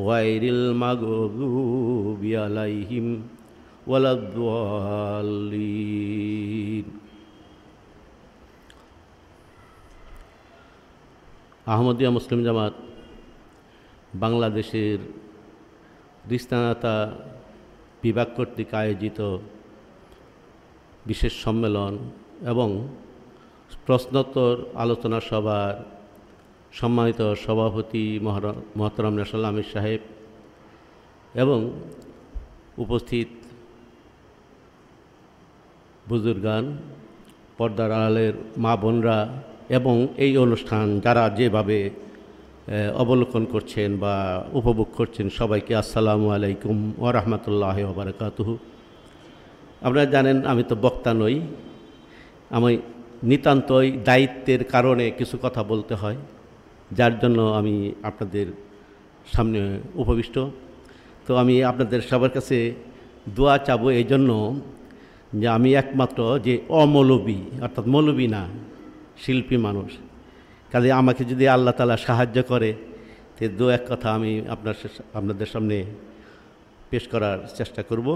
ওয়াইরিল মাগদুবি আলাইহিম ওয়ালাদ্দালিন আহমদিয়া মুসলিম জামাত বাংলাদেশের রিস্তানাতা বিভাগ কর্তৃক আয়োজিত বিশেষ সম্মেলন এবং প্রশ্নোত্তর আলোচনা সভার সম্মানিত সভাপতি মহাতরম নাসাল আমির সাহেব এবং উপস্থিত বুজুর্গান পর্দার আলের মা বোনরা এবং এই অনুষ্ঠান যারা যেভাবে অবলোকন করছেন বা উপভোগ করছেন সবাইকে আসসালামু আলাইকুম ও রহমতুল্লাহ ওবরাকাতুহ আপনারা জানেন আমি তো বক্তা নই আমি নিতান্তই দায়িত্বের কারণে কিছু কথা বলতে হয় যার জন্য আমি আপনাদের সামনে উপবিষ্ট তো আমি আপনাদের সবার কাছে দোয়া চাবো এই জন্য যে আমি একমাত্র যে অমৌলবী অর্থাৎ মৌলবী না শিল্পী মানুষ কাজে আমাকে যদি আল্লাহ তালা সাহায্য করে তে দু এক কথা আমি আপনার আপনাদের সামনে পেশ করার চেষ্টা করব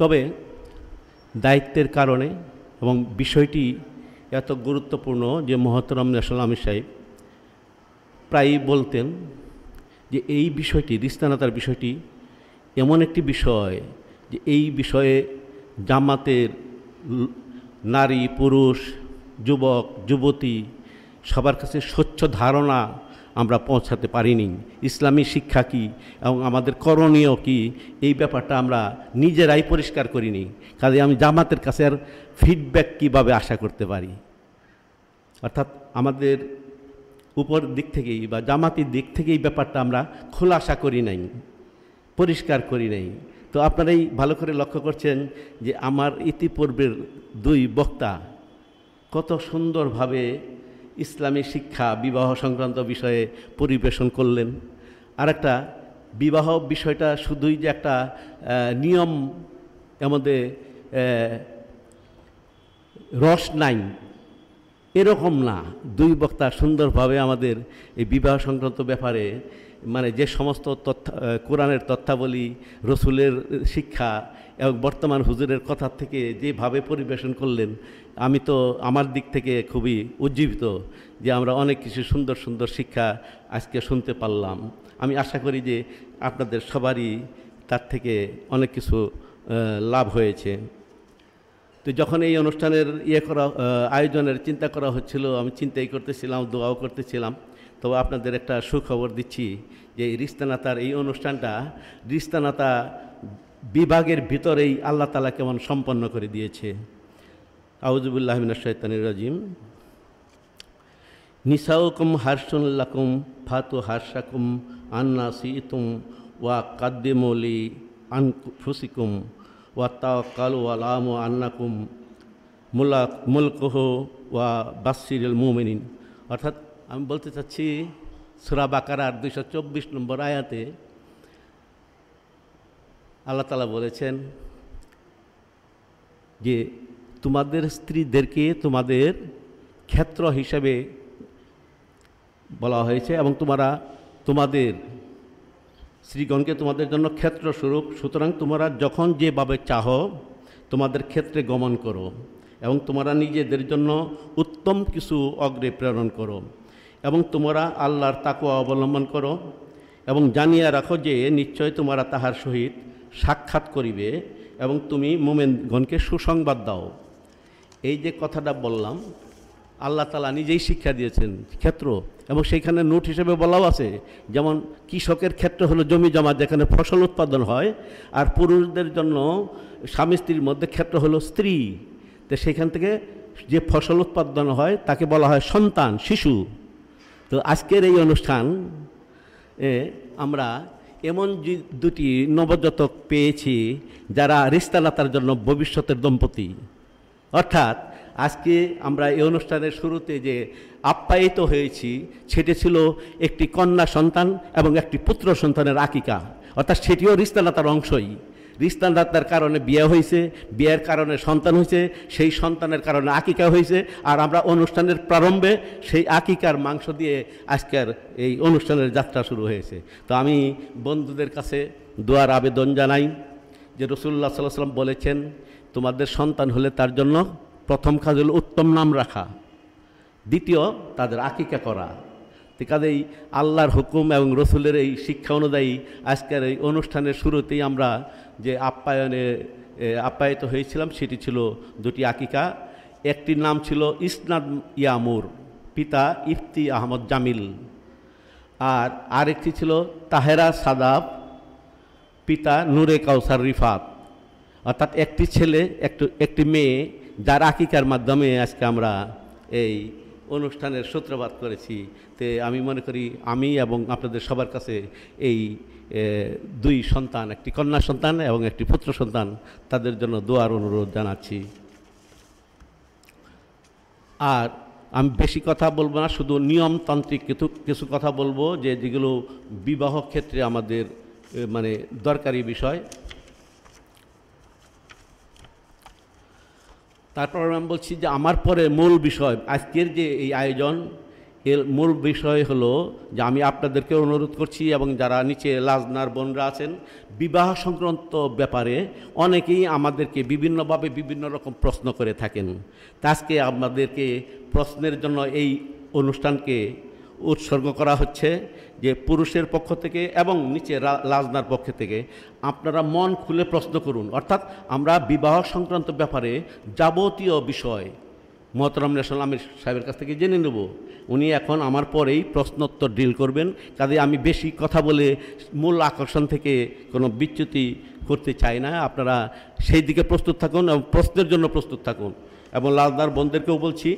তবে দায়িত্বের কারণে এবং বিষয়টি এত গুরুত্বপূর্ণ যে মহতরম আমি সাহেব প্রায়ই বলতেন যে এই বিষয়টি রিস্তানাতার বিষয়টি এমন একটি বিষয় যে এই বিষয়ে জামাতের নারী পুরুষ যুবক যুবতী সবার কাছে স্বচ্ছ ধারণা আমরা পৌঁছাতে পারিনি ইসলামী শিক্ষা কি এবং আমাদের করণীয় কি এই ব্যাপারটা আমরা নিজেরাই পরিষ্কার করিনি কাজে আমি জামাতের কাছে আর ফিডব্যাক কীভাবে আশা করতে পারি অর্থাৎ আমাদের উপর দিক থেকেই বা জামাতির দিক থেকেই ব্যাপারটা আমরা খোলাসা করি নাই পরিষ্কার করি নাই তো আপনারাই ভালো করে লক্ষ্য করছেন যে আমার ইতিপূর্বের দুই বক্তা কত সুন্দরভাবে ইসলামী শিক্ষা বিবাহ সংক্রান্ত বিষয়ে পরিবেশন করলেন আর একটা বিবাহ বিষয়টা শুধুই যে একটা নিয়ম আমাদের রস নাই এরকম না দুই বক্তা সুন্দরভাবে আমাদের এই বিবাহ সংক্রান্ত ব্যাপারে মানে যে সমস্ত তথ্য কোরআনের তথ্যাবলী রসুলের শিক্ষা এবং বর্তমান হুজুরের কথা থেকে যেভাবে পরিবেশন করলেন আমি তো আমার দিক থেকে খুবই উজ্জীবিত যে আমরা অনেক কিছু সুন্দর সুন্দর শিক্ষা আজকে শুনতে পারলাম আমি আশা করি যে আপনাদের সবারই তার থেকে অনেক কিছু লাভ হয়েছে তো যখন এই অনুষ্ঠানের ইয়ে করা আয়োজনের চিন্তা করা হচ্ছিল আমি চিন্তাই করতেছিলাম দোয়াও করতেছিলাম তবে আপনাদের একটা সুখবর দিচ্ছি যে রিস্তানাতার এই অনুষ্ঠানটা রিস্তানাতা বিভাগের ভিতরেই আল্লাহ তালা কেমন সম্পন্ন করে দিয়েছে আউজুবুল্লাহ মিনাশানির রাজিম নিসাউকুম হার্সুল্লাকুম ফাতু হারসাকুম আন্না সিতুম ওয়া কাদ্দিমলি আনফুসিকুম ওয়াত্তাকালু আলামু আন্নাকুম মুল্লা মুলকহ ওয়া বাসিরুল মুমিনিন অর্থাৎ আমি বলতে চাচ্ছি সুরা বাকারার দুইশো চব্বিশ নম্বর আয়াতে আল্লাহ তালা বলেছেন যে তোমাদের স্ত্রীদেরকে তোমাদের ক্ষেত্র হিসাবে বলা হয়েছে এবং তোমরা তোমাদের শ্রীগণকে তোমাদের জন্য ক্ষেত্র স্বরূপ সুতরাং তোমরা যখন যেভাবে চাহ তোমাদের ক্ষেত্রে গমন করো এবং তোমরা নিজেদের জন্য উত্তম কিছু অগ্রে প্রেরণ করো এবং তোমরা আল্লাহর তাকুয়া অবলম্বন করো এবং জানিয়া রাখো যে নিশ্চয় তোমরা তাহার সহিত সাক্ষাৎ করিবে এবং তুমি মোমেনগণকে সুসংবাদ দাও এই যে কথাটা বললাম আল্লাহ তালা নিজেই শিক্ষা দিয়েছেন ক্ষেত্র এবং সেইখানে নোট হিসেবে বলাও আছে যেমন কৃষকের ক্ষেত্র হলো জমি জমা যেখানে ফসল উৎপাদন হয় আর পুরুষদের জন্য স্বামী স্ত্রীর মধ্যে ক্ষেত্র হলো স্ত্রী তো সেখান থেকে যে ফসল উৎপাদন হয় তাকে বলা হয় সন্তান শিশু তো আজকের এই অনুষ্ঠান এ আমরা এমন দুটি নবজাতক পেয়েছি যারা রিস্তালাতার জন্য ভবিষ্যতের দম্পতি অর্থাৎ আজকে আমরা এই অনুষ্ঠানের শুরুতে যে আপ্যায়িত হয়েছি সেটি ছিল একটি কন্যা সন্তান এবং একটি পুত্র সন্তানের আকিকা অর্থাৎ সেটিও রিস্তালাতার অংশই রিস্তানদাতার কারণে বিয়ে হয়েছে বিয়ের কারণে সন্তান হয়েছে সেই সন্তানের কারণে আকিকা হয়েছে আর আমরা অনুষ্ঠানের প্রারম্ভে সেই আকিকার মাংস দিয়ে আজকের এই অনুষ্ঠানের যাত্রা শুরু হয়েছে তো আমি বন্ধুদের কাছে দোয়ার আবেদন জানাই যে রসুল্লাহ সাল্লাহ সাল্লাম বলেছেন তোমাদের সন্তান হলে তার জন্য প্রথম কাজ হলো উত্তম নাম রাখা দ্বিতীয় তাদের আকিকা করা কাজেই আল্লাহর হুকুম এবং রসুলের এই শিক্ষা অনুযায়ী আজকের এই অনুষ্ঠানের শুরুতেই আমরা যে আপ্যায়নে আপ্যায়িত হয়েছিলাম সেটি ছিল দুটি আকিকা একটির নাম ছিল ইসনাদ ইয়ামুর পিতা ইফতি আহমদ জামিল আর আরেকটি ছিল তাহেরা সাদাব পিতা নূরে কাউসার রিফাত অর্থাৎ একটি ছেলে একটু একটি মেয়ে যার আকিকার মাধ্যমে আজকে আমরা এই অনুষ্ঠানের সূত্রপাত করেছি তে আমি মনে করি আমি এবং আপনাদের সবার কাছে এই দুই সন্তান একটি কন্যা সন্তান এবং একটি পুত্র সন্তান তাদের জন্য দোয়ার অনুরোধ জানাচ্ছি আর আমি বেশি কথা বলবো না শুধু নিয়মতান্ত্রিক কিছু কিছু কথা বলবো যে যেগুলো বিবাহ ক্ষেত্রে আমাদের মানে দরকারি বিষয় তারপর আমি বলছি যে আমার পরে মূল বিষয় আজকের যে এই আয়োজন এর মূল বিষয় হল যে আমি আপনাদেরকে অনুরোধ করছি এবং যারা নিচে লাজনার বোনরা আছেন বিবাহ সংক্রান্ত ব্যাপারে অনেকেই আমাদেরকে বিভিন্নভাবে বিভিন্ন রকম প্রশ্ন করে থাকেন আজকে আমাদেরকে প্রশ্নের জন্য এই অনুষ্ঠানকে উৎসর্গ করা হচ্ছে যে পুরুষের পক্ষ থেকে এবং নিচে লাজনার পক্ষ থেকে আপনারা মন খুলে প্রশ্ন করুন অর্থাৎ আমরা বিবাহ সংক্রান্ত ব্যাপারে যাবতীয় বিষয় মহতরম রেশন আমির সাহেবের কাছ থেকে জেনে নেব উনি এখন আমার পরেই প্রশ্নোত্তর ডিল করবেন কাজে আমি বেশি কথা বলে মূল আকর্ষণ থেকে কোনো বিচ্যুতি করতে চাই না আপনারা সেই দিকে প্রস্তুত থাকুন এবং প্রশ্নের জন্য প্রস্তুত থাকুন এবং লালদার বোনদেরকেও বলছি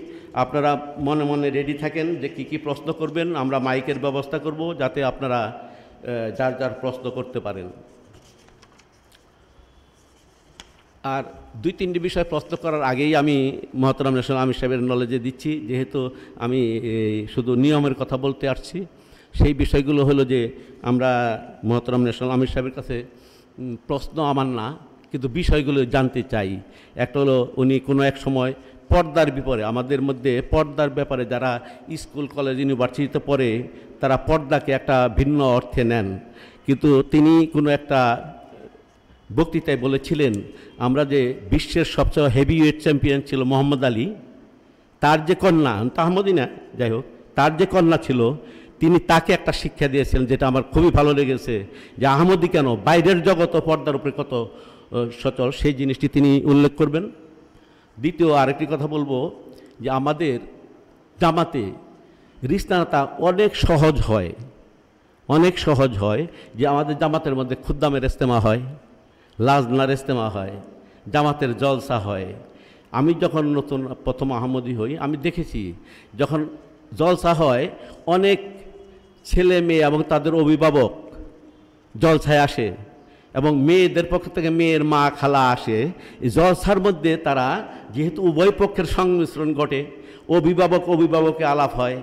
আপনারা মনে মনে রেডি থাকেন যে কি কি প্রশ্ন করবেন আমরা মাইকের ব্যবস্থা করব যাতে আপনারা যার যার প্রশ্ন করতে পারেন আর দুই তিনটি বিষয় প্রশ্ন করার আগেই আমি মহাতরাম ন্যাশনাল আমি সাহেবের নলেজে দিচ্ছি যেহেতু আমি শুধু নিয়মের কথা বলতে আসছি সেই বিষয়গুলো হলো যে আমরা মহাতরাম ন্যাশনাল আমির সাহেবের কাছে প্রশ্ন আমার না কিন্তু বিষয়গুলো জানতে চাই একটা হলো উনি কোনো এক সময় পর্দার বিপরে আমাদের মধ্যে পর্দার ব্যাপারে যারা স্কুল কলেজ ইউনিভার্সিটিতে পড়ে তারা পর্দাকে একটা ভিন্ন অর্থে নেন কিন্তু তিনি কোনো একটা বক্তৃতায় বলেছিলেন আমরা যে বিশ্বের সবচেয়ে হেভিওয়েট চ্যাম্পিয়ন ছিল মোহাম্মদ আলী তার যে কন্যা তাহমদিনা যাই হোক তার যে কন্যা ছিল তিনি তাকে একটা শিক্ষা দিয়েছিলেন যেটা আমার খুবই ভালো লেগেছে যে আহমদি কেন বাইরের জগৎ পর্দার উপরে কত সচল সেই জিনিসটি তিনি উল্লেখ করবেন দ্বিতীয় আরেকটি কথা বলবো যে আমাদের জামাতে রিস্তানাতা অনেক সহজ হয় অনেক সহজ হয় যে আমাদের জামাতের মধ্যে খুদ্দামের ইস্তেমা হয় লাজনার ইস্তেমা হয় জামাতের জলসা হয় আমি যখন নতুন প্রথম আহমদি হই আমি দেখেছি যখন জলসা হয় অনেক ছেলে মেয়ে এবং তাদের অভিভাবক জলসায় আসে এবং মেয়েদের পক্ষ থেকে মেয়ের মা খালা আসে জলসার মধ্যে তারা যেহেতু উভয় পক্ষের সংমিশ্রণ ঘটে অভিভাবক অভিভাবকে আলাপ হয়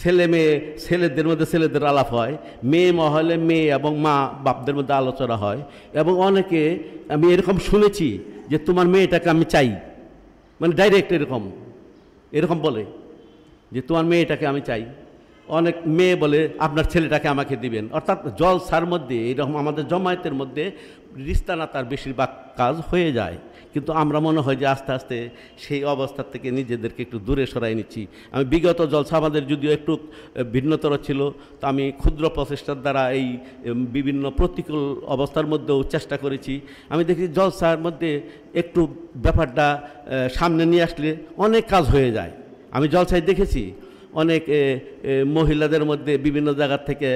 ছেলে মেয়ে ছেলেদের মধ্যে ছেলেদের আলাপ হয় মেয়ে মহলে মেয়ে এবং মা বাপদের মধ্যে আলোচনা হয় এবং অনেকে আমি এরকম শুনেছি যে তোমার মেয়েটাকে আমি চাই মানে ডাইরেক্ট এরকম এরকম বলে যে তোমার মেয়েটাকে আমি চাই অনেক মেয়ে বলে আপনার ছেলেটাকে আমাকে দিবেন অর্থাৎ জল সার মধ্যে এরকম আমাদের জমায়েতের মধ্যে রিস্তানা তার বেশিরভাগ কাজ হয়ে যায় কিন্তু আমরা মনে হয় যে আস্তে আস্তে সেই অবস্থার থেকে নিজেদেরকে একটু দূরে সরাই নিচ্ছি আমি বিগত জলসা আমাদের যদিও একটু ভিন্নতর ছিল তো আমি ক্ষুদ্র প্রচেষ্টার দ্বারা এই বিভিন্ন প্রতিকূল অবস্থার মধ্যেও চেষ্টা করেছি আমি দেখি জলসার মধ্যে একটু ব্যাপারটা সামনে নিয়ে আসলে অনেক কাজ হয়ে যায় আমি জলসায় দেখেছি অনেক মহিলাদের মধ্যে বিভিন্ন জায়গার থেকে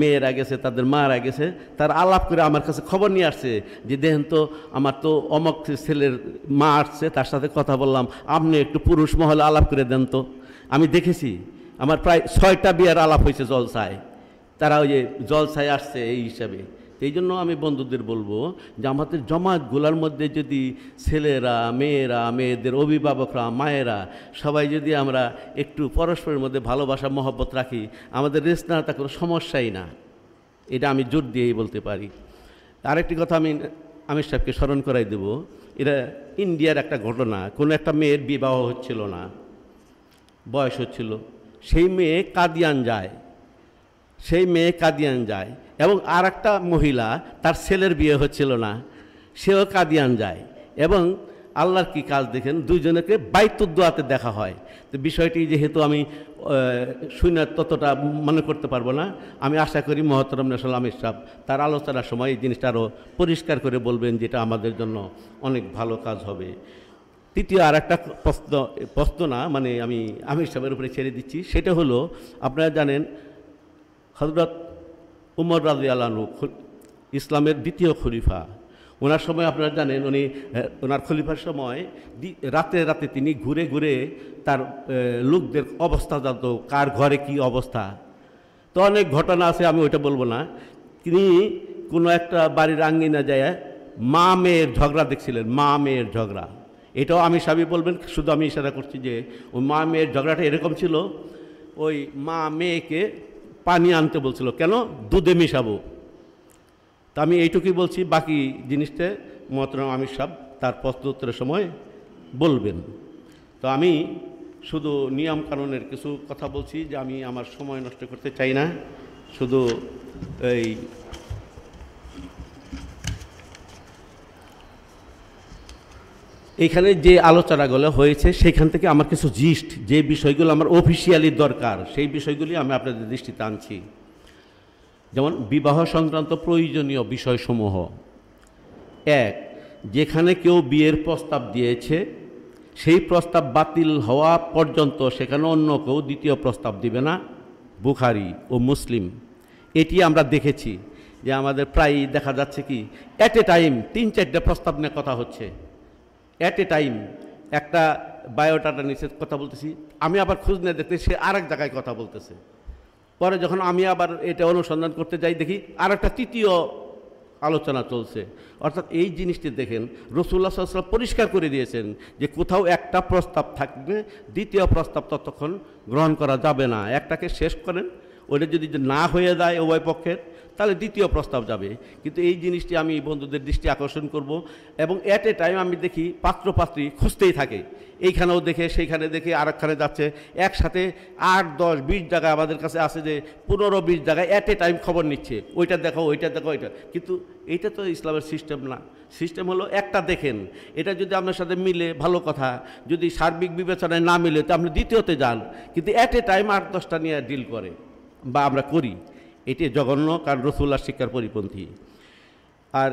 মেয়েরা গেছে তাদের মারা গেছে তার আলাপ করে আমার কাছে খবর নিয়ে আসছে যে দেখেন তো আমার তো অমক ছেলের মা আসছে তার সাথে কথা বললাম আপনি একটু পুরুষ মহলে আলাপ করে দেন তো আমি দেখেছি আমার প্রায় ছয়টা বিয়ার আলাপ হয়েছে জলসায় তারা ওই যে জলসায় আসছে এই হিসাবে এই জন্য আমি বন্ধুদের বলবো যে আমাদের জমাতগুলার মধ্যে যদি ছেলেরা মেয়েরা মেয়েদের অভিভাবকরা মায়েরা সবাই যদি আমরা একটু পরস্পরের মধ্যে ভালোবাসা মহব্বত রাখি আমাদের রেস্ট কোনো সমস্যাই না এটা আমি জোর দিয়েই বলতে পারি আরেকটি কথা আমি আমির সাহেবকে স্মরণ করাই দেব এটা ইন্ডিয়ার একটা ঘটনা কোনো একটা মেয়ের বিবাহ হচ্ছিল না বয়স হচ্ছিল সেই মেয়ে কাদিয়ান যায় সেই মেয়ে কাদিয়ান যায় এবং আর একটা মহিলা তার ছেলের বিয়ে হচ্ছিল না সেও কাদিয়ান যায় এবং আল্লাহর কি কাজ দেখেন দুইজনকে বাইতুদ্দোয়াতে দেখা হয় তো বিষয়টি যেহেতু আমি শুনে ততটা মনে করতে পারবো না আমি আশা করি মহতরম আমির সাহ তার আলোচনার সময় এই জিনিসটা আরও পরিষ্কার করে বলবেন যেটা আমাদের জন্য অনেক ভালো কাজ হবে তৃতীয় আর একটা প্রশ্ন প্রশ্ন না মানে আমি আমির সাহেবের উপরে ছেড়ে দিচ্ছি সেটা হলো আপনারা জানেন হজরত উমর রাজি আলানু ইসলামের দ্বিতীয় খলিফা ওনার সময় আপনারা জানেন উনি ওনার খলিফার সময় রাতে রাতে তিনি ঘুরে ঘুরে তার লোকদের অবস্থা জানতো কার ঘরে কি অবস্থা তো অনেক ঘটনা আছে আমি ওইটা বলবো না তিনি কোনো একটা বাড়ির আঙ্গিনা যায় মা মেয়ের ঝগড়া দেখছিলেন মা মেয়ের ঝগড়া এটাও আমি সাবি বলবেন শুধু আমি ইশারা করছি যে ওই মা মেয়ের ঝগড়াটা এরকম ছিল ওই মা মেয়েকে পানি আনতে বলছিল কেন দুধে মিশাবো তা আমি এইটুকুই বলছি বাকি জিনিসটা মহতরাম আমির সাহ তার প্রশ্নোত্তরের সময় বলবেন তো আমি শুধু নিয়ম কানুনের কিছু কথা বলছি যে আমি আমার সময় নষ্ট করতে চাই না শুধু এই এখানে যে আলোচনাগুলো হয়েছে সেখান থেকে আমার কিছু জিস্ট যে বিষয়গুলো আমার অফিসিয়ালি দরকার সেই বিষয়গুলি আমি আপনাদের দৃষ্টিতে আনছি যেমন বিবাহ সংক্রান্ত প্রয়োজনীয় বিষয়সমূহ এক যেখানে কেউ বিয়ের প্রস্তাব দিয়েছে সেই প্রস্তাব বাতিল হওয়া পর্যন্ত সেখানে অন্য কেউ দ্বিতীয় প্রস্তাব দিবে না বুখারি ও মুসলিম এটি আমরা দেখেছি যে আমাদের প্রায়ই দেখা যাচ্ছে কি অ্যাট এ টাইম তিন চারটে প্রস্তাব নিয়ে কথা হচ্ছে অ্যাট এ টাইম একটা বায়োডাটা নিচে কথা বলতেছি আমি আবার খোঁজ নিয়ে দেখতে সে আরেক জায়গায় কথা বলতেছে পরে যখন আমি আবার এটা অনুসন্ধান করতে যাই দেখি আর একটা তৃতীয় আলোচনা চলছে অর্থাৎ এই জিনিসটি দেখেন রসুল্লা সাল্লাম পরিষ্কার করে দিয়েছেন যে কোথাও একটা প্রস্তাব থাকবে দ্বিতীয় প্রস্তাব ততক্ষণ গ্রহণ করা যাবে না একটাকে শেষ করেন ওটা যদি না হয়ে যায় উভয় পক্ষের তাহলে দ্বিতীয় প্রস্তাব যাবে কিন্তু এই জিনিসটি আমি বন্ধুদের দৃষ্টি আকর্ষণ করব এবং অ্যাট এ টাইম আমি দেখি পাত্র পাত্রী খুঁজতেই থাকে এইখানেও দেখে সেইখানে দেখে আরেকখানে যাচ্ছে একসাথে আট দশ বিশ জায়গায় আমাদের কাছে আছে যে পনেরো বিশ জায়গায় অ্যাট এ টাইম খবর নিচ্ছে ওইটা দেখো ওইটা দেখো ওইটা কিন্তু এইটা তো ইসলামের সিস্টেম না সিস্টেম হলো একটা দেখেন এটা যদি আপনার সাথে মিলে ভালো কথা যদি সার্বিক বিবেচনায় না মিলে তো আপনি দ্বিতীয়তে যান কিন্তু অ্যাট এ টাইম আট দশটা নিয়ে ডিল করে বা আমরা করি এটি জঘন্য কারণ রসুল্লার শিক্ষার পরিপন্থী আর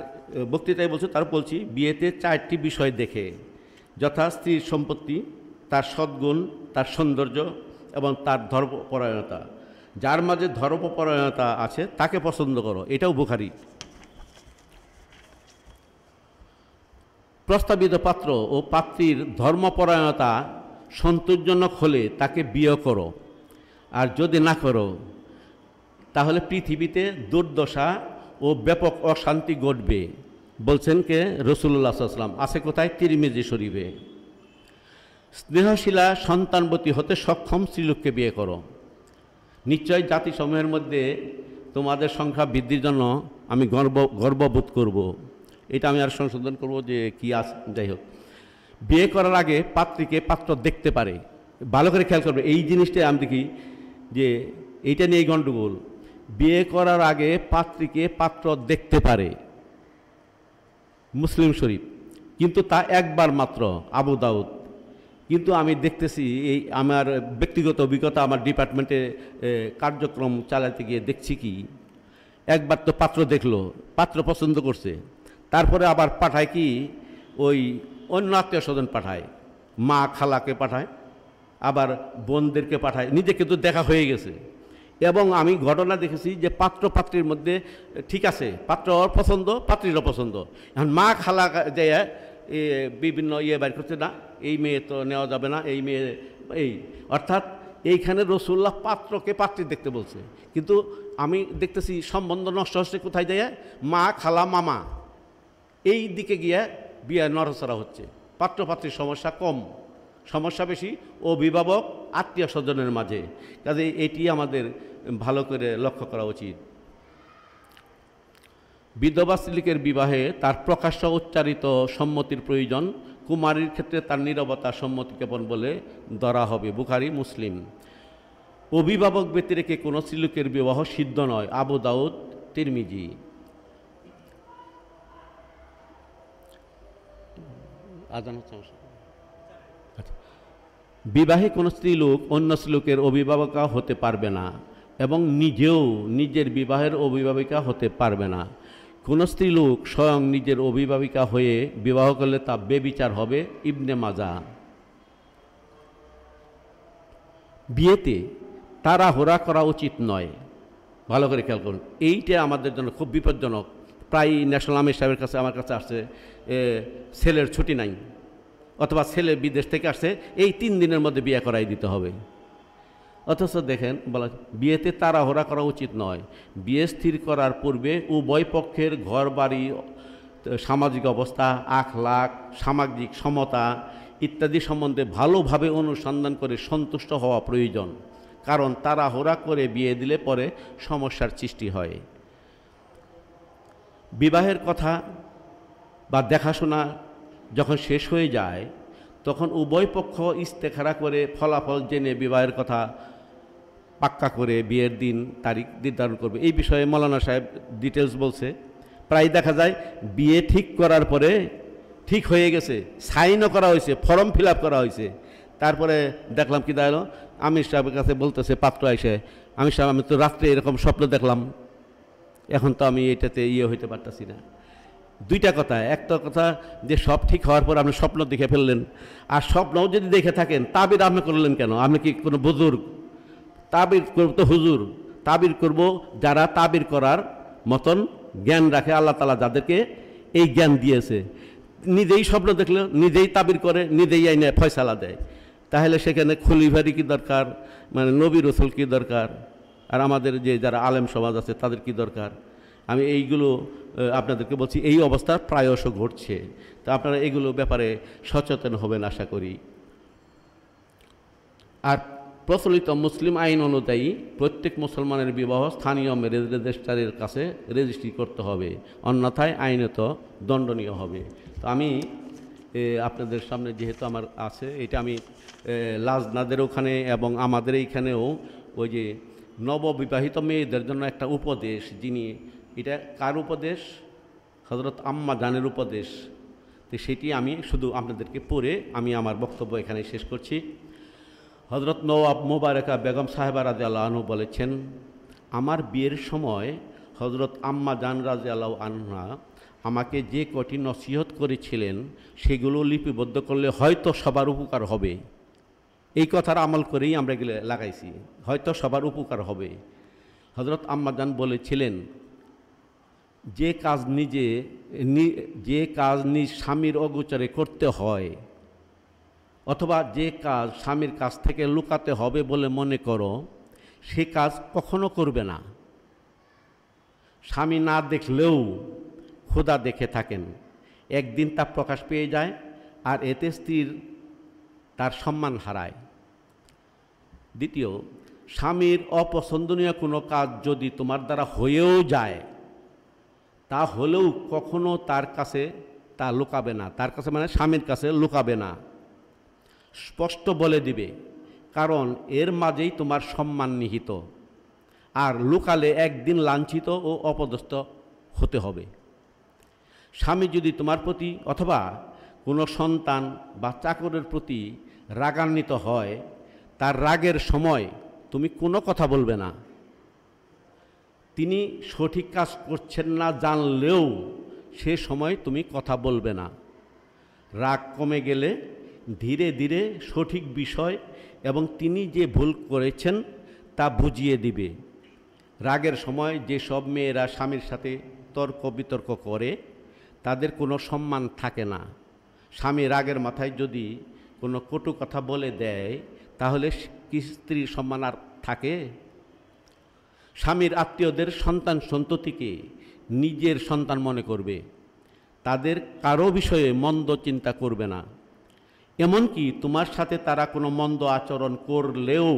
বক্তৃতায় বলছে তার বলছি বিয়েতে চারটি বিষয় দেখে যথা স্ত্রীর সম্পত্তি তার সদ্গুণ তার সৌন্দর্য এবং তার ধর্মপরায়ণতা যার মাঝে ধর্মপরায়ণতা আছে তাকে পছন্দ করো এটাও বুখারি প্রস্তাবিত পাত্র ও পাত্রীর ধর্মপরায়ণতা সন্তোষজনক হলে তাকে বিয়ে করো আর যদি না করো তাহলে পৃথিবীতে দুর্দশা ও ব্যাপক অশান্তি ঘটবে বলছেন কে রসুল্লাহ সাল্লাম আছে কোথায় তিরিমিজি শরীফে স্নেহশীলা সন্তানবতী হতে সক্ষম স্ত্রীলোককে বিয়ে করো নিশ্চয় জাতিসমূহের মধ্যে তোমাদের সংখ্যা বৃদ্ধির জন্য আমি গর্ব গর্ববোধ করব। এটা আমি আর সংশোধন করব যে কি আস যাই হোক বিয়ে করার আগে পাত্রীকে পাত্র দেখতে পারে ভালো করে খেয়াল করবে এই জিনিসটাই আমি দেখি যে এইটা নিয়ে গণ্ডগোল বিয়ে করার আগে পাত্রীকে পাত্র দেখতে পারে মুসলিম শরীফ কিন্তু তা একবার মাত্র আবু দাউদ কিন্তু আমি দেখতেছি এই আমার ব্যক্তিগত অভিজ্ঞতা আমার ডিপার্টমেন্টে কার্যক্রম চালাতে গিয়ে দেখছি কি একবার তো পাত্র দেখলো পাত্র পছন্দ করছে তারপরে আবার পাঠায় কি ওই অন্য আত্মীয় স্বজন পাঠায় মা খালাকে পাঠায় আবার বোনদেরকে পাঠায় নিজে কিন্তু দেখা হয়ে গেছে এবং আমি ঘটনা দেখেছি যে পাত্র পাত্রীর মধ্যে ঠিক আছে পাত্র পছন্দ পাত্রীর অপছন্দ এখন মা খালা যে বিভিন্ন ইয়ে বাইর করছে না এই মেয়ে তো নেওয়া যাবে না এই মেয়ে এই অর্থাৎ এইখানে রসুল্লাহ পাত্রকে পাত্রী দেখতে বলছে কিন্তু আমি দেখতেছি সম্বন্ধ নষ্ট হচ্ছে কোথায় যায় মা খালা মামা এই দিকে গিয়ে বিয়ে নড়চড়া হচ্ছে পাত্র পাত্রীর সমস্যা কম সমস্যা বেশি অভিভাবক আত্মীয় স্বজনের মাঝে কাজে এটি আমাদের ভালো করে লক্ষ্য করা উচিত বিধবা স্ত্রীলিকের বিবাহে তার প্রকাশ্য উচ্চারিত সম্মতির প্রয়োজন কুমারীর ক্ষেত্রে তার নিরবতা সম্মতি কেবল বলে ধরা হবে বুখারি মুসলিম অভিভাবক ব্যতিরেকে কোনো স্ত্রীলোকের বিবাহ সিদ্ধ নয় আবু দাউদ তিরমিজি আচ্ছা। বিবাহে কোনো স্ত্রীলোক অন্য স্ত্রীলোকের অভিভাবকা হতে পারবে না এবং নিজেও নিজের বিবাহের অভিভাবিকা হতে পারবে না স্ত্রী স্ত্রীলোক স্বয়ং নিজের অভিভাবিকা হয়ে বিবাহ করলে তা বেবিচার হবে ইবনে মাজা বিয়েতে তারা হোরা করা উচিত নয় ভালো করে খেয়াল করুন এইটা আমাদের জন্য খুব বিপজ্জনক প্রায় ন্যাশনাল আমির সাহেবের কাছে আমার কাছে আসছে ছেলের ছুটি নাই অথবা ছেলে বিদেশ থেকে আসছে এই তিন দিনের মধ্যে বিয়ে করাই দিতে হবে অথচ দেখেন বলা বিয়েতে তাড়াহোড়া করা উচিত নয় বিয়ে স্থির করার পূর্বে উভয় পক্ষের ঘর বাড়ি সামাজিক অবস্থা আখলাখ সামাজিক সমতা ইত্যাদি সম্বন্ধে ভালোভাবে অনুসন্ধান করে সন্তুষ্ট হওয়া প্রয়োজন কারণ তাড়াহোড়া করে বিয়ে দিলে পরে সমস্যার সৃষ্টি হয় বিবাহের কথা বা দেখাশোনা যখন শেষ হয়ে যায় তখন উভয় পক্ষ ইস্তেখারা করে ফলাফল জেনে বিবাহের কথা পাক্কা করে বিয়ের দিন তারিখ নির্ধারণ করবে এই বিষয়ে মৌলানা সাহেব ডিটেলস বলছে প্রায় দেখা যায় বিয়ে ঠিক করার পরে ঠিক হয়ে গেছে সাইনও করা হয়েছে ফর্ম ফিল করা হয়েছে তারপরে দেখলাম কি দাঁড়ালো আমির সাহেবের কাছে বলতেছে পাত্র এসে আমির সাহেব আমি তো রাত্রে এরকম স্বপ্ন দেখলাম এখন তো আমি এটাতে ইয়ে হইতে পারতাছি না দুইটা কথা একটা কথা যে সব ঠিক হওয়ার পর আপনি স্বপ্ন দেখে ফেললেন আর স্বপ্নও যদি দেখে থাকেন তাবির আপনি করলেন কেন আপনি কি কোনো বুজুর্গ তাবির করব তো হুজুর তাবির করব যারা তাবির করার মতন জ্ঞান রাখে আল্লাহ তালা যাদেরকে এই জ্ঞান দিয়েছে নিজেই স্বপ্ন দেখলে নিজেই তাবির করে নিজেই আইনে ফয়সালা দেয় তাহলে সেখানে খলিভারি কি দরকার মানে নবী রসুল কি দরকার আর আমাদের যে যারা আলেম সমাজ আছে তাদের কি দরকার আমি এইগুলো আপনাদেরকে বলছি এই অবস্থা প্রায়শ ঘটছে তো আপনারা এগুলো ব্যাপারে সচেতন হবেন আশা করি আর প্রচলিত মুসলিম আইন অনুযায়ী প্রত্যেক মুসলমানের বিবাহ স্থানীয় ম্যারেজ রেজিস্ট্রারের কাছে রেজিস্ট্রি করতে হবে অন্যথায় আইনত দণ্ডনীয় হবে তো আমি আপনাদের সামনে যেহেতু আমার আছে এটা আমি লাজনাদের ওখানে এবং আমাদের এইখানেও ওই যে নববিবাহিত মেয়েদের জন্য একটা উপদেশ যিনি এটা কার উপদেশ হজরত আম্মা জানের উপদেশ তো সেটি আমি শুধু আপনাদেরকে পড়ে আমি আমার বক্তব্য এখানে শেষ করছি হজরত নওয়াব মুবারকা বেগম সাহেবা আল্লাহ আনহু বলেছেন আমার বিয়ের সময় হজরত আম্মা জান রাজি আল্লাহ আনহা আমাকে যে কটি নসিহত করেছিলেন সেগুলো লিপিবদ্ধ করলে হয়তো সবার উপকার হবে এই কথার আমল করেই আমরা গেলে লাগাইছি হয়তো সবার উপকার হবে হজরত আম্মাজান বলেছিলেন যে কাজ নিজে যে কাজ নিজ স্বামীর অগোচরে করতে হয় অথবা যে কাজ স্বামীর কাছ থেকে লুকাতে হবে বলে মনে করো সে কাজ কখনো করবে না স্বামী না দেখলেও খোদা দেখে থাকেন একদিন তা প্রকাশ পেয়ে যায় আর এতে স্ত্রীর তার সম্মান হারায় দ্বিতীয় স্বামীর অপছন্দনীয় কোনো কাজ যদি তোমার দ্বারা হয়েও যায় তা হলেও কখনো তার কাছে তা লুকাবে না তার কাছে মানে স্বামীর কাছে লুকাবে না স্পষ্ট বলে দিবে কারণ এর মাঝেই তোমার সম্মান নিহিত আর লোকালে একদিন লাঞ্ছিত ও অপদস্থ হতে হবে স্বামী যদি তোমার প্রতি অথবা কোনো সন্তান বা চাকরের প্রতি রাগান্বিত হয় তার রাগের সময় তুমি কোনো কথা বলবে না তিনি সঠিক কাজ করছেন না জানলেও সে সময় তুমি কথা বলবে না রাগ কমে গেলে ধীরে ধীরে সঠিক বিষয় এবং তিনি যে ভুল করেছেন তা বুঝিয়ে দিবে রাগের সময় যে সব মেয়েরা স্বামীর সাথে তর্ক বিতর্ক করে তাদের কোনো সম্মান থাকে না স্বামী রাগের মাথায় যদি কোনো কটু কথা বলে দেয় তাহলে কি স্ত্রীর সম্মান আর থাকে স্বামীর আত্মীয়দের সন্তান সন্ততিকে নিজের সন্তান মনে করবে তাদের কারো বিষয়ে মন্দ চিন্তা করবে না এমনকি তোমার সাথে তারা কোনো মন্দ আচরণ করলেও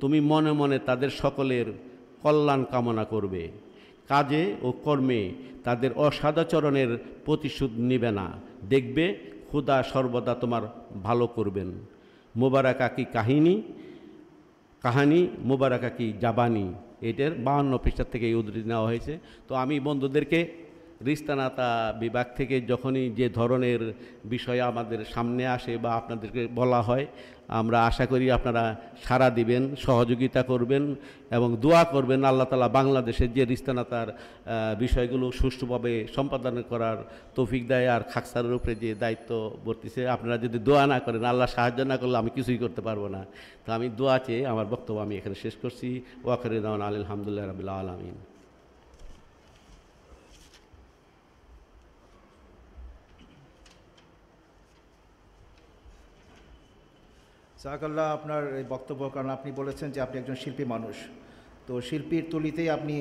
তুমি মনে মনে তাদের সকলের কল্যাণ কামনা করবে কাজে ও কর্মে তাদের অসাদাচরণের প্রতিশোধ নেবে না দেখবে খুদা সর্বদা তোমার ভালো করবেন মোবারাকা কি কাহিনী কাহানি মোবারাকা কি জাবানি এটার বাহান্ন পৃষ্ঠার থেকে এই উদ্ধৃতি নেওয়া হয়েছে তো আমি বন্ধুদেরকে রিস্তানাতা বিভাগ থেকে যখনই যে ধরনের বিষয় আমাদের সামনে আসে বা আপনাদেরকে বলা হয় আমরা আশা করি আপনারা সাড়া দিবেন সহযোগিতা করবেন এবং দোয়া করবেন আল্লাহ তালা বাংলাদেশের যে রিস্তানাতার বিষয়গুলো সুষ্ঠুভাবে সম্পাদন করার তৌফিক দেয় আর খাকসারের উপরে যে দায়িত্ব বর্তিছে আপনারা যদি দোয়া না করেন আল্লাহ সাহায্য না করলে আমি কিছুই করতে পারবো না তো আমি দোয়া চেয়ে আমার বক্তব্য আমি এখানে শেষ করছি ওয়াকরে দাওয়ান আলহামদুলিল্লাহ রবিল্লা আলমিন সাহাকাল্লাহ আপনার এই বক্তব্য কারণ আপনি বলেছেন যে আপনি একজন শিল্পী মানুষ তো শিল্পীর তুলিতেই আপনি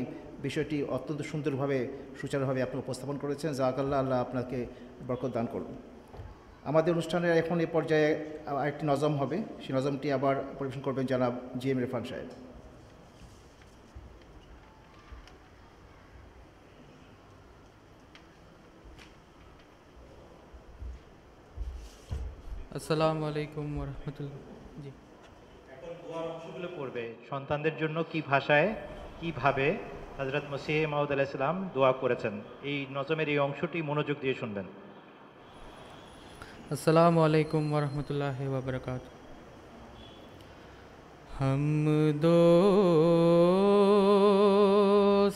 বিষয়টি অত্যন্ত সুন্দরভাবে সুচারুভাবে আপনি উপস্থাপন করেছেন জাহাকাল্লাহ আল্লাহ আপনাকে বরকত দান করুন আমাদের অনুষ্ঠানের এখন এ পর্যায়ে আরেকটি নজম হবে সেই নজমটি আবার পরিবেশন করবেন জানাব জি এম ইরফান সাহেব আসসালামু আলাইকুম রহমতুল্লাহ অংশগুলো পড়বে সন্তানদের জন্য কি ভাষায় কিভাবে হজরত মসিহ মাহুদ আলাইসালাম দোয়া করেছেন এই নজমের এই অংশটি মনোযোগ দিয়ে শুনবেন আসসালামু আলাইকুম ওরহমতুল্লাহ বাবরকাত হম দো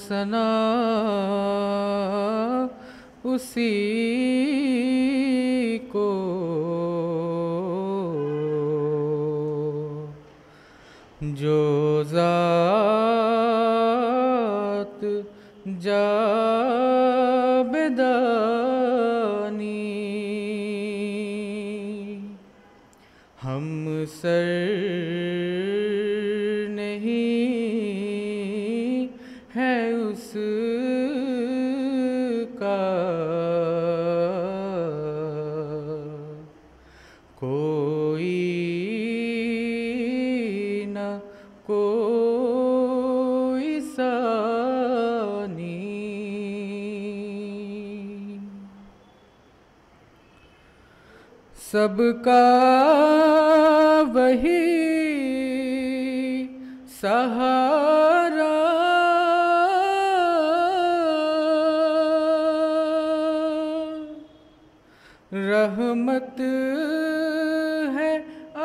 সনা উসি কো جو جا جابدانی ہم سر سب کا وہی سہارا رحمت ہے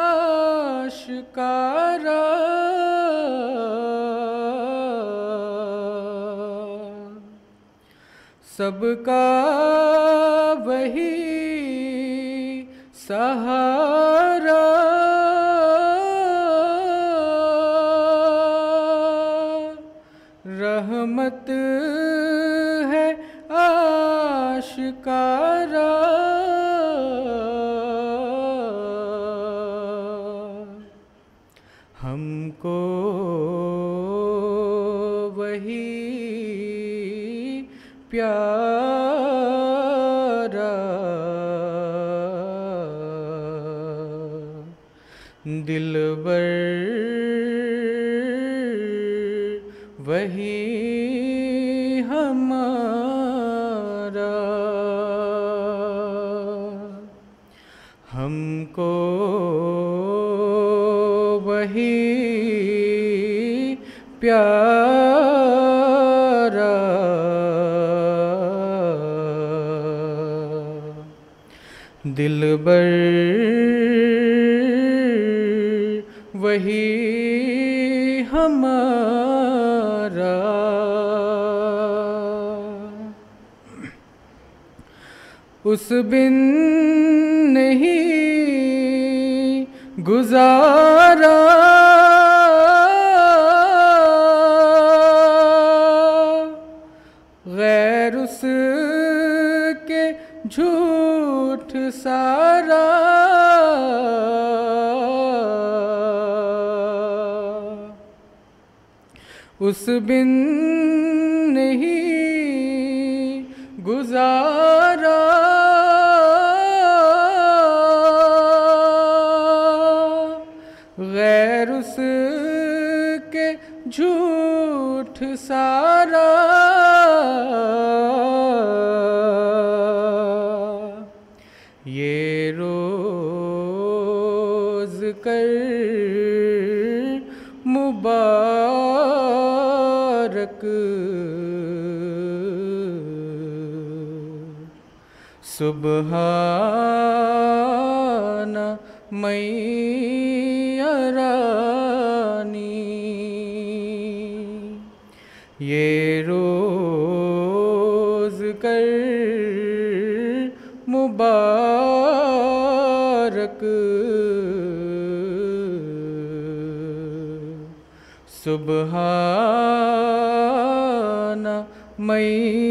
آشکارا سب کا رحمت ہے آشکار اکبر وہی ہمارا اس بن نہیں گزارا سارا اس بن نئی عرانی یہ روز کر مبارک سبحان میں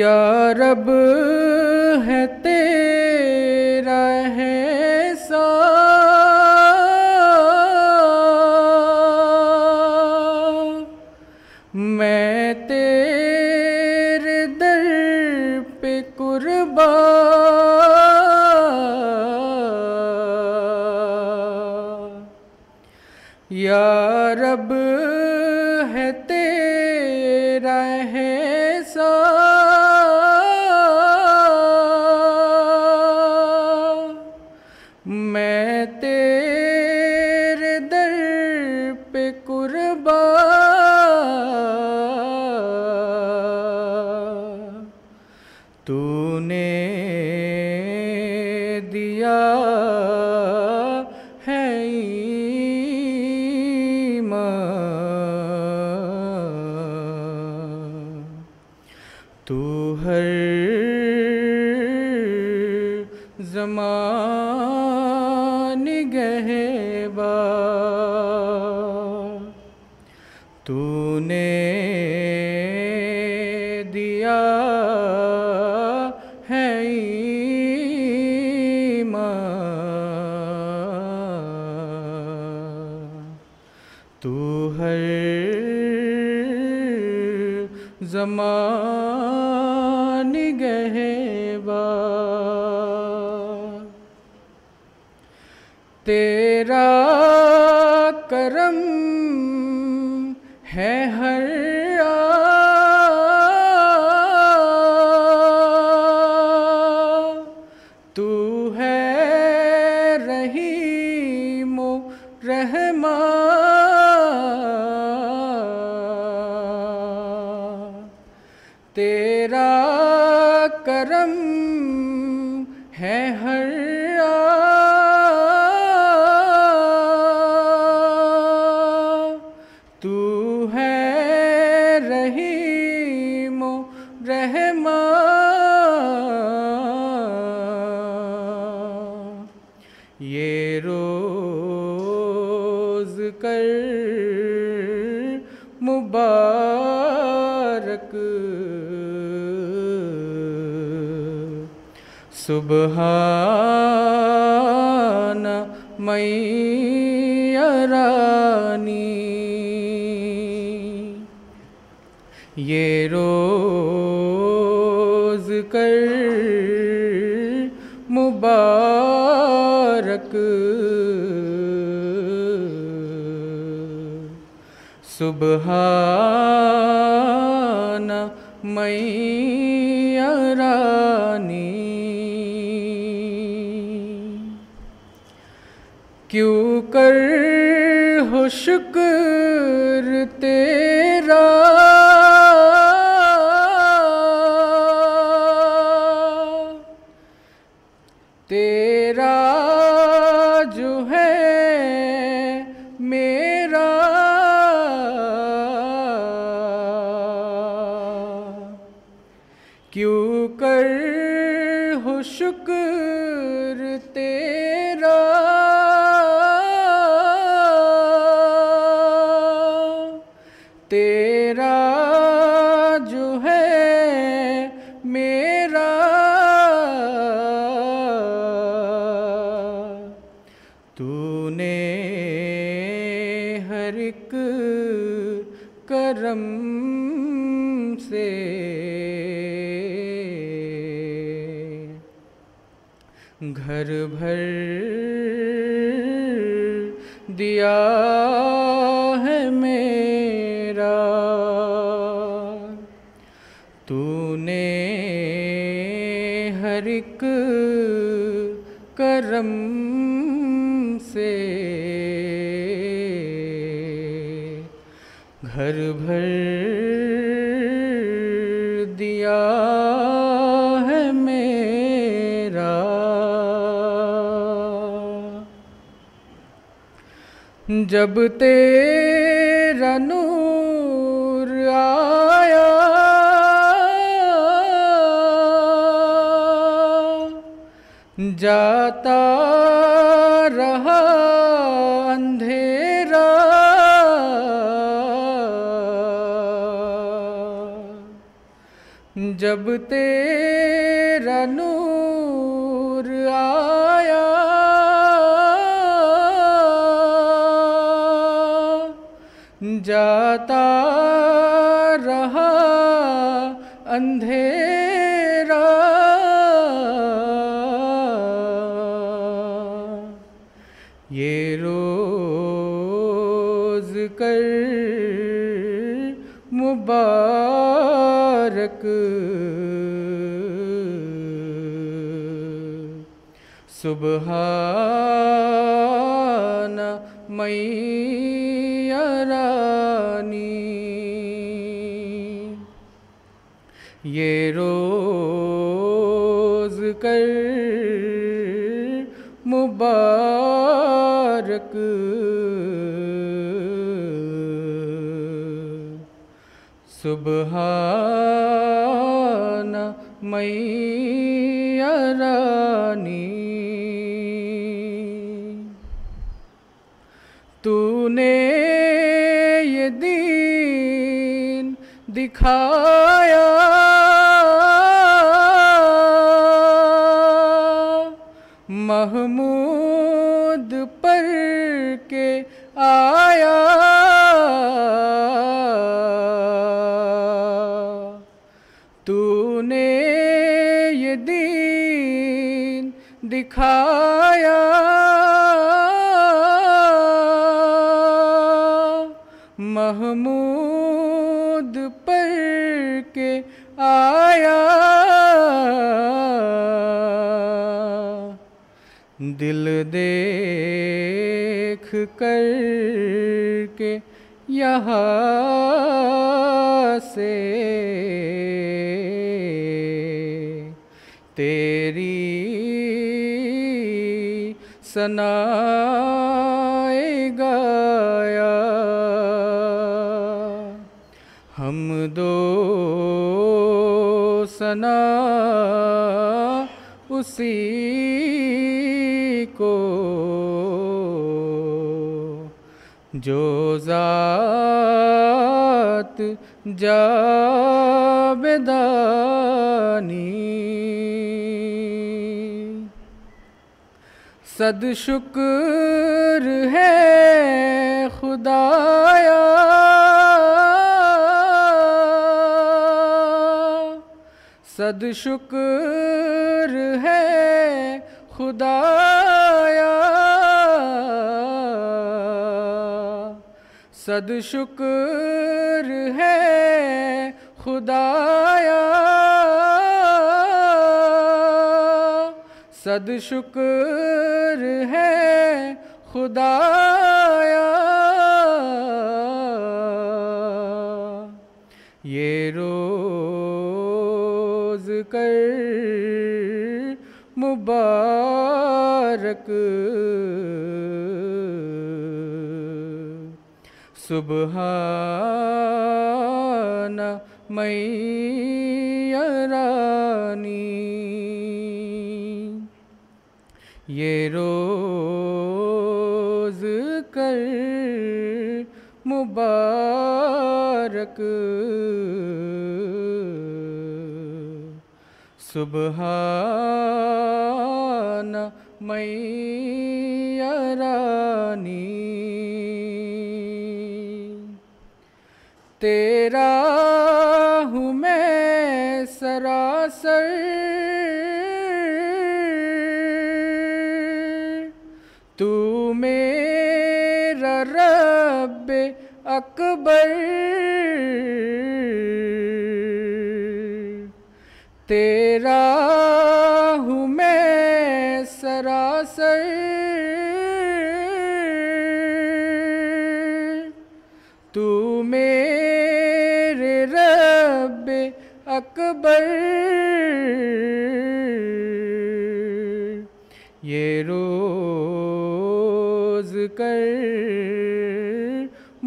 یا رب ہے te जब ते نے یہ دین دکھایا محمود کر کے یہاں سے تیری سنا گایا ہم دو سنا اسی کو جو ذات جابدانی صد شکر ہے خدایا صد شکر ہے خدا صد شکر ہے خدایا صد شکر ہے خدایا یہ روز کر مبارک سبحان شبح یہ روز کر مبارک سبحان میں رانی تیرا ہوں میں سراسر تو میرا رب اکبر تیرا اکبر یہ روز کر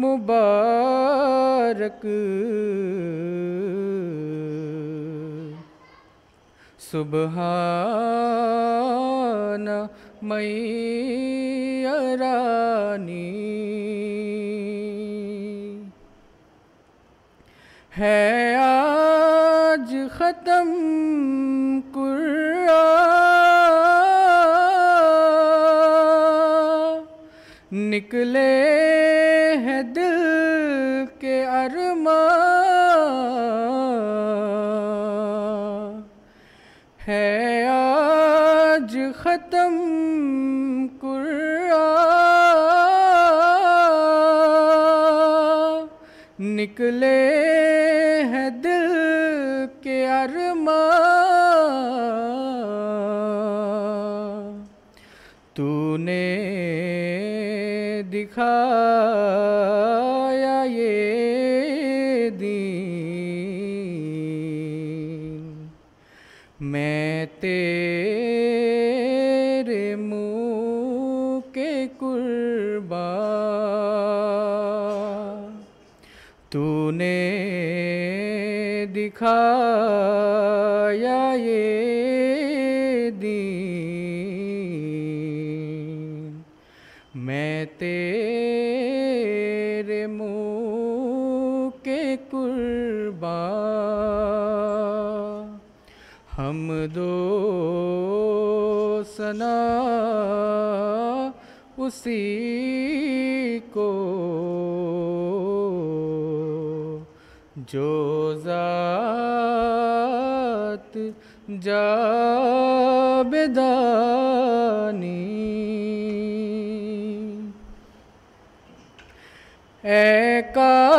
مبارک سبحان میرانی ہے آ ختم قرآن نکلے ہیں دل کے ارمان ہے آج ختم قرآن نکلے کے ارما تو نے دکھا سکھایا یہ دین میں تیرے مو کے قربا ہم دو سنا اسی کو جو ذات جابدانی اے کا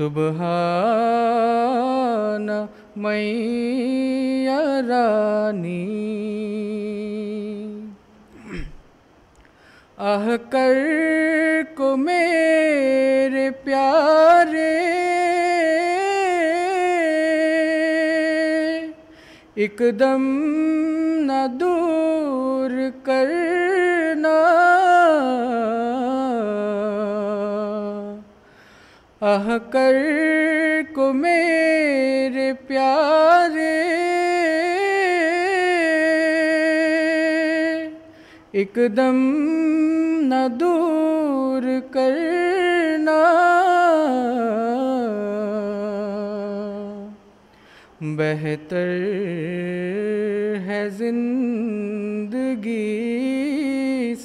سبحان میرانی اہ کر آہ کر پیارے ایک دم نہ دو کر پیارے ایک دم نہ دور کرنا بہتر ہے زندگی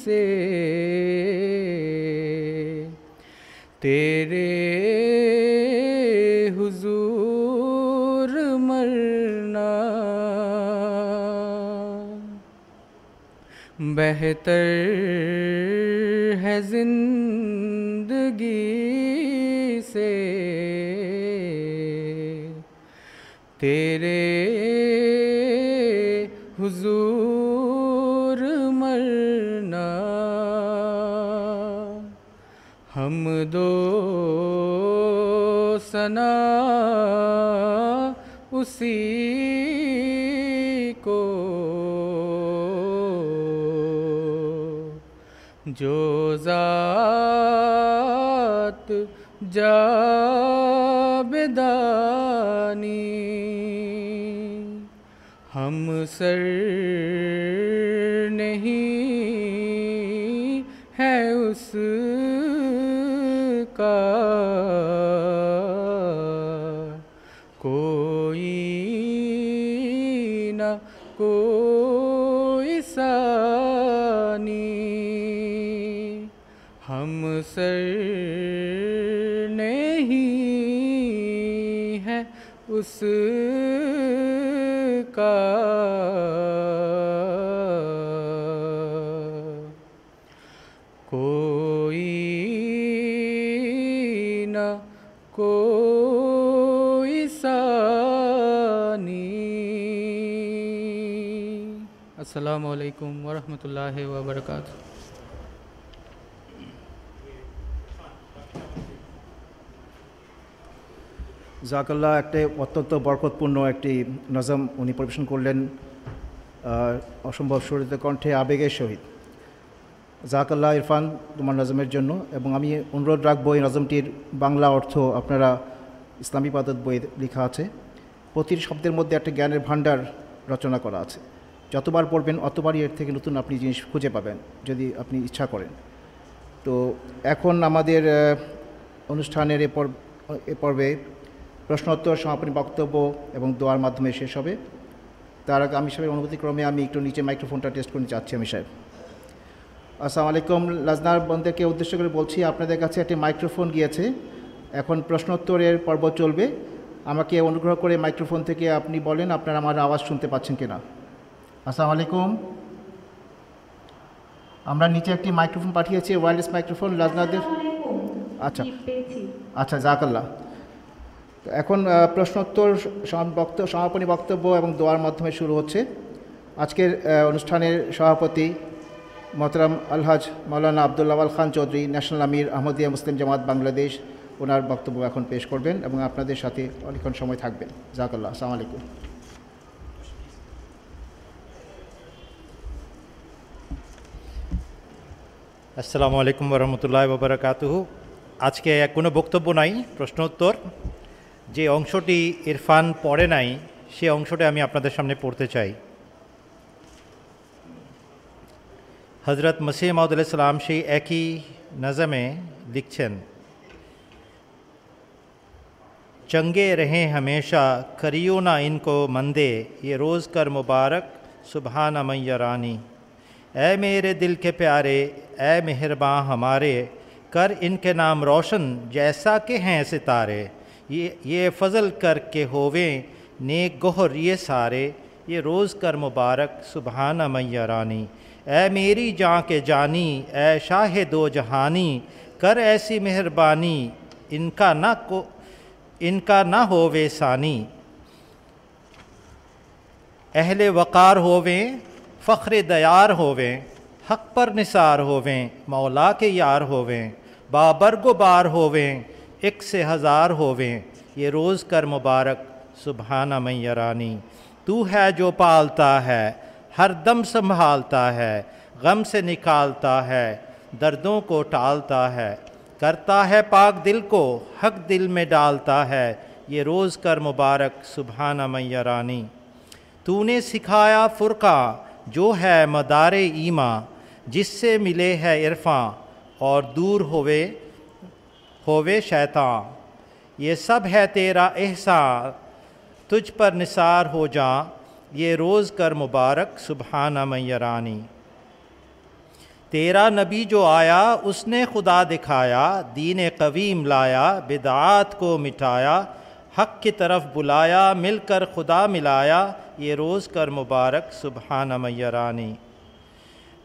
سے بہتر ہے زندگی سے تیرے حضور مرنا ہم دو ثنا اسی کو جو ذات جابدانی ہم سر نہیں ہے اس کا شری نہیں ہے اس کا السلام علیکم ورحمۃ اللہ وبرکاتہ জাকাল্লাহ একটি অত্যন্ত বরকতপূর্ণ একটি নজম উনি পরিবেশন করলেন অসম্ভব সুরিত কণ্ঠে আবেগের সহিত জাকাল্লাহ ইরফান তোমার নজমের জন্য এবং আমি অনুরোধ রাখবো এই নজমটির বাংলা অর্থ আপনারা ইসলামী পাদত বইয়ে লেখা আছে প্রতিটি শব্দের মধ্যে একটা জ্ঞানের ভাণ্ডার রচনা করা আছে যতবার পড়বেন অতবারই এর থেকে নতুন আপনি জিনিস খুঁজে পাবেন যদি আপনি ইচ্ছা করেন তো এখন আমাদের অনুষ্ঠানের এ পর্বে প্রশ্নোত্তর সমাপনী বক্তব্য এবং দোয়ার মাধ্যমে শেষ হবে তার আগে আমি সাহেবের ক্রমে আমি একটু নিচে মাইক্রোফোনটা টেস্ট করে চাচ্ছি আচ্ছা, আমি সাহেব আসসালামু আলাইকুম লাজনার বন্ধুকে উদ্দেশ্য করে বলছি আপনাদের কাছে একটি মাইক্রোফোন গিয়েছে এখন প্রশ্নোত্তরের পর্ব চলবে আমাকে অনুগ্রহ করে মাইক্রোফোন থেকে আপনি বলেন আপনারা আমার আওয়াজ শুনতে পাচ্ছেন কিনা আসসালামু আলাইকুম আমরা নিচে একটি মাইক্রোফোন পাঠিয়েছি ওয়্যারলেস মাইক্রোফোন লাজনাদের আচ্ছা আচ্ছা জাকাল্লাহ এখন প্রশ্নোত্তর বক্তব্য সমাপনী বক্তব্য এবং দোয়ার মাধ্যমে শুরু হচ্ছে আজকের অনুষ্ঠানের সভাপতি মতরাম আলহাজ মৌলানা আবদুল্লাহ আল খান চৌধুরী ন্যাশনাল আমির আহমদিয়া মুসলিম জামাত বাংলাদেশ ওনার বক্তব্য এখন পেশ করবেন এবং আপনাদের সাথে অনেকক্ষণ সময় থাকবেন জাকাল্লাহ আসসালাম আলাইকুম আসসালামু আলাইকুম রহমতুল্লাহ বাবরাকাতহু আজকে কোনো বক্তব্য নাই প্রশ্নোত্তর جے انشٹی عرفان پوڑے نہ آئی شی انشوٹیں ہمیں اپنا درش ہم نے پورتے چاہیے حضرت مسیحم عدیہ السلام شی ایکی نظمیں لکھچن چنگے رہیں ہمیشہ کریو نہ ان کو مندے یہ روز کر مبارک صبح نہ میّ اے میرے دل کے پیارے اے مہر ہمارے کر ان کے نام روشن جیسا کہ ہیں ستارے یہ یہ فضل کر کے ہوویں نیک گہر یہ سارے یہ روز کر مبارک سبحانہ میرانی اے میری جان کے جانی اے شاہ دو جہانی کر ایسی مہربانی ان کا نہ کو ان کا نہ ہووے ثانی اہل وقار ہوویں فخر دیار ہوویں حق پر نثار ہوویں مولا کے یار ہوویں بابر بار ہوویں ایک سے ہزار ہوویں یہ روز کر مبارک سبحانہ یرانی تو ہے جو پالتا ہے ہر دم سنبھالتا ہے غم سے نکالتا ہے دردوں کو ٹالتا ہے کرتا ہے پاک دل کو حق دل میں ڈالتا ہے یہ روز کر مبارک سبحانہ یرانی تو نے سکھایا فرقہ جو ہے مدار ایما جس سے ملے ہے عرفاں اور دور ہوئے ہووے شیطان یہ سب ہے تیرا احسار تجھ پر نثار ہو جا یہ روز کر مبارک سبحانہ میرانی تیرا نبی جو آیا اس نے خدا دکھایا دین قویم لایا بدعات کو مٹایا حق کی طرف بلایا مل کر خدا ملایا یہ روز کر مبارک سبحانہ میرانی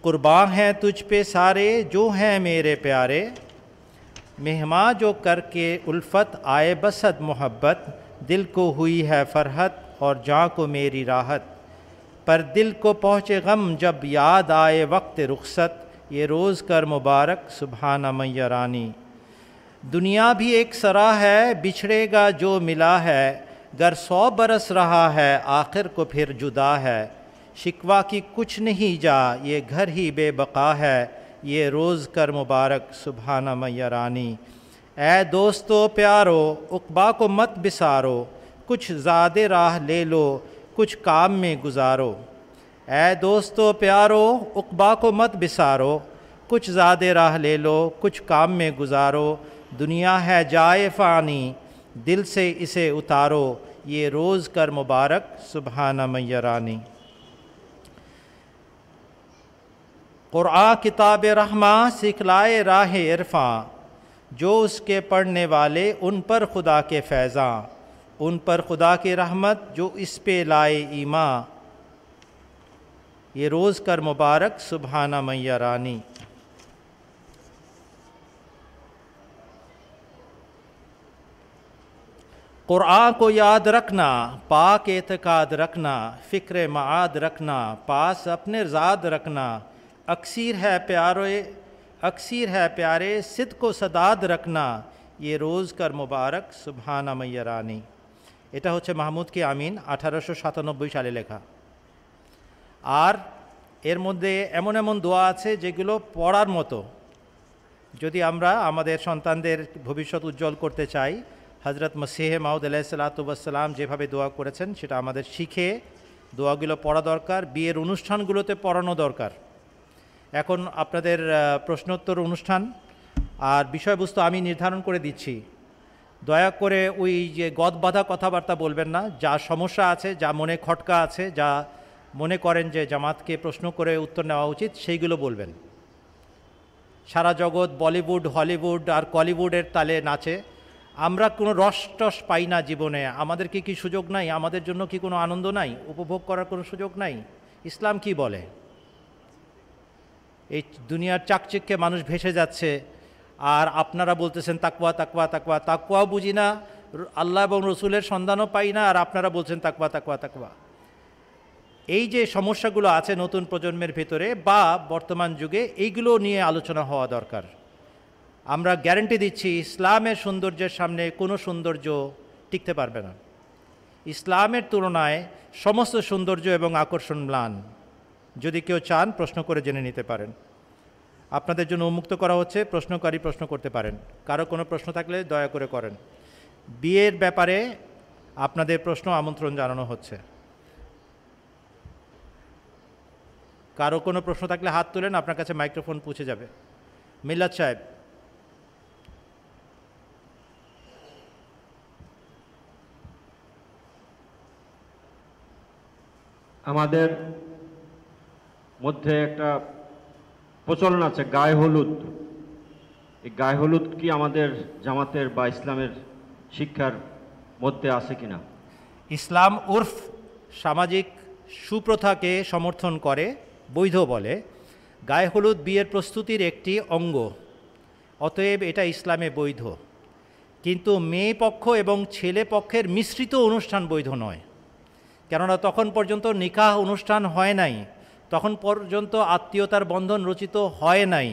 قربان ہیں تجھ پہ سارے جو ہیں میرے پیارے مہماں جو کر کے الفت آئے بسد محبت دل کو ہوئی ہے فرحت اور جاں کو میری راحت پر دل کو پہنچے غم جب یاد آئے وقت رخصت یہ روز کر مبارک سبحانہ میرانی دنیا بھی ایک سرا ہے بچھڑے گا جو ملا ہے گر سو برس رہا ہے آخر کو پھر جدا ہے شکوہ کی کچھ نہیں جا یہ گھر ہی بے بقا ہے یہ روز کر مبارک سبحانہ میرانی اے دوستو پیارو اقبا کو مت بسارو کچھ زیادہ راہ لے لو کچھ کام میں گزارو اے دوستو پیارو اقبا کو مت بسارو کچھ زیادہ راہ لے لو کچھ کام میں گزارو دنیا ہے جائے فانی دل سے اسے اتارو یہ روز کر مبارک سبحانہ میرانی قرآن کتاب رحمہ سکھلائے راہ عرفاں جو اس کے پڑھنے والے ان پر خدا کے فیضاں ان پر خدا کے رحمت جو اس پہ لائے ایماں یہ روز کر مبارک سبحانہ معنی قرآن کو یاد رکھنا پاک اعتقاد رکھنا فکر معاد رکھنا پاس اپنے زاد رکھنا अक्सर है प्यारे अक्सर है प्यारे सिद को सदाद रखना ये রোজকার মুবারক সুবহানা মাইয়া রানী এটা হচ্ছে মাহমুদ কি আমিন আঠারোশো সাতানব্বই সালে লেখা আর এর মধ্যে এমন এমন দোয়া আছে যেগুলো পড়ার মতো যদি আমরা আমাদের সন্তানদের ভবিষ্যৎ উজ্জ্বল করতে চাই হজরত মসিহে মাউদ আলাহিসাল্লাতুবাসাল্লাম যেভাবে দোয়া করেছেন সেটা আমাদের শিখে দোয়াগুলো পড়া দরকার বিয়ের অনুষ্ঠানগুলোতে পড়ানো দরকার এখন আপনাদের প্রশ্নোত্তর অনুষ্ঠান আর বিষয়বস্তু আমি নির্ধারণ করে দিচ্ছি দয়া করে ওই যে গদবাধা কথাবার্তা বলবেন না যা সমস্যা আছে যা মনে খটকা আছে যা মনে করেন যে জামাতকে প্রশ্ন করে উত্তর নেওয়া উচিত সেইগুলো বলবেন সারা জগৎ বলিউড হলিউড আর কলিউডের তালে নাচে আমরা কোনো রস টস পাই না জীবনে আমাদের কি কি সুযোগ নাই আমাদের জন্য কি কোনো আনন্দ নাই উপভোগ করার কোনো সুযোগ নাই ইসলাম কি বলে এই দুনিয়ার চাকচিককে মানুষ ভেসে যাচ্ছে আর আপনারা বলতেছেন তাকুয়া তাকুয়া তাকুয়া তাকুয়াও বুঝি না আল্লাহ এবং রসুলের সন্ধানও পাই না আর আপনারা বলছেন তাকুয়া তাকুয়া তাকুয়া এই যে সমস্যাগুলো আছে নতুন প্রজন্মের ভেতরে বা বর্তমান যুগে এইগুলো নিয়ে আলোচনা হওয়া দরকার আমরা গ্যারেন্টি দিচ্ছি ইসলামের সৌন্দর্যের সামনে কোনো সৌন্দর্য টিকতে পারবে না ইসলামের তুলনায় সমস্ত সৌন্দর্য এবং আকর্ষণ ম্লান যদি কেউ চান প্রশ্ন করে জেনে নিতে পারেন আপনাদের জন্য উন্মুক্ত করা হচ্ছে প্রশ্নকারী প্রশ্ন করতে পারেন কারো কোনো প্রশ্ন থাকলে দয়া করে করেন বিয়ের ব্যাপারে আপনাদের প্রশ্ন আমন্ত্রণ জানানো হচ্ছে কারো কোনো প্রশ্ন থাকলে হাত তুলেন আপনার কাছে মাইক্রোফোন পৌঁছে যাবে মিল্লাদ সাহেব আমাদের মধ্যে একটা প্রচলন আছে গায়ে হলুদ এই গায়ে হলুদ কি আমাদের জামাতের বা ইসলামের শিক্ষার মধ্যে আছে কিনা ইসলাম উর্ফ সামাজিক সুপ্রথাকে সমর্থন করে বৈধ বলে গায়ে হলুদ বিয়ের প্রস্তুতির একটি অঙ্গ অতএব এটা ইসলামে বৈধ কিন্তু মেয়ে পক্ষ এবং ছেলে পক্ষের মিশ্রিত অনুষ্ঠান বৈধ নয় কেননা তখন পর্যন্ত নিকাহ অনুষ্ঠান হয় নাই তখন পর্যন্ত আত্মীয়তার বন্ধন রচিত হয় নাই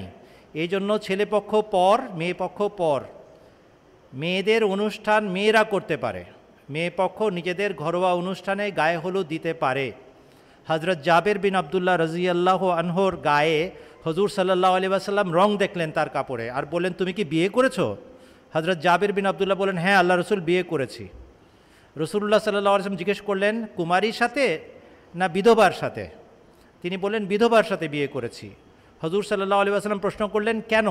এই জন্য ছেলেপক্ষ পর মেয়ে পক্ষ পর মেয়েদের অনুষ্ঠান মেয়েরা করতে পারে মেয়ে পক্ষ নিজেদের ঘরোয়া অনুষ্ঠানে গায়ে হলুদ দিতে পারে হজরত জাবের বিন আবদুল্লাহ আল্লাহ আনহর গায়ে হজুর সাল্লাহ আলি আসাল্লাম রং দেখলেন তার কাপড়ে আর বললেন তুমি কি বিয়ে করেছো হজরত জাবের বিন আবদুল্লাহ বলেন হ্যাঁ আল্লাহ রসুল বিয়ে করেছি রসুল্লাহ সাল্লাহ আলসালাম জিজ্ঞেস করলেন কুমারীর সাথে না বিধবার সাথে তিনি বললেন বিধবার সাথে বিয়ে করেছি হজুর সাল্লাহ আলী আসালাম প্রশ্ন করলেন কেন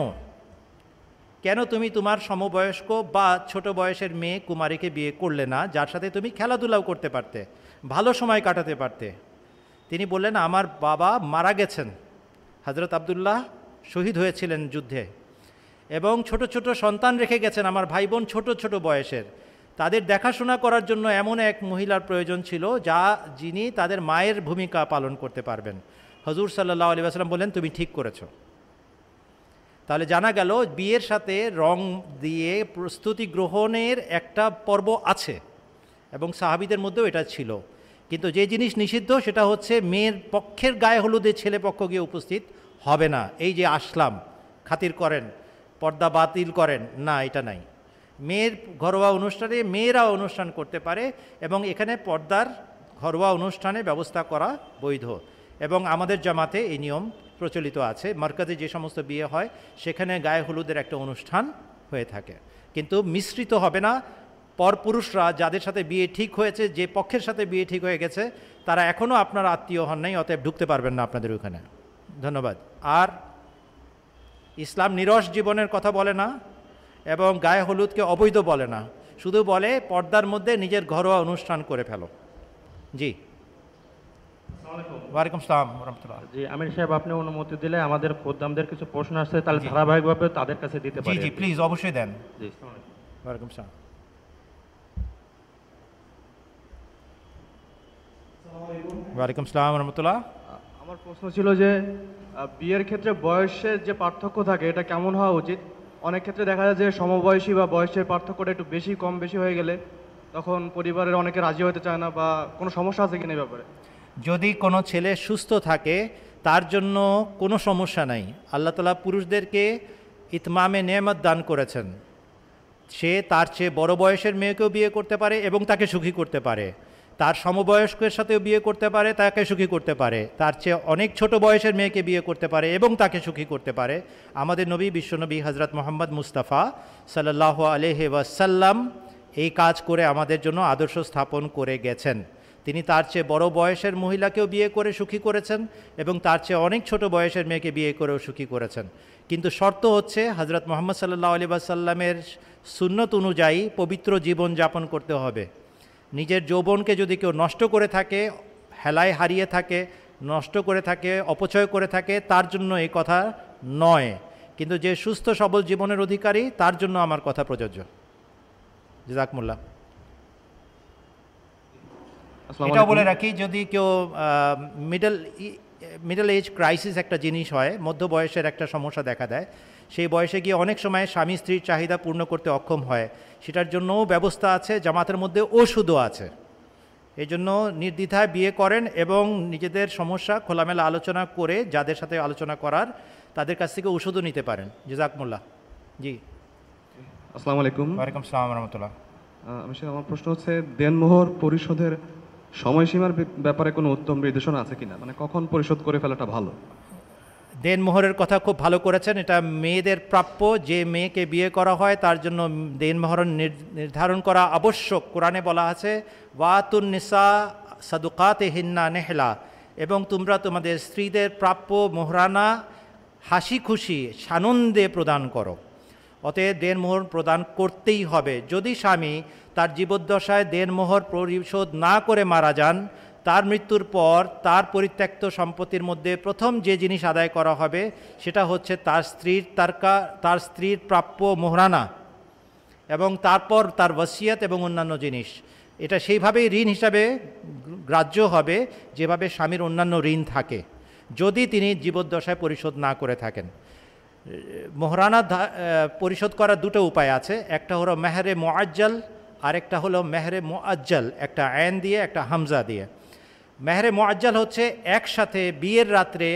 কেন তুমি তোমার সমবয়স্ক বা ছোট বয়সের মেয়ে কুমারীকে বিয়ে করলে না যার সাথে তুমি খেলাধুলাও করতে পারতে ভালো সময় কাটাতে পারতে তিনি বললেন আমার বাবা মারা গেছেন হজরত আবদুল্লাহ শহীদ হয়েছিলেন যুদ্ধে এবং ছোট ছোট সন্তান রেখে গেছেন আমার ভাই বোন ছোটো ছোটো বয়সের তাদের দেখাশোনা করার জন্য এমন এক মহিলার প্রয়োজন ছিল যা যিনি তাদের মায়ের ভূমিকা পালন করতে পারবেন হজুর সাল্লাহ আলী আসলাম বললেন তুমি ঠিক করেছ তাহলে জানা গেল বিয়ের সাথে রং দিয়ে প্রস্তুতি গ্রহণের একটা পর্ব আছে এবং সাহাবিদের মধ্যেও এটা ছিল কিন্তু যে জিনিস নিষিদ্ধ সেটা হচ্ছে মেয়ের পক্ষের গায়ে হলুদে ছেলে পক্ষ গিয়ে উপস্থিত হবে না এই যে আসলাম খাতির করেন পর্দা বাতিল করেন না এটা নাই মেয়ের ঘরোয়া অনুষ্ঠানে মেয়েরা অনুষ্ঠান করতে পারে এবং এখানে পর্দার ঘরোয়া অনুষ্ঠানে ব্যবস্থা করা বৈধ এবং আমাদের জামাতে এই নিয়ম প্রচলিত আছে মার্কাজে যে সমস্ত বিয়ে হয় সেখানে গায়ে হলুদের একটা অনুষ্ঠান হয়ে থাকে কিন্তু মিশ্রিত হবে না পরপুরুষরা যাদের সাথে বিয়ে ঠিক হয়েছে যে পক্ষের সাথে বিয়ে ঠিক হয়ে গেছে তারা এখনও আপনার আত্মীয় হন নাই অতএব ঢুকতে পারবেন না আপনাদের ওইখানে ধন্যবাদ আর ইসলাম নিরস জীবনের কথা বলে না এবং গায়ে হলুদকে অবৈধ বলে না শুধু বলে পর্দার মধ্যে নিজের ঘরোয়া অনুষ্ঠান করে ফেলো জি ওয়ালাইকুম সালাম রহমতুল্লাহ জি আমির সাহেব আপনি অনুমতি দিলে আমাদের খোদ্দামদের কিছু প্রশ্ন আসছে তাহলে ধারাবাহিকভাবে তাদের কাছে দিতে পারি জি জি প্লিজ অবশ্যই দেন জি ওয়ালাইকুম সালাম ওয়ালাইকুম সালাম রহমতুল্লাহ আমার প্রশ্ন ছিল যে বিয়ের ক্ষেত্রে বয়সের যে পার্থক্য থাকে এটা কেমন হওয়া উচিত অনেক ক্ষেত্রে দেখা যায় যে সমবয়সী বা বয়সের পার্থক্যটা একটু বেশি কম বেশি হয়ে গেলে তখন পরিবারের অনেকে রাজি হতে চায় না বা কোনো সমস্যা আছে কিনা ব্যাপারে যদি কোনো ছেলে সুস্থ থাকে তার জন্য কোনো সমস্যা নাই আল্লাহ তালা পুরুষদেরকে ইতমামে নেয়ামত দান করেছেন সে তার চেয়ে বড় বয়সের মেয়েকেও বিয়ে করতে পারে এবং তাকে সুখী করতে পারে তার সমবয়স্কের সাথেও বিয়ে করতে পারে তাকে সুখী করতে পারে তার চেয়ে অনেক ছোট বয়সের মেয়েকে বিয়ে করতে পারে এবং তাকে সুখী করতে পারে আমাদের নবী বিশ্বনবী হজরত মোহাম্মদ মুস্তাফা সাল্লাহ আলহে ওয়াসাল্লাম এই কাজ করে আমাদের জন্য আদর্শ স্থাপন করে গেছেন তিনি তার চেয়ে বড় বয়সের মহিলাকেও বিয়ে করে সুখী করেছেন এবং তার চেয়ে অনেক ছোট বয়সের মেয়েকে বিয়ে করেও সুখী করেছেন কিন্তু শর্ত হচ্ছে হজরত মোহাম্মদ সাল্লাহ আলি বাসাল্লামের সুন্নত অনুযায়ী পবিত্র জীবন যাপন করতে হবে নিজের যৌবনকে যদি কেউ নষ্ট করে থাকে হেলায় হারিয়ে থাকে নষ্ট করে থাকে অপচয় করে থাকে তার জন্য এই কথা নয় কিন্তু যে সুস্থ সবল জীবনের অধিকারী তার জন্য আমার কথা প্রযোজ্য জাকমুল্লা এটা বলে রাখি যদি কেউ মিডল মিডল এজ ক্রাইসিস একটা জিনিস হয় মধ্য বয়সের একটা সমস্যা দেখা দেয় সেই বয়সে গিয়ে অনেক সময় স্বামী স্ত্রীর চাহিদা পূর্ণ করতে অক্ষম হয় সেটার জন্যও ব্যবস্থা আছে জামাতের মধ্যে ওষুধও আছে এই জন্য নির্দ্বিধায় বিয়ে করেন এবং নিজেদের সমস্যা খোলামেলা আলোচনা করে যাদের সাথে আলোচনা করার তাদের কাছ থেকে ওষুধও নিতে পারেন জেজাকমুল্লাহ জি আসসালামু আলাইকুম ওয়ালাইকুম সালাম রহমতুল্লাহ আমি আমার প্রশ্ন হচ্ছে দেনমোহর পরিশোধের সময়সীমার ব্যাপারে কোনো উত্তম নির্দেশনা আছে কিনা মানে কখন পরিশোধ করে ফেলাটা ভালো দেন মোহরের কথা খুব ভালো করেছেন এটা মেয়েদের প্রাপ্য যে মেয়েকে বিয়ে করা হয় তার জন্য মোহর নির্ধারণ করা আবশ্যক কোরআনে বলা আছে ওয়াতুন নিসা সাদুকাতে হিন্না নেহলা এবং তোমরা তোমাদের স্ত্রীদের প্রাপ্য মোহরানা হাসি খুশি সানন্দে প্রদান করো অতএব মোহর প্রদান করতেই হবে যদি স্বামী তার জীবদ্দশায় দেন মোহর পরিশোধ না করে মারা যান তার মৃত্যুর পর তার পরিত্যক্ত সম্পত্তির মধ্যে প্রথম যে জিনিস আদায় করা হবে সেটা হচ্ছে তার স্ত্রীর তারকা তার স্ত্রীর প্রাপ্য মোহরানা এবং তারপর তার ওয়াসিয়াত এবং অন্যান্য জিনিস এটা সেইভাবেই ঋণ হিসাবে গ্রাহ্য হবে যেভাবে স্বামীর অন্যান্য ঋণ থাকে যদি তিনি জীবদ্দশায় পরিশোধ না করে থাকেন মোহরানা পরিশোধ করার দুটো উপায় আছে একটা হলো মেহরে মোয়াজ্জাল আরেকটা হলো মেহরে মোয়াজ্জাল একটা আয়ন দিয়ে একটা হামজা দিয়ে মেহরে মোয়াজ্জাল হচ্ছে একসাথে বিয়ের রাত্রে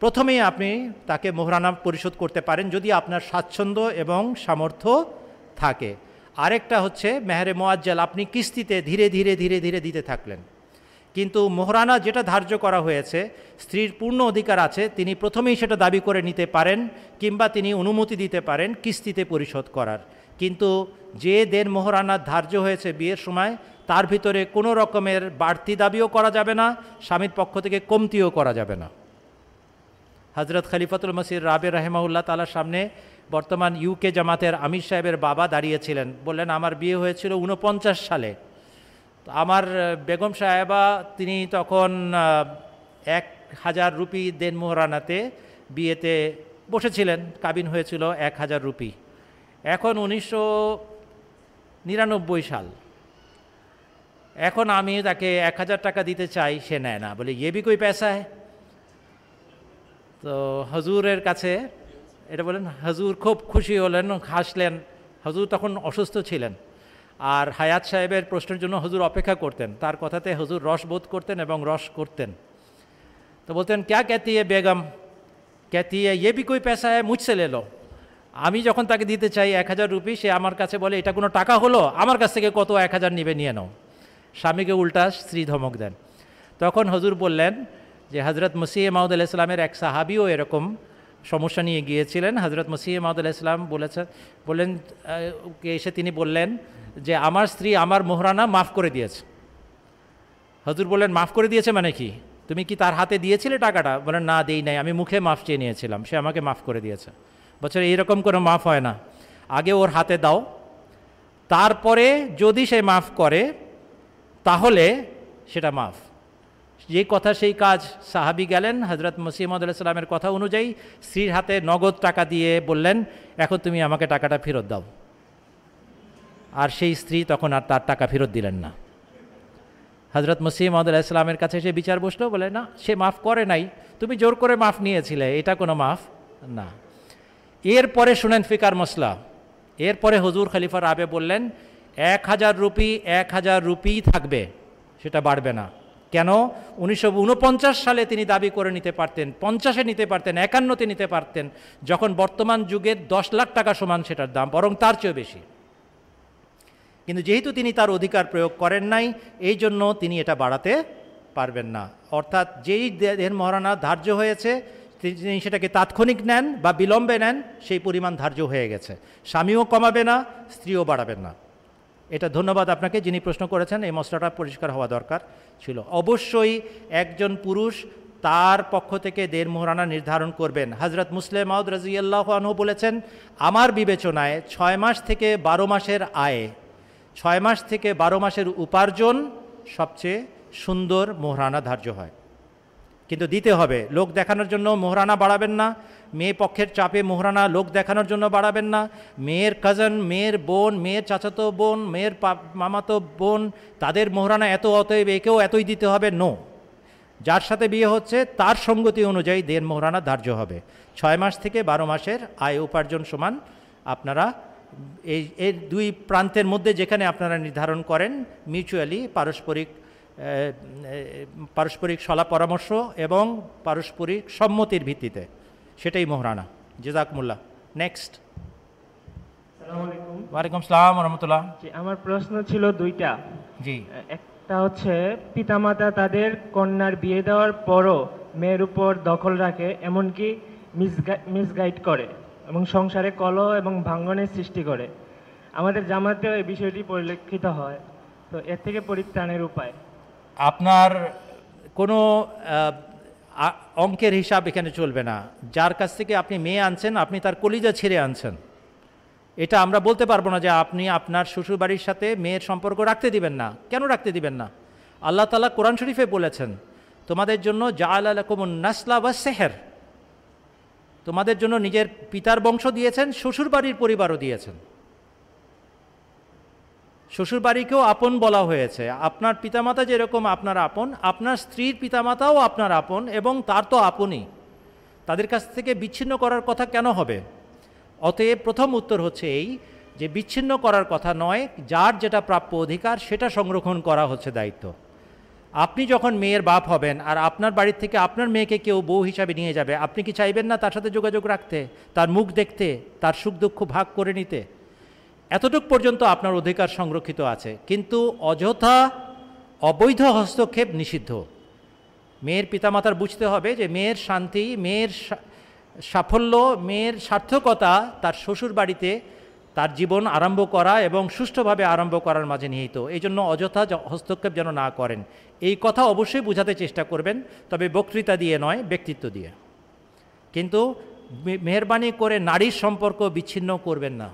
প্রথমেই আপনি তাকে মোহরানা পরিশোধ করতে পারেন যদি আপনার স্বাচ্ছন্দ্য এবং সামর্থ্য থাকে আরেকটা হচ্ছে মেহরে মোয়াজ্জাল আপনি কিস্তিতে ধীরে ধীরে ধীরে ধীরে দিতে থাকলেন কিন্তু মোহরানা যেটা ধার্য করা হয়েছে স্ত্রীর পূর্ণ অধিকার আছে তিনি প্রথমেই সেটা দাবি করে নিতে পারেন কিংবা তিনি অনুমতি দিতে পারেন কিস্তিতে পরিশোধ করার কিন্তু যে দেন মোহরানা ধার্য হয়েছে বিয়ের সময় তার ভিতরে কোনো রকমের বাড়তি দাবিও করা যাবে না স্বামীর পক্ষ থেকে কমতিও করা যাবে না হজরত খলিফাতুল মসির রাবে রাহেমাউল্লাহ তালার সামনে বর্তমান ইউকে জামাতের আমির সাহেবের বাবা দাঁড়িয়েছিলেন বললেন আমার বিয়ে হয়েছিল উনপঞ্চাশ সালে আমার বেগম সাহেবা তিনি তখন এক হাজার রুপি দেনমোহরানাতে বিয়েতে বসেছিলেন কাবিন হয়েছিল এক হাজার রুপি এখন উনিশশো নিরানব্বই সাল এখন আমি তাকে এক হাজার টাকা দিতে চাই সে নেয় না বলে ইয়ে বি কই পয়সা হ্যাঁ তো হজুরের কাছে এটা বলেন হজুর খুব খুশি হলেন হাসলেন হজুর তখন অসুস্থ ছিলেন আর হায়াত সাহেবের প্রশ্নের জন্য হজুর অপেক্ষা করতেন তার কথাতে হজুর রস বোধ করতেন এবং রস করতেন তো বলতেন ক্যা ক্যাতি এ বেগম ক্যাতি এ ইয়ে বি কই পেশা হ্যাঁ মুছছে লেলো আমি যখন তাকে দিতে চাই এক হাজার রুপি সে আমার কাছে বলে এটা কোনো টাকা হলো আমার কাছ থেকে কত এক হাজার নিবে নিয়ে নাও স্বামীকে উল্টা স্ত্রী ধমক দেন তখন হজুর বললেন যে হজরত মসিহ মাউদ আলাহ ইসলামের এক সাহাবিও এরকম সমস্যা নিয়ে গিয়েছিলেন হজরত মসিহ মাহদ আলাহ ইসলাম বলেছেন বললেন এসে তিনি বললেন যে আমার স্ত্রী আমার মোহরানা মাফ করে দিয়েছে হজুর বললেন মাফ করে দিয়েছে মানে কি তুমি কি তার হাতে দিয়েছিলে টাকাটা বলেন না দেই নাই আমি মুখে মাফ চেয়ে নিয়েছিলাম সে আমাকে মাফ করে দিয়েছে বছর এইরকম কোনো মাফ হয় না আগে ওর হাতে দাও তারপরে যদি সে মাফ করে তাহলে সেটা মাফ যে কথা সেই কাজ সাহাবি গেলেন হজরত মসিমদ সালামের কথা অনুযায়ী স্ত্রীর হাতে নগদ টাকা দিয়ে বললেন এখন তুমি আমাকে টাকাটা ফেরত দাও আর সেই স্ত্রী তখন আর তার টাকা ফেরত দিলেন না হজরত মসিমদ ইসলামের কাছে সে বিচার বসলো বলে না সে মাফ করে নাই তুমি জোর করে মাফ নিয়েছিলে এটা কোনো মাফ না এরপরে শুনেন ফিকার মশলা এরপরে হজুর খলিফা রাবে বললেন এক হাজার রুপি এক হাজার রুপিই থাকবে সেটা বাড়বে না কেন উনিশশো সালে তিনি দাবি করে নিতে পারতেন পঞ্চাশে নিতে পারতেন একান্নতে নিতে পারতেন যখন বর্তমান যুগের দশ লাখ টাকা সমান সেটার দাম বরং তার চেয়ে বেশি কিন্তু যেহেতু তিনি তার অধিকার প্রয়োগ করেন নাই এই জন্য তিনি এটা বাড়াতে পারবেন না অর্থাৎ যেই দেহের মহারণা ধার্য হয়েছে তিনি সেটাকে তাৎক্ষণিক নেন বা বিলম্বে নেন সেই পরিমাণ ধার্য হয়ে গেছে স্বামীও কমাবে না স্ত্রীও বাড়াবেন না এটা ধন্যবাদ আপনাকে যিনি প্রশ্ন করেছেন এই মশলাটা পরিষ্কার হওয়া দরকার ছিল অবশ্যই একজন পুরুষ তার পক্ষ থেকে দেড় মোহরানা নির্ধারণ করবেন হজরত মুসলে মাউদ রাজিয়াল্লাহ বলেছেন আমার বিবেচনায় ছয় মাস থেকে বারো মাসের আয় ছয় মাস থেকে বারো মাসের উপার্জন সবচেয়ে সুন্দর মোহরানা ধার্য হয় কিন্তু দিতে হবে লোক দেখানোর জন্য মোহরানা বাড়াবেন না মেয়ে পক্ষের চাপে মোহরানা লোক দেখানোর জন্য বাড়াবেন না মেয়ের কাজন মেয়ের বোন মেয়ের চাচাতো বোন মেয়ের মামাতো বোন তাদের মোহরানা এত অতএব একেও এতই দিতে হবে নো যার সাথে বিয়ে হচ্ছে তার সঙ্গতি অনুযায়ী দেন মোহরানা ধার্য হবে ছয় মাস থেকে বারো মাসের আয় উপার্জন সমান আপনারা এই এর দুই প্রান্তের মধ্যে যেখানে আপনারা নির্ধারণ করেন মিউচুয়ালি পারস্পরিক পারস্পরিক সলা পরামর্শ এবং পারস্পরিক সম্মতির ভিত্তিতে সেটাই মোহরানা জেজাকমুল্লা নেক্সট ওয়ালাইকুম সালাম রহমতুল্লাহ আমার প্রশ্ন ছিল দুইটা জি একটা হচ্ছে পিতামাতা তাদের কন্যার বিয়ে দেওয়ার পরও মেয়ের উপর দখল রাখে এমনকি মিসগাইড করে এবং সংসারে কলহ এবং ভাঙ্গনের সৃষ্টি করে আমাদের জামাতেও এই বিষয়টি পরিলক্ষিত হয় তো এর থেকে পরিত্রাণের উপায় আপনার কোনো অঙ্কের হিসাব এখানে চলবে না যার কাছ থেকে আপনি মেয়ে আনছেন আপনি তার কলিজা ছেড়ে আনছেন এটা আমরা বলতে পারবো না যে আপনি আপনার শ্বশুরবাড়ির সাথে মেয়ের সম্পর্ক রাখতে দিবেন না কেন রাখতে দিবেন না আল্লাহ তালা কোরআন শরীফে বলেছেন তোমাদের জন্য জা আলাকুমুন নাসলা বা সেহের তোমাদের জন্য নিজের পিতার বংশ দিয়েছেন শ্বশুরবাড়ির পরিবারও দিয়েছেন শ্বশুরবাড়িকেও আপন বলা হয়েছে আপনার পিতামাতা যেরকম আপনার আপন আপনার স্ত্রীর পিতামাতাও আপনার আপন এবং তার তো আপনই তাদের কাছ থেকে বিচ্ছিন্ন করার কথা কেন হবে অতএব প্রথম উত্তর হচ্ছে এই যে বিচ্ছিন্ন করার কথা নয় যার যেটা প্রাপ্য অধিকার সেটা সংরক্ষণ করা হচ্ছে দায়িত্ব আপনি যখন মেয়ের বাপ হবেন আর আপনার বাড়ির থেকে আপনার মেয়েকে কেউ বউ হিসাবে নিয়ে যাবে আপনি কি চাইবেন না তার সাথে যোগাযোগ রাখতে তার মুখ দেখতে তার সুখ দুঃখ ভাগ করে নিতে এতটুক পর্যন্ত আপনার অধিকার সংরক্ষিত আছে কিন্তু অযথা অবৈধ হস্তক্ষেপ নিষিদ্ধ মেয়ের পিতামাতার বুঝতে হবে যে মেয়ের শান্তি মেয়ের সাফল্য মেয়ের সার্থকতা তার শ্বশুর বাড়িতে তার জীবন আরম্ভ করা এবং সুষ্ঠুভাবে আরম্ভ করার মাঝে নিহিত এই জন্য অযথা হস্তক্ষেপ যেন না করেন এই কথা অবশ্যই বোঝাতে চেষ্টা করবেন তবে বক্তৃতা দিয়ে নয় ব্যক্তিত্ব দিয়ে কিন্তু মেহরবানি করে নারীর সম্পর্ক বিচ্ছিন্ন করবেন না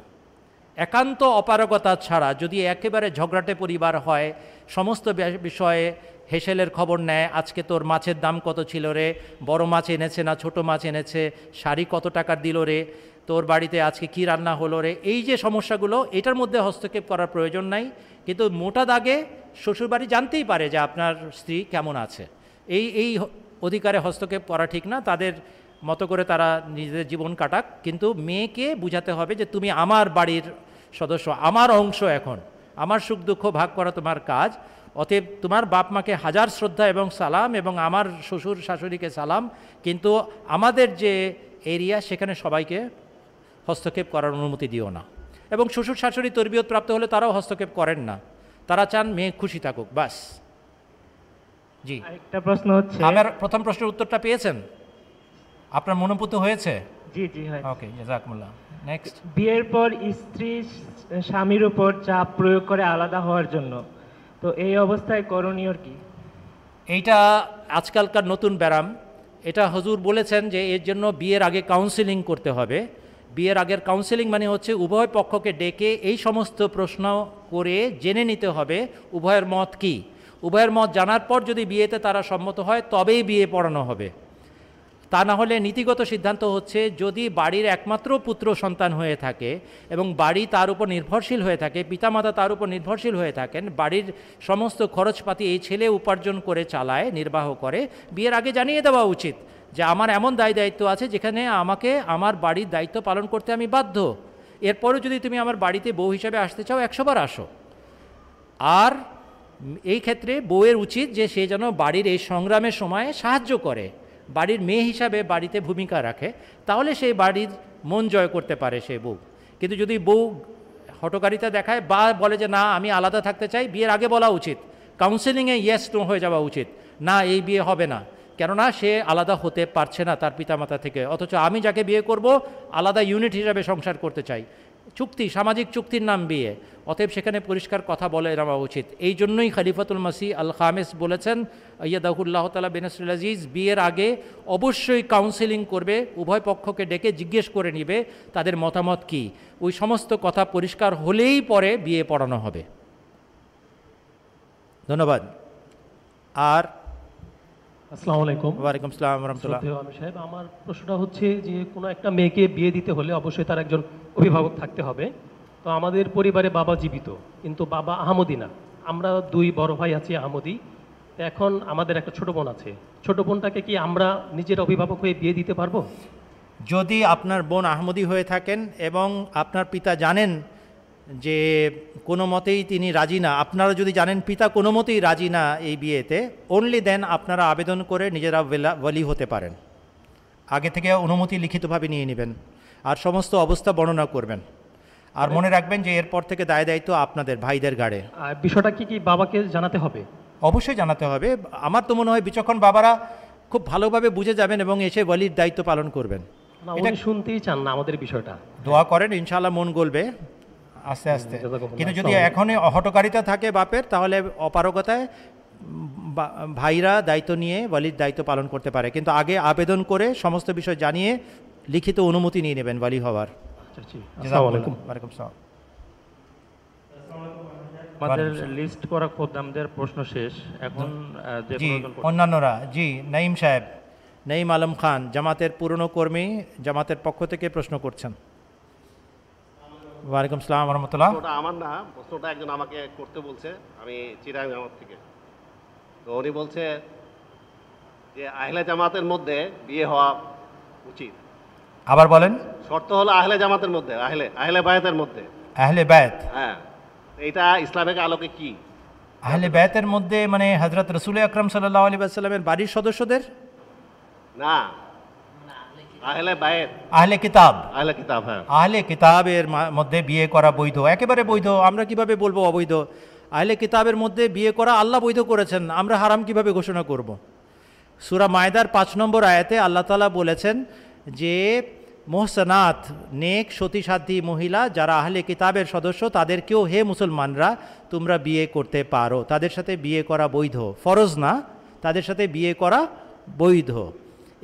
একান্ত অপারগতা ছাড়া যদি একেবারে ঝগড়াটে পরিবার হয় সমস্ত বিষয়ে হেসেলের খবর নেয় আজকে তোর মাছের দাম কত ছিল রে বড় মাছ এনেছে না ছোট মাছ এনেছে শাড়ি কত টাকার দিল রে তোর বাড়িতে আজকে কি রান্না হলো রে এই যে সমস্যাগুলো এটার মধ্যে হস্তক্ষেপ করার প্রয়োজন নাই কিন্তু মোটা দাগে শ্বশুরবাড়ি জানতেই পারে যে আপনার স্ত্রী কেমন আছে এই এই অধিকারে হস্তক্ষেপ করা ঠিক না তাদের মতো করে তারা নিজেদের জীবন কাটাক কিন্তু মেয়েকে বুঝাতে হবে যে তুমি আমার বাড়ির সদস্য আমার অংশ এখন আমার সুখ দুঃখ ভাগ করা তোমার কাজ অতএব তোমার বাপ মাকে হাজার শ্রদ্ধা এবং সালাম এবং আমার শ্বশুর শাশুড়িকে সালাম কিন্তু আমাদের যে এরিয়া সেখানে সবাইকে হস্তক্ষেপ করার অনুমতি দিও না এবং শ্বশুর শাশুড়ি তরবিয়ত প্রাপ্ত হলে তারাও হস্তক্ষেপ করেন না তারা চান মেয়ে খুশি থাকুক বাস জি একটা প্রশ্ন হচ্ছে আমার প্রথম প্রশ্নের উত্তরটা পেয়েছেন আপনার মনোপুত হয়েছে জি জি ওকে জাজাকুমুল্লাহ নেক্সট বিয়ের পর স্ত্রী স্বামীর উপর চাপ প্রয়োগ করে আলাদা হওয়ার জন্য তো এই অবস্থায় করণীয় কি এইটা আজকালকার নতুন ব্যারাম এটা হজুর বলেছেন যে এর জন্য বিয়ের আগে কাউন্সিলিং করতে হবে বিয়ের আগের কাউন্সেলিং মানে হচ্ছে উভয় পক্ষকে ডেকে এই সমস্ত প্রশ্ন করে জেনে নিতে হবে উভয়ের মত কি উভয়ের মত জানার পর যদি বিয়েতে তারা সম্মত হয় তবেই বিয়ে পড়ানো হবে তা না হলে নীতিগত সিদ্ধান্ত হচ্ছে যদি বাড়ির একমাত্র পুত্র সন্তান হয়ে থাকে এবং বাড়ি তার উপর নির্ভরশীল হয়ে থাকে পিতামাতা তার উপর নির্ভরশীল হয়ে থাকেন বাড়ির সমস্ত খরচপাতি এই ছেলে উপার্জন করে চালায় নির্বাহ করে বিয়ের আগে জানিয়ে দেওয়া উচিত যে আমার এমন দায় দায়িত্ব আছে যেখানে আমাকে আমার বাড়ির দায়িত্ব পালন করতে আমি বাধ্য এরপরও যদি তুমি আমার বাড়িতে বউ হিসাবে আসতে চাও একশোবার আসো আর এই ক্ষেত্রে বউয়ের উচিত যে সে যেন বাড়ির এই সংগ্রামের সময়ে সাহায্য করে বাড়ির মেয়ে হিসাবে বাড়িতে ভূমিকা রাখে তাহলে সেই বাড়ির মন জয় করতে পারে সেই বউ কিন্তু যদি বউ হটকারিতা দেখায় বা বলে যে না আমি আলাদা থাকতে চাই বিয়ের আগে বলা উচিত কাউন্সেলিংয়ে ইয়েস নো হয়ে যাওয়া উচিত না এই বিয়ে হবে না কেননা সে আলাদা হতে পারছে না তার পিতামাতা থেকে অথচ আমি যাকে বিয়ে করব আলাদা ইউনিট হিসাবে সংসার করতে চাই চুক্তি সামাজিক চুক্তির নাম বিয়ে অতএব সেখানে পরিষ্কার কথা বলে নেওয়া উচিত এই জন্যই খালিফাতুল মাসি আল খামেস বলেছেন ইয়াদাহুল্লাহ তালা বেনাসুল আজিজ বিয়ের আগে অবশ্যই কাউন্সিলিং করবে উভয় পক্ষকে ডেকে জিজ্ঞেস করে নিবে তাদের মতামত কি ওই সমস্ত কথা পরিষ্কার হলেই পরে বিয়ে পড়ানো হবে ধন্যবাদ আর আলাইকুম ওয়ালাইকুম সাহেব আমার প্রশ্নটা হচ্ছে যে কোনো একটা মেয়েকে বিয়ে দিতে হলে অবশ্যই তার একজন অভিভাবক থাকতে হবে তো আমাদের পরিবারে বাবা জীবিত কিন্তু বাবা আহমদি না আমরা দুই বড় ভাই আছি আহমদি এখন আমাদের একটা ছোট বোন আছে ছোট বোনটাকে কি আমরা নিজের অভিভাবক হয়ে বিয়ে দিতে পারবো যদি আপনার বোন আহমদি হয়ে থাকেন এবং আপনার পিতা জানেন যে কোনো মতেই তিনি রাজি না আপনারা যদি জানেন পিতা কোনো মতেই রাজি না এই বিয়েতে অনলি দেন আপনারা আবেদন করে নিজেরা ওয়ালি হতে পারেন আগে থেকে অনুমতি লিখিতভাবে নিয়ে নেবেন আর সমস্ত অবস্থা বর্ণনা করবেন আর মনে রাখবেন যে এরপর থেকে দায় দায়িত্ব আপনাদের ভাইদের গাড়ে বিষয়টা কি কি বাবাকে জানাতে হবে অবশ্যই জানাতে হবে আমার তো মনে হয় বিচক্ষণ বাবারা খুব ভালোভাবে বুঝে যাবেন এবং এসে বলির দায়িত্ব পালন করবেন এটা শুনতেই চান না আমাদের বিষয়টা দোয়া করেন ইনশাআল্লাহ মন গলবে আস্তে আস্তে কিন্তু যদি এখনই অহটকারিতা থাকে বাপের তাহলে অপারগতায় ভাইরা দায়িত্ব নিয়ে বলির দায়িত্ব পালন করতে পারে কিন্তু আগে আবেদন করে সমস্ত বিষয় জানিয়ে লিখিত অনুমতি নিয়ে নেবেন বলি হওয়ার আমাদের লিস্ট করা প্রশ্ন শেষ এখন অন্যান্যরা জি সাহেব আলম খান জামাতের পুরনো কর্মী জামাতের পক্ষ থেকে প্রশ্ন করছেন ওয়ালাইকুম আসসালাম রহমতুল্লাহ ওটা আমার না প্রশ্নটা একজন আমাকে করতে বলছে আমি চিরাং জামাত থেকে তো উনি বলছে যে আহলে জামাতের মধ্যে বিয়ে হওয়া উচিত আবার বলেন শর্ত হলো আহলে জামাতের মধ্যে আহলে আহলে বায়াতের মধ্যে আহলে বায়াত হ্যাঁ এটা ইসলামের আলোকে কি আহলে বায়াতের মধ্যে মানে হজরত রসুল আকরাম সাল্লাহ আলী আসাল্লামের বাড়ির সদস্যদের না আহলে বায়াত আহলে কিতাব আহলে কিতাব হ্যাঁ আহলে কিতাবের মধ্যে বিয়ে করা বৈধ একেবারে বৈধ আমরা কিভাবে বলবো অবৈধ আহলে কিতাবের মধ্যে বিয়ে করা আল্লাহ বৈধ করেছেন আমরা হারাম কিভাবে ঘোষণা করব সুরা মায়দার পাঁচ নম্বর আয়াতে আল্লাহ তালা বলেছেন যে মোহসনাথ নেক সতীসাধ্যী মহিলা যারা আহলে কিতাবের সদস্য তাদেরকেও হে মুসলমানরা তোমরা বিয়ে করতে পারো তাদের সাথে বিয়ে করা বৈধ ফরজ না তাদের সাথে বিয়ে করা বৈধ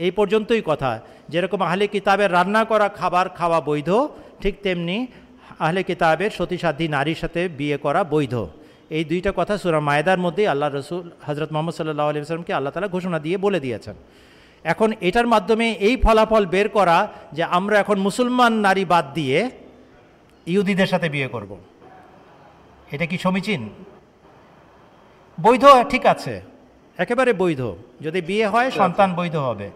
এই পর্যন্তই কথা যেরকম আহলে কিতাবের রান্না করা খাবার খাওয়া বৈধ ঠিক তেমনি আহলে কিতাবের সতীসাধ্যী নারীর সাথে বিয়ে করা বৈধ এই দুইটা কথা সুরা মায়দার মধ্যেই আল্লাহ রসুল হজরত মোহাম্মদ সাল্লাহ আলিয়াকে আল্লাহ তালা ঘোষণা দিয়ে বলে দিয়েছেন এখন এটার মাধ্যমে এই ফলাফল বের করা যে আমরা এখন মুসলমান নারী বাদ দিয়ে ইহুদিদের সাথে বিয়ে করব। এটা কি সমীচীন বৈধ ঠিক আছে একেবারে বৈধ যদি বিয়ে হয় সন্তান বৈধ হবে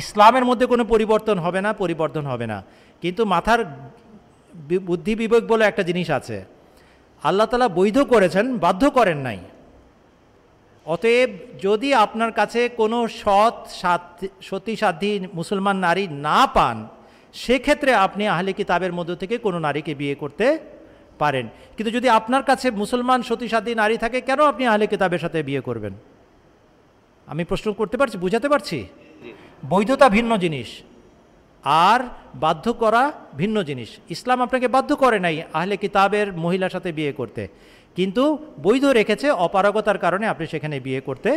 ইসলামের মধ্যে কোনো পরিবর্তন হবে না পরিবর্তন হবে না কিন্তু মাথার বুদ্ধি বিবেক বলে একটা জিনিস আছে আল্লাহ তালা বৈধ করেছেন বাধ্য করেন নাই অতএব যদি আপনার কাছে কোনো সৎ সতীসাধ্যী মুসলমান নারী না পান সেক্ষেত্রে আপনি আহলে কিতাবের মধ্য থেকে কোনো নারীকে বিয়ে করতে পারেন কিন্তু যদি আপনার কাছে মুসলমান সতীসাধ্যী নারী থাকে কেন আপনি আহলে কিতাবের সাথে বিয়ে করবেন আমি প্রশ্ন করতে পারছি বুঝাতে পারছি বৈধতা ভিন্ন জিনিস আর বাধ্য করা ভিন্ন জিনিস ইসলাম আপনাকে বাধ্য করে নাই আহলে কিতাবের মহিলার সাথে বিয়ে করতে কিন্তু বৈধ রেখেছে অপারগতার কারণে আপনি সেখানে বিয়ে করতে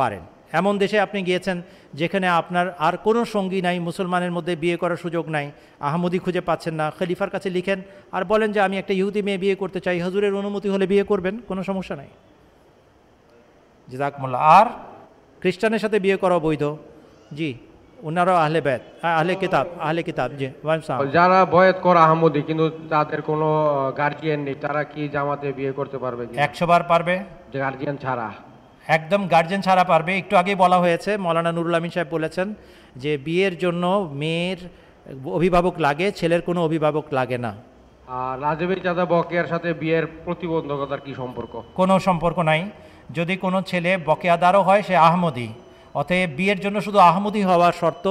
পারেন এমন দেশে আপনি গিয়েছেন যেখানে আপনার আর কোনো সঙ্গী নাই মুসলমানের মধ্যে বিয়ে করার সুযোগ নাই আহমদি খুঁজে পাচ্ছেন না খলিফার কাছে লিখেন আর বলেন যে আমি একটা ইহুদি মেয়ে বিয়ে করতে চাই হজুরের অনুমতি হলে বিয়ে করবেন কোনো সমস্যা নাই জিদাক আর খ্রিস্টানের সাথে বিয়ে করা বৈধ জি ওনারাও আহলে বেদ আহলে কিতাব আহলে কিতাব জি যারা বয়াত কর আহমদি কিন্তু তাদের কোনো গার্জিয়ান নেই তারা কি জামাতে বিয়ে করতে পারবে একশো বার পারবে গার্জিয়ান ছাড়া একদম গার্জিয়ান ছাড়া পারবে একটু আগেই বলা হয়েছে মৌলানা নুরুল আমিন সাহেব বলেছেন যে বিয়ের জন্য মেয়ের অভিভাবক লাগে ছেলের কোনো অভিভাবক লাগে না আর রাজবী চাঁদা বকেয়ার সাথে বিয়ের প্রতিবন্ধকতার কি সম্পর্ক কোনো সম্পর্ক নাই যদি কোনো ছেলে বকেয়াদারও হয় সে আহমদী অতএব বিয়ের জন্য শুধু আহমদি হওয়ার শর্ত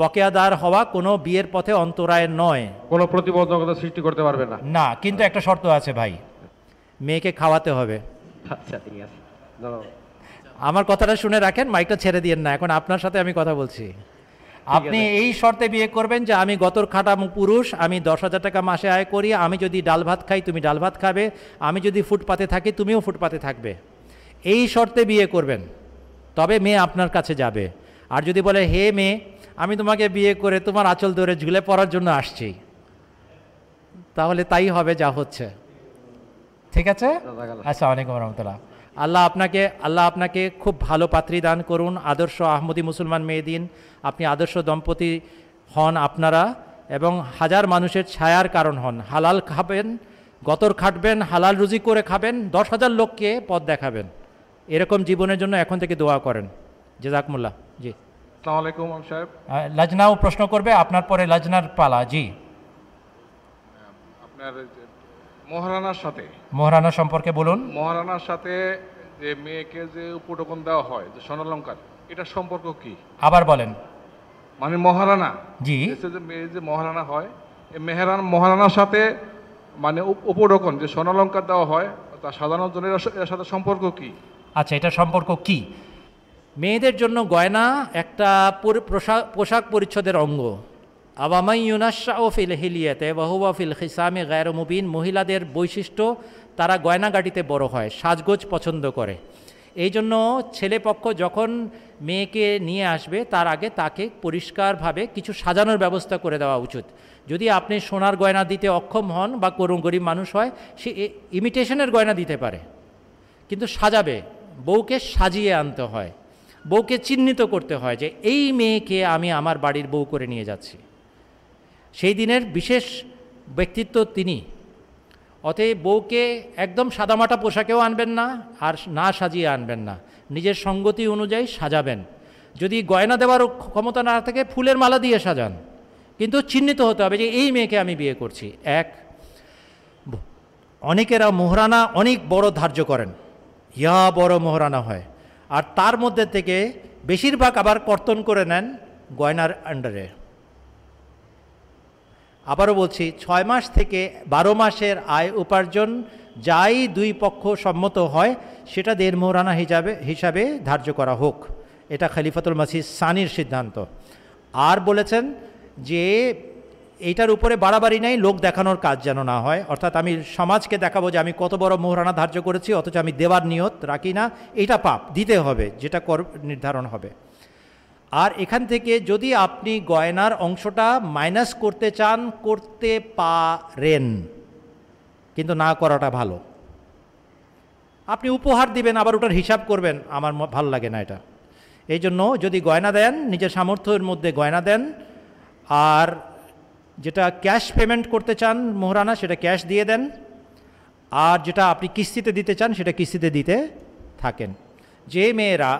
বকেয়াদার হওয়া কোনো বিয়ের পথে অন্তরায় নয় কোনো প্রতিবন্ধকতা সৃষ্টি করতে পারবে না না কিন্তু একটা শর্ত আছে ভাই মেয়েকে খাওয়াতে হবে আচ্ছা, আমার কথাটা শুনে রাখেন মাইকটা ছেড়ে দিয়েন না এখন আপনার সাথে আমি কথা বলছি আপনি এই শর্তে বিয়ে করবেন যে আমি গতর খাটা পুরুষ আমি দশ হাজার টাকা মাসে আয় করি আমি যদি ডাল ভাত খাই তুমি ডাল ভাত খাবে আমি যদি ফুটপাতে থাকি তুমিও ফুটপাতে থাকবে এই শর্তে বিয়ে করবেন তবে মেয়ে আপনার কাছে যাবে আর যদি বলে হে মেয়ে আমি তোমাকে বিয়ে করে তোমার আঁচল ধরে ঝুলে পড়ার জন্য আসছি তাহলে তাই হবে যা হচ্ছে ঠিক আছে আচ্ছা আলাইকুম রহমতুল্লাহ আল্লাহ আপনাকে আল্লাহ আপনাকে খুব ভালো পাত্রী দান করুন আদর্শ আহমদী মুসলমান মেয়ে দিন আপনি আদর্শ দম্পতি হন আপনারা এবং হাজার মানুষের ছায়ার কারণ হন হালাল খাবেন গতর খাটবেন হালাল রুজি করে খাবেন দশ হাজার লোককে পথ দেখাবেন এরকম জীবনের জন্য এখন থেকে দোয়া করেন জেজাকমুল্লাহ জি আসসালামাইকুম সাহেব লাজনাও প্রশ্ন করবে আপনার পরে লাজনার পালা জি আপনার মহারানার সাথে মহারানা সম্পর্কে বলুন মহারানার সাথে যে মেয়েকে যে উপটকন দেওয়া হয় যে স্বর্ণালঙ্কার এটা সম্পর্ক কি আবার বলেন মানে মহারানা জি যে মেয়ে যে মহারানা হয় মেহরান মহারানার সাথে মানে উপটকন যে স্বর্ণালঙ্কার দেওয়া হয় তা সাধারণ জনের সাথে সম্পর্ক কি আচ্ছা এটা সম্পর্ক কি মেয়েদের জন্য গয়না একটা পোশাক পরিচ্ছদের অঙ্গ আবামাই ও ফিল হিলিয়াতে বাহুবা ফিল খিসামে গায়ের মুবিন মহিলাদের বৈশিষ্ট্য তারা গয়নাগাটিতে বড় হয় সাজগোজ পছন্দ করে এই জন্য ছেলেপক্ষ যখন মেয়েকে নিয়ে আসবে তার আগে তাকে পরিষ্কারভাবে কিছু সাজানোর ব্যবস্থা করে দেওয়া উচিত যদি আপনি সোনার গয়না দিতে অক্ষম হন বা কোনো গরিব মানুষ হয় সে ইমিটেশনের গয়না দিতে পারে কিন্তু সাজাবে বউকে সাজিয়ে আনতে হয় বউকে চিহ্নিত করতে হয় যে এই মেয়েকে আমি আমার বাড়ির বউ করে নিয়ে যাচ্ছি সেই দিনের বিশেষ ব্যক্তিত্ব তিনি অতএব বউকে একদম সাদামাটা পোশাকেও আনবেন না আর না সাজিয়ে আনবেন না নিজের সঙ্গতি অনুযায়ী সাজাবেন যদি গয়না দেওয়ার ক্ষমতা না থাকে ফুলের মালা দিয়ে সাজান কিন্তু চিহ্নিত হতে হবে যে এই মেয়েকে আমি বিয়ে করছি এক অনেকেরা মোহরানা অনেক বড় ধার্য করেন ইয়া বড় মোহরানা হয় আর তার মধ্যে থেকে বেশিরভাগ আবার কর্তন করে নেন গয়নার আন্ডারে আবারও বলছি ছয় মাস থেকে বারো মাসের আয় উপার্জন যাই দুই পক্ষ সম্মত হয় সেটা দেড় মোহরানা হিসাবে হিসাবে ধার্য করা হোক এটা খালিফাতুল মাসিদ সানির সিদ্ধান্ত আর বলেছেন যে এইটার উপরে বাড়াবাড়ি নাই লোক দেখানোর কাজ যেন না হয় অর্থাৎ আমি সমাজকে দেখাবো যে আমি কত বড় মোহরানা ধার্য করেছি অথচ আমি দেওয়ার নিয়ত রাখি না এটা পাপ দিতে হবে যেটা কর নির্ধারণ হবে আর এখান থেকে যদি আপনি গয়নার অংশটা মাইনাস করতে চান করতে পারেন কিন্তু না করাটা ভালো আপনি উপহার দিবেন আবার ওটার হিসাব করবেন আমার ভাল লাগে না এটা এই জন্য যদি গয়না দেন নিজের সামর্থ্যের মধ্যে গয়না দেন আর যেটা ক্যাশ পেমেন্ট করতে চান মোহরানা সেটা ক্যাশ দিয়ে দেন আর যেটা আপনি কিস্তিতে দিতে চান সেটা কিস্তিতে দিতে থাকেন যে মেয়েরা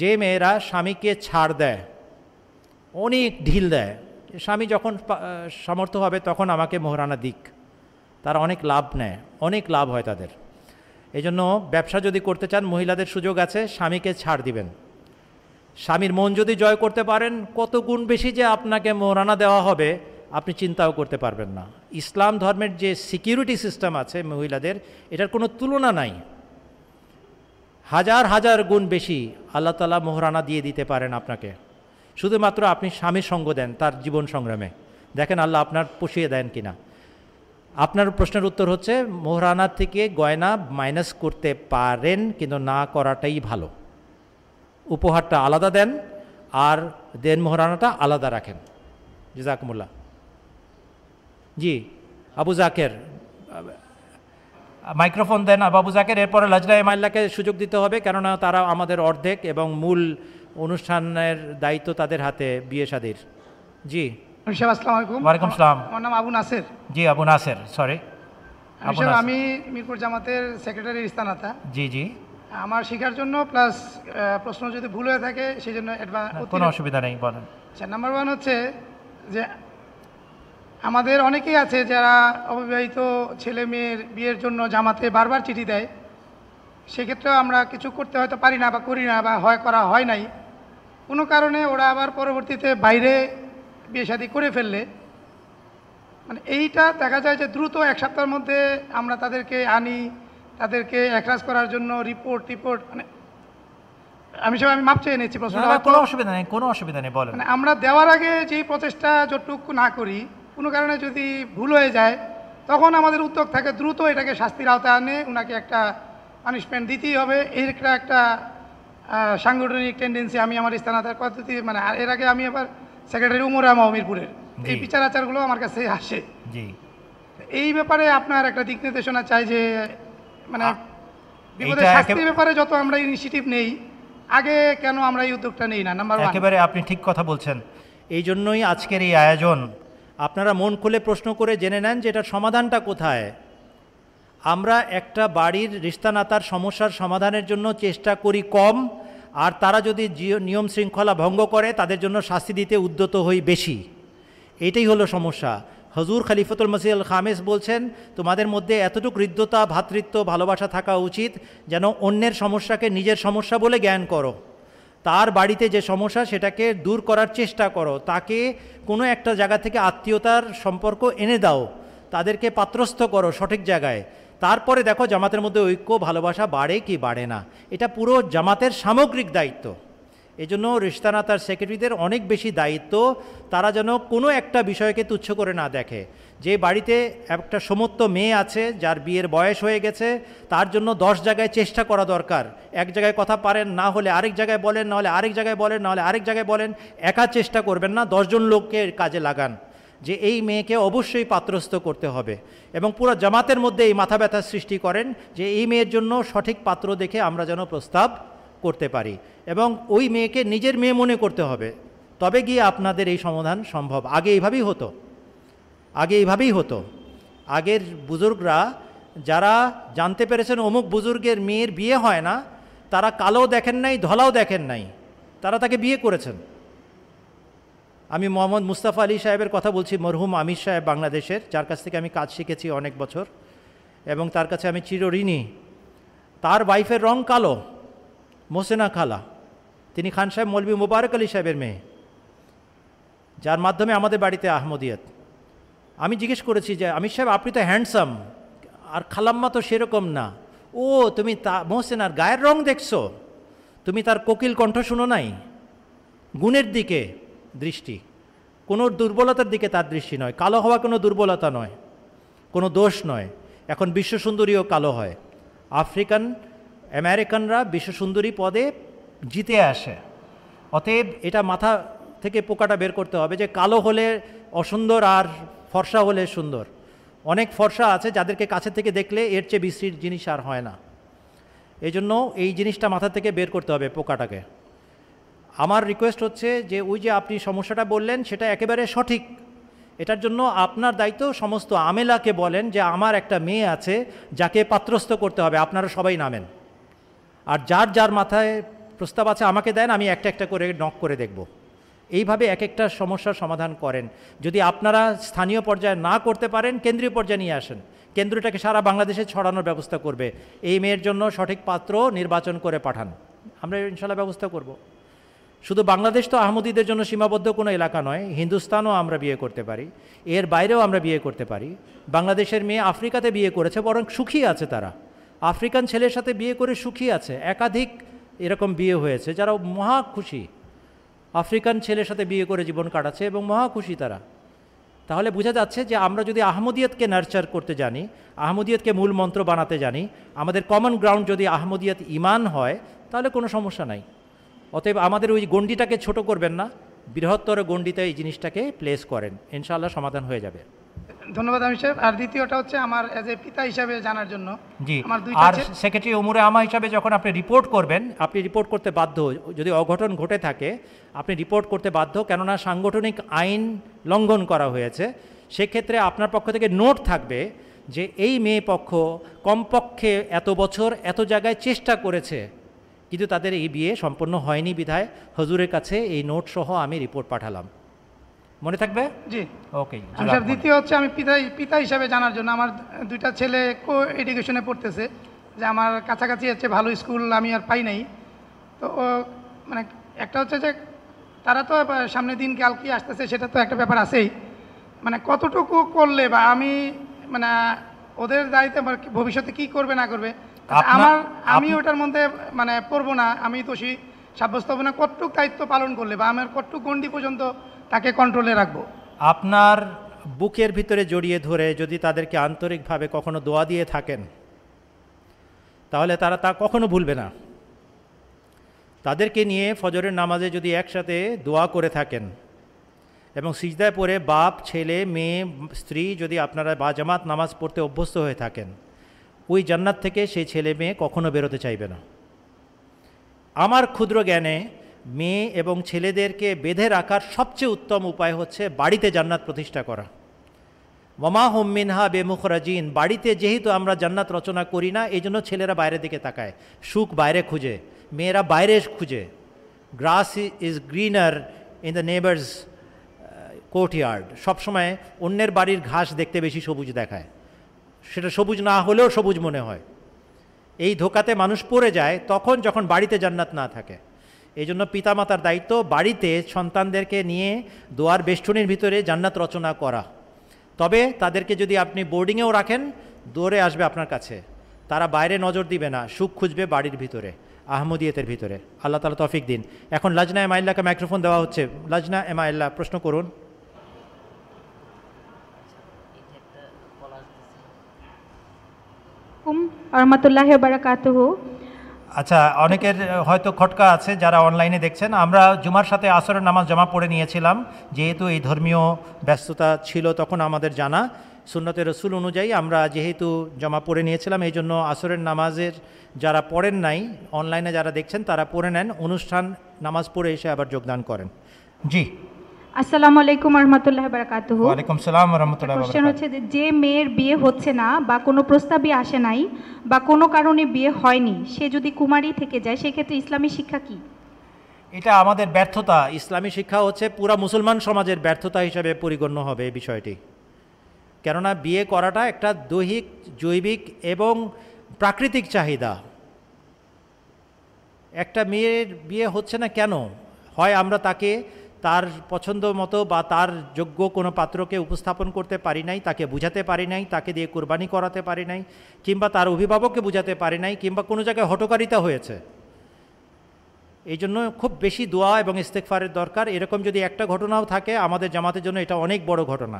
যে মেয়েরা স্বামীকে ছাড় দেয় অনেক ঢিল দেয় স্বামী যখন সামর্থ্য হবে তখন আমাকে মোহরানা দিক তারা অনেক লাভ নেয় অনেক লাভ হয় তাদের এজন্য ব্যবসা যদি করতে চান মহিলাদের সুযোগ আছে স্বামীকে ছাড় দিবেন স্বামীর মন যদি জয় করতে পারেন কত গুণ বেশি যে আপনাকে মোরানা দেওয়া হবে আপনি চিন্তাও করতে পারবেন না ইসলাম ধর্মের যে সিকিউরিটি সিস্টেম আছে মহিলাদের এটার কোনো তুলনা নাই হাজার হাজার গুণ বেশি আল্লাহ তালা মোহরানা দিয়ে দিতে পারেন আপনাকে শুধুমাত্র আপনি স্বামীর সঙ্গ দেন তার জীবন সংগ্রামে দেখেন আল্লাহ আপনার পুষিয়ে দেন কিনা আপনার প্রশ্নের উত্তর হচ্ছে মোহরানা থেকে গয়না মাইনাস করতে পারেন কিন্তু না করাটাই ভালো উপহারটা আলাদা দেন আর দেন মোহরানাটা আলাদা রাখেন জাকমুল্লা জি আবু জাকের মাইক্রোফোন দেন আবু জাকের এরপরে লজরা এমাইল্লাকে সুযোগ দিতে হবে কেননা তারা আমাদের অর্ধেক এবং মূল অনুষ্ঠানের দায়িত্ব তাদের হাতে বিয়ে সাদির জি ওয়ালাইকুম সালাম আমার নাম আবু নাসের জি আবু নাসের সরি আমি মিরপুর জামাতের সেক্রেটারি ইস্তানাতা জি জি আমার শেখার জন্য প্লাস প্রশ্ন যদি ভুল হয়ে থাকে সেই জন্য হ্যাঁ, কোনো অসুবিধা নেই বলেন আচ্ছা নাম্বার ওয়ান হচ্ছে যে আমাদের অনেকেই আছে যারা অবিবাহিত ছেলে মেয়ের বিয়ের জন্য জামাতে বারবার চিঠি দেয় সেক্ষেত্রেও আমরা কিছু করতে হয়তো পারি না বা করি না বা হয় করা হয় নাই কোনো কারণে ওরা আবার পরবর্তীতে বাইরে বিয়ে শাদি করে ফেললে মানে এইটা দেখা যায় যে দ্রুত এক সপ্তাহের মধ্যে আমরা তাদেরকে আনি তাদেরকে একরাজ করার জন্য রিপোর্ট টিপোর্ট মানে আমি সব আমি মাপ চেয়ে নিচ্ছি প্রশ্নটা কোনো অসুবিধা নেই কোনো অসুবিধা নেই বলেন মানে আমরা দেওয়ার আগে যেই প্রচেষ্টা যতটুকু না করি কোনো কারণে যদি ভুল হয়ে যায় তখন আমাদের উদ্যোগ থাকে দ্রুত এটাকে শাস্তির আওতায় আনে ওনাকে একটা পানিশমেন্ট দিতেই হবে এর একটা একটা সাংগঠনিক টেন্ডেন্সি আমি আমার স্থানান্তর পদ্ধতি মানে এর আগে আমি আবার সেক্রেটারি উমরাম মিরপুরের এই বিচার আচারগুলো আমার কাছে আসে এই ব্যাপারে আপনার একটা দিক নির্দেশনা চাই যে মানে বিপদের শাস্তির ব্যাপারে যত আমরা ইনিশিয়েটিভ নেই আগে কেন আমরা এই উদ্যোগটা নেই না নাম্বার একেবারে আপনি ঠিক কথা বলছেন এই জন্যই আজকের এই আয়োজন আপনারা মন খুলে প্রশ্ন করে জেনে নেন যে এটার সমাধানটা কোথায় আমরা একটা বাড়ির রিস্তানাতার সমস্যার সমাধানের জন্য চেষ্টা করি কম আর তারা যদি নিয়ম শৃঙ্খলা ভঙ্গ করে তাদের জন্য শাস্তি দিতে উদ্যত হই বেশি এটাই হলো সমস্যা হজুর খলিফতুল মসিহ খামেস বলছেন তোমাদের মধ্যে এতটুকু হৃদ্যতা ভাতৃত্ব ভালোবাসা থাকা উচিত যেন অন্যের সমস্যাকে নিজের সমস্যা বলে জ্ঞান করো তার বাড়িতে যে সমস্যা সেটাকে দূর করার চেষ্টা করো তাকে কোনো একটা জায়গা থেকে আত্মীয়তার সম্পর্ক এনে দাও তাদেরকে পাত্রস্থ করো সঠিক জায়গায় তারপরে দেখো জামাতের মধ্যে ঐক্য ভালোবাসা বাড়ে কি বাড়ে না এটা পুরো জামাতের সামগ্রিক দায়িত্ব এজন্য রিস্তানা তার সেক্রেটারিদের অনেক বেশি দায়িত্ব তারা যেন কোনো একটা বিষয়কে তুচ্ছ করে না দেখে যে বাড়িতে একটা সমত্ব মেয়ে আছে যার বিয়ের বয়স হয়ে গেছে তার জন্য দশ জায়গায় চেষ্টা করা দরকার এক জায়গায় কথা পারেন না হলে আরেক জায়গায় বলেন নাহলে আরেক জায়গায় বলেন নাহলে আরেক জায়গায় বলেন একা চেষ্টা করবেন না দশজন লোককে কাজে লাগান যে এই মেয়েকে অবশ্যই পাত্রস্থ করতে হবে এবং পুরো জামাতের মধ্যে এই মাথা ব্যথার সৃষ্টি করেন যে এই মেয়ের জন্য সঠিক পাত্র দেখে আমরা যেন প্রস্তাব করতে পারি এবং ওই মেয়েকে নিজের মেয়ে মনে করতে হবে তবে গিয়ে আপনাদের এই সমাধান সম্ভব আগে এইভাবেই হতো আগে এইভাবেই হতো আগের বুজুর্গরা যারা জানতে পেরেছেন অমুক বুজুর্গের মেয়ের বিয়ে হয় না তারা কালো দেখেন নাই ধলাও দেখেন নাই তারা তাকে বিয়ে করেছেন আমি মোহাম্মদ মুস্তাফা আলী সাহেবের কথা বলছি মরহুম আমির সাহেব বাংলাদেশের যার কাছ থেকে আমি কাজ শিখেছি অনেক বছর এবং তার কাছে আমি চিরঋণী তার ওয়াইফের রং কালো মোসেনা খালা তিনি খান সাহেব মলবি মুবারক আলী সাহেবের মেয়ে যার মাধ্যমে আমাদের বাড়িতে আহমদিয়াত আমি জিজ্ঞেস করেছি যে আমির সাহেব আপনি তো হ্যান্ডসাম আর খালাম্মা তো সেরকম না ও তুমি তা মোহসেনার গায়ের রং দেখছো তুমি তার কোকিল কণ্ঠ শুনো নাই গুণের দিকে দৃষ্টি কোনো দুর্বলতার দিকে তার দৃষ্টি নয় কালো হওয়া কোনো দুর্বলতা নয় কোনো দোষ নয় এখন বিশ্ব সুন্দরীও কালো হয় আফ্রিকান আমেরিকানরা বিশ্বসুন্দরী পদে জিতে আসে অতএব এটা মাথা থেকে পোকাটা বের করতে হবে যে কালো হলে অসুন্দর আর ফর্সা হলে সুন্দর অনেক ফর্সা আছে যাদেরকে কাছে থেকে দেখলে এর চেয়ে বিশ্রীর জিনিস আর হয় না এই জন্য এই জিনিসটা মাথা থেকে বের করতে হবে পোকাটাকে আমার রিকোয়েস্ট হচ্ছে যে ওই যে আপনি সমস্যাটা বললেন সেটা একেবারে সঠিক এটার জন্য আপনার দায়িত্ব সমস্ত আমেলাকে বলেন যে আমার একটা মেয়ে আছে যাকে পাত্রস্থ করতে হবে আপনারা সবাই নামেন আর যার যার মাথায় প্রস্তাব আছে আমাকে দেন আমি একটা একটা করে নক করে দেখব এইভাবে এক একটা সমস্যার সমাধান করেন যদি আপনারা স্থানীয় পর্যায়ে না করতে পারেন কেন্দ্রীয় পর্যায়ে নিয়ে আসেন কেন্দ্রটাকে সারা বাংলাদেশে ছড়ানোর ব্যবস্থা করবে এই মেয়ের জন্য সঠিক পাত্র নির্বাচন করে পাঠান আমরা ইনশাল্লাহ ব্যবস্থা করব। শুধু বাংলাদেশ তো আহমদীদের জন্য সীমাবদ্ধ কোনো এলাকা নয় হিন্দুস্তানও আমরা বিয়ে করতে পারি এর বাইরেও আমরা বিয়ে করতে পারি বাংলাদেশের মেয়ে আফ্রিকাতে বিয়ে করেছে বরং সুখী আছে তারা আফ্রিকান ছেলের সাথে বিয়ে করে সুখী আছে একাধিক এরকম বিয়ে হয়েছে যারা মহা খুশি আফ্রিকান ছেলের সাথে বিয়ে করে জীবন কাটাচ্ছে এবং মহা খুশি তারা তাহলে বোঝা যাচ্ছে যে আমরা যদি আহমদিয়তকে নার্চার করতে জানি আহমদিয়তকে মূল মন্ত্র বানাতে জানি আমাদের কমন গ্রাউন্ড যদি আহমদিয়ত ইমান হয় তাহলে কোনো সমস্যা নাই অতএব আমাদের ওই গণ্ডিটাকে ছোট করবেন না বৃহত্তর গণ্ডিতে এই জিনিসটাকে প্লেস করেন ইনশাআল্লাহ সমাধান হয়ে যাবে ধন্যবাদ আমি সাহেব আর দ্বিতীয়টা হচ্ছে আমার এজ এ পিতা হিসাবে জানার জন্য জি আমার দুই আর সেক্রেটারি ওমরে আমা হিসাবে যখন আপনি রিপোর্ট করবেন আপনি রিপোর্ট করতে বাধ্য যদি অঘটন ঘটে থাকে আপনি রিপোর্ট করতে বাধ্য কেননা সাংগঠনিক আইন লঙ্ঘন করা হয়েছে সেক্ষেত্রে আপনার পক্ষ থেকে নোট থাকবে যে এই মেয়ে পক্ষ কমপক্ষে এত বছর এত জায়গায় চেষ্টা করেছে কিন্তু তাদের এই বিয়ে সম্পন্ন হয়নি বিধায় হজুরের কাছে এই নোট সহ আমি রিপোর্ট পাঠালাম মনে থাকবে জি ওকে স্যার দ্বিতীয় হচ্ছে আমি পিতা পিতা হিসাবে জানার জন্য আমার দুইটা ছেলে কো এডুকেশনে পড়তেছে যে আমার কাছাকাছি হচ্ছে ভালো স্কুল আমি আর পাই নাই তো মানে একটা হচ্ছে যে তারা তো সামনে দিন কাল কি আসতেছে সেটা তো একটা ব্যাপার আছেই মানে কতটুকু করলে বা আমি মানে ওদের দায়িত্বে ভবিষ্যতে কি করবে না করবে আমার আমি ওটার মধ্যে মানে পড়বো না আমি দোষী সাব্যস্ত না কতটুক দায়িত্ব পালন করলে বা আমার কতটুক গণ্ডি পর্যন্ত তাকে কন্ট্রোলে রাখবো আপনার বুকের ভিতরে জড়িয়ে ধরে যদি তাদেরকে আন্তরিকভাবে কখনো দোয়া দিয়ে থাকেন তাহলে তারা তা কখনো ভুলবে না তাদেরকে নিয়ে ফজরের নামাজে যদি একসাথে দোয়া করে থাকেন এবং সিজদায় পড়ে বাপ ছেলে মেয়ে স্ত্রী যদি আপনারা বা জামাত নামাজ পড়তে অভ্যস্ত হয়ে থাকেন ওই জান্নাত থেকে সেই ছেলে মেয়ে কখনো বেরোতে চাইবে না আমার ক্ষুদ্র জ্ঞানে মেয়ে এবং ছেলেদেরকে বেঁধে রাখার সবচেয়ে উত্তম উপায় হচ্ছে বাড়িতে জান্নাত প্রতিষ্ঠা করা মমা হোম মিনহা বেমুখরাজিন বাড়িতে যেহেতু আমরা জান্নাত রচনা করি না এই জন্য ছেলেরা বাইরের দিকে তাকায় সুখ বাইরে খুঁজে মেয়েরা বাইরে খুঁজে grass is greener in the neighbour's courtyard সবসময় অন্যের বাড়ির ঘাস দেখতে বেশি সবুজ দেখায় সেটা সবুজ না হলেও সবুজ মনে হয় এই ধোকাতে মানুষ পড়ে যায় তখন যখন বাড়িতে জান্নাত না থাকে এই জন্য পিতামাতার দায়িত্ব বাড়িতে সন্তানদেরকে নিয়ে দোয়ার বেষ্টনীর ভিতরে জান্নাত রচনা করা তবে তাদেরকে যদি আপনি বোর্ডিংয়েও রাখেন দৌড়ে আসবে আপনার কাছে তারা বাইরে নজর দিবে না সুখ খুঁজবে বাড়ির ভিতরে আহমদিয়তের ভিতরে আল্লাহ তালা তফিক দিন এখন লাজনা এমাইল্লাকে মাইক্রোফোন দেওয়া হচ্ছে লাজনা এমাইল্লা প্রশ্ন করুন রহমতুল্লাহ বারাকাতহ আচ্ছা অনেকের হয়তো খটকা আছে যারা অনলাইনে দেখছেন আমরা জুমার সাথে আসরের নামাজ জমা পড়ে নিয়েছিলাম যেহেতু এই ধর্মীয় ব্যস্ততা ছিল তখন আমাদের জানা সুন্নতের রসুল অনুযায়ী আমরা যেহেতু জমা পড়ে নিয়েছিলাম এই জন্য আসরের নামাজের যারা পড়েন নাই অনলাইনে যারা দেখছেন তারা পড়ে নেন অনুষ্ঠান নামাজ পড়ে এসে আবার যোগদান করেন জি আসসালামু আলাইকুম রহমতুল্লাহ বারাকাতুহু ওয়ালাইকুম সালাম রহমতুল্লাহ কোশ্চেন হচ্ছে যে মেয়ের বিয়ে হচ্ছে না বা কোনো প্রস্তাবই আসে নাই বা কোনো কারণে বিয়ে হয়নি সে যদি কুমারী থেকে যায় সেক্ষেত্রে ইসলামী শিক্ষা কি এটা আমাদের ব্যর্থতা ইসলামী শিক্ষা হচ্ছে পুরা মুসলমান সমাজের ব্যর্থতা হিসেবে পরিগণ্য হবে এই বিষয়টি কেননা বিয়ে করাটা একটা দৈহিক জৈবিক এবং প্রাকৃতিক চাহিদা একটা মেয়ের বিয়ে হচ্ছে না কেন হয় আমরা তাকে তার পছন্দ মতো বা তার যোগ্য কোনো পাত্রকে উপস্থাপন করতে পারি নাই তাকে বুঝাতে পারি নাই তাকে দিয়ে কোরবানি করাতে পারি নাই কিংবা তার অভিভাবককে বুঝাতে পারি নাই কিংবা কোনো জায়গায় হটকারিতা হয়েছে এই জন্য খুব বেশি দোয়া এবং ইস্তেকফারের দরকার এরকম যদি একটা ঘটনাও থাকে আমাদের জামাতের জন্য এটা অনেক বড় ঘটনা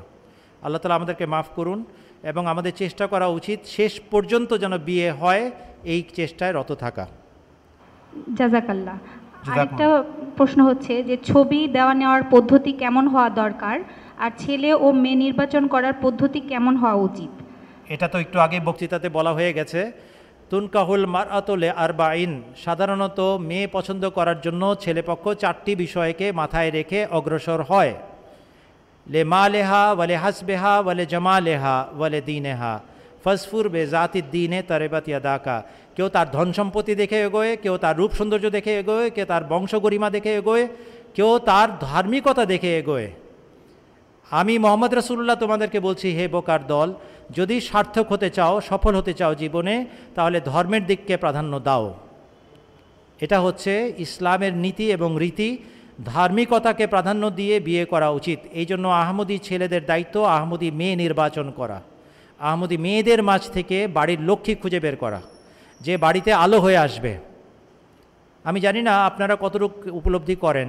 আল্লাহ তালা আমাদেরকে মাফ করুন এবং আমাদের চেষ্টা করা উচিত শেষ পর্যন্ত যেন বিয়ে হয় এই চেষ্টায় রত থাকা জাজাকাল্লাহ আরেকটা প্রশ্ন হচ্ছে যে ছবি দেওয়া নেওয়ার পদ্ধতি কেমন হওয়া দরকার আর ছেলে ও মেয়ে নির্বাচন করার পদ্ধতি কেমন হওয়া উচিত এটা তো একটু আগে বক্তৃতাতে বলা হয়ে গেছে তুনকাহুল মার আতলে আর বাইন সাধারণত মেয়ে পছন্দ করার জন্য ছেলেপক্ষ চারটি বিষয়কে মাথায় রেখে অগ্রসর হয় লে মা লেহা ওয়ালে হাসবেহা ওয়ালে জমা লেহা ওয়ালে দিনেহা ফসফুর বেজাতির দিনে তরেবাতি আদাকা কেউ তার ধন সম্পত্তি দেখে এগোয় কেউ তার রূপ সৌন্দর্য দেখে এগোয় কেউ তার বংশগরিমা দেখে এগোয় কেউ তার ধার্মিকতা দেখে এগোয় আমি মোহাম্মদ রসুল্লাহ তোমাদেরকে বলছি হে বোকার দল যদি সার্থক হতে চাও সফল হতে চাও জীবনে তাহলে ধর্মের দিককে প্রাধান্য দাও এটা হচ্ছে ইসলামের নীতি এবং রীতি ধার্মিকতাকে প্রাধান্য দিয়ে বিয়ে করা উচিত এই জন্য আহমদী ছেলেদের দায়িত্ব আহমদী মেয়ে নির্বাচন করা আহমদি মেয়েদের মাছ থেকে বাড়ির লক্ষ্মী খুঁজে বের করা যে বাড়িতে আলো হয়ে আসবে আমি জানি না আপনারা কতটুকু উপলব্ধি করেন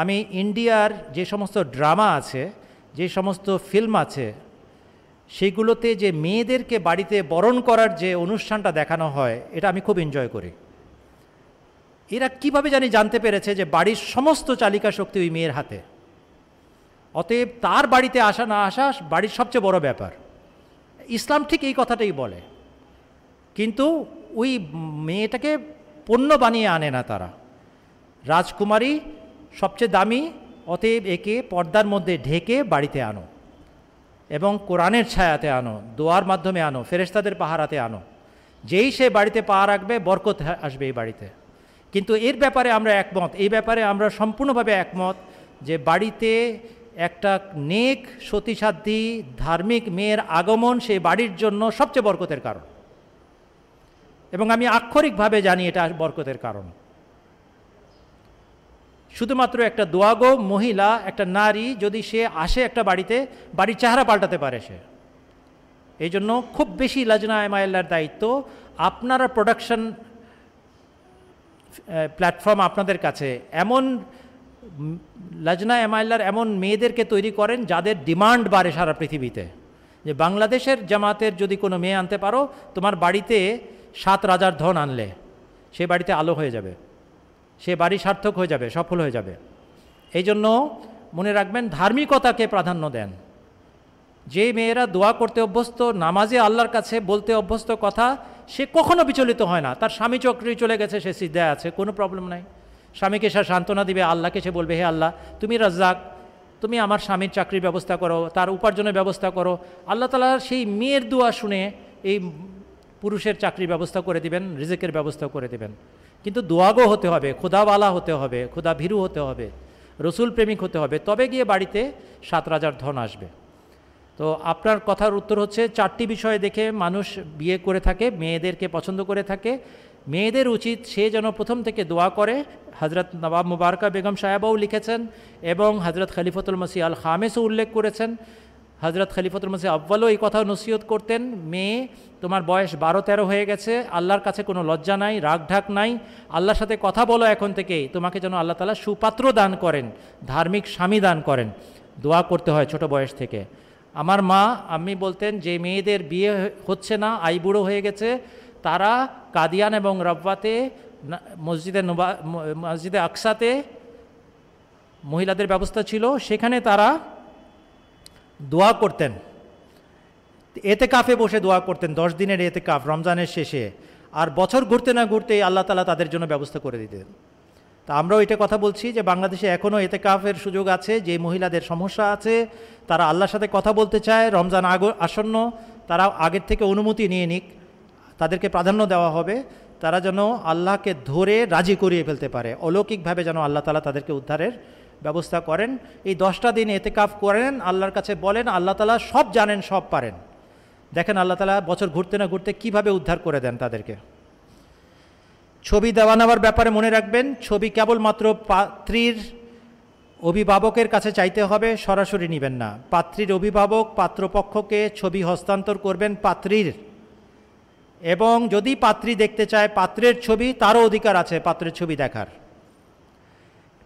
আমি ইন্ডিয়ার যে সমস্ত ড্রামা আছে যে সমস্ত ফিল্ম আছে সেগুলোতে যে মেয়েদেরকে বাড়িতে বরণ করার যে অনুষ্ঠানটা দেখানো হয় এটা আমি খুব এনজয় করি এরা কিভাবে জানি জানতে পেরেছে যে বাড়ির সমস্ত চালিকা শক্তি ওই মেয়ের হাতে অতএব তার বাড়িতে আসা না আসা বাড়ির সবচেয়ে বড় ব্যাপার ইসলাম ঠিক এই কথাটাই বলে কিন্তু ওই মেয়েটাকে পণ্য বানিয়ে আনে না তারা রাজকুমারী সবচেয়ে দামি অতএব একে পর্দার মধ্যে ঢেকে বাড়িতে আনো এবং কোরআনের ছায়াতে আনো দোয়ার মাধ্যমে আনো ফেরেস্তাদের পাহারাতে আনো যেই সে বাড়িতে পা রাখবে বরকত আসবে এই বাড়িতে কিন্তু এর ব্যাপারে আমরা একমত এই ব্যাপারে আমরা সম্পূর্ণভাবে একমত যে বাড়িতে একটা নেক সতীসাধ্যী ধার্মিক মেয়ের আগমন সেই বাড়ির জন্য সবচেয়ে বরকতের কারণ এবং আমি আক্ষরিকভাবে জানি এটা বরকতের কারণ শুধুমাত্র একটা দোয়াগো মহিলা একটা নারী যদি সে আসে একটা বাড়িতে বাড়ির চেহারা পাল্টাতে পারে সে এই জন্য খুব বেশি লাজনা এমায়াল্লার দায়িত্ব আপনারা প্রোডাকশন প্ল্যাটফর্ম আপনাদের কাছে এমন লাজনা এমাইল্লার এমন মেয়েদেরকে তৈরি করেন যাদের ডিমান্ড বাড়ে সারা পৃথিবীতে যে বাংলাদেশের জামাতের যদি কোনো মেয়ে আনতে পারো তোমার বাড়িতে সাত রাজার ধন আনলে সে বাড়িতে আলো হয়ে যাবে সে বাড়ি সার্থক হয়ে যাবে সফল হয়ে যাবে এই জন্য মনে রাখবেন ধার্মিকতাকে প্রাধান্য দেন যে মেয়েরা দোয়া করতে অভ্যস্ত নামাজে আল্লাহর কাছে বলতে অভ্যস্ত কথা সে কখনো বিচলিত হয় না তার স্বামী চক্রি চলে গেছে সে সিদ্ধায় আছে কোনো প্রবলেম নাই স্বামীকে সে সান্ত্বনা দিবে আল্লাহকে সে বলবে হে আল্লাহ তুমি রাজ্জাক তুমি আমার স্বামীর চাকরির ব্যবস্থা করো তার উপার্জনের ব্যবস্থা করো আল্লাহ তালা সেই মেয়ের দোয়া শুনে এই পুরুষের চাকরির ব্যবস্থা করে দিবেন রিজেকের ব্যবস্থা করে দিবেন কিন্তু দোয়াগো হতে হবে খোদাওয়ালা হতে হবে খোদা ভীরু হতে হবে রসুল প্রেমিক হতে হবে তবে গিয়ে বাড়িতে সাত রাজার ধন আসবে তো আপনার কথার উত্তর হচ্ছে চারটি বিষয় দেখে মানুষ বিয়ে করে থাকে মেয়েদেরকে পছন্দ করে থাকে মেয়েদের উচিত সে যেন প্রথম থেকে দোয়া করে হজরত নবাব মুবারকা বেগম সাহেবাও লিখেছেন এবং হজরত খলিফতুল মসি আল খামেসও উল্লেখ করেছেন হজরত খলিফতুল মসি আব্বালও এই কথা নসিহত করতেন মেয়ে তোমার বয়স বারো তেরো হয়ে গেছে আল্লাহর কাছে কোনো লজ্জা নাই ঢাক নাই আল্লাহর সাথে কথা বলো এখন থেকে তোমাকে যেন আল্লাহ তালা সুপাত্র দান করেন ধার্মিক স্বামী দান করেন দোয়া করতে হয় ছোট বয়স থেকে আমার মা আমি বলতেন যে মেয়েদের বিয়ে হচ্ছে না আইবুড়ো হয়ে গেছে তারা কাদিয়ান এবং রব্বাতে মসজিদে নুবা মসজিদে আকসাতে মহিলাদের ব্যবস্থা ছিল সেখানে তারা দোয়া করতেন এতে কাফে বসে দোয়া করতেন দশ দিনের এতে কাফ রমজানের শেষে আর বছর ঘুরতে না ঘুরতে আল্লাহ তালা তাদের জন্য ব্যবস্থা করে দিতেন তা আমরাও এটা কথা বলছি যে বাংলাদেশে এখনও এতে কাফের সুযোগ আছে যে মহিলাদের সমস্যা আছে তারা আল্লাহর সাথে কথা বলতে চায় রমজান আগ আসন্ন তারা আগের থেকে অনুমতি নিয়ে নিক তাদেরকে প্রাধান্য দেওয়া হবে তারা যেন আল্লাহকে ধরে রাজি করিয়ে ফেলতে পারে অলৌকিকভাবে যেন আল্লাহ তালা তাদেরকে উদ্ধারের ব্যবস্থা করেন এই দশটা দিন এতেকাফ করেন আল্লাহর কাছে বলেন আল্লাহ তালা সব জানেন সব পারেন দেখেন আল্লাহ তালা বছর ঘুরতে না ঘুরতে কিভাবে উদ্ধার করে দেন তাদেরকে ছবি দেওয়া নেওয়ার ব্যাপারে মনে রাখবেন ছবি কেবলমাত্র পাত্রীর অভিভাবকের কাছে চাইতে হবে সরাসরি নেবেন না পাত্রীর অভিভাবক পাত্রপক্ষকে ছবি হস্তান্তর করবেন পাত্রীর এবং যদি পাত্রী দেখতে চায় পাত্রের ছবি তারও অধিকার আছে পাত্রের ছবি দেখার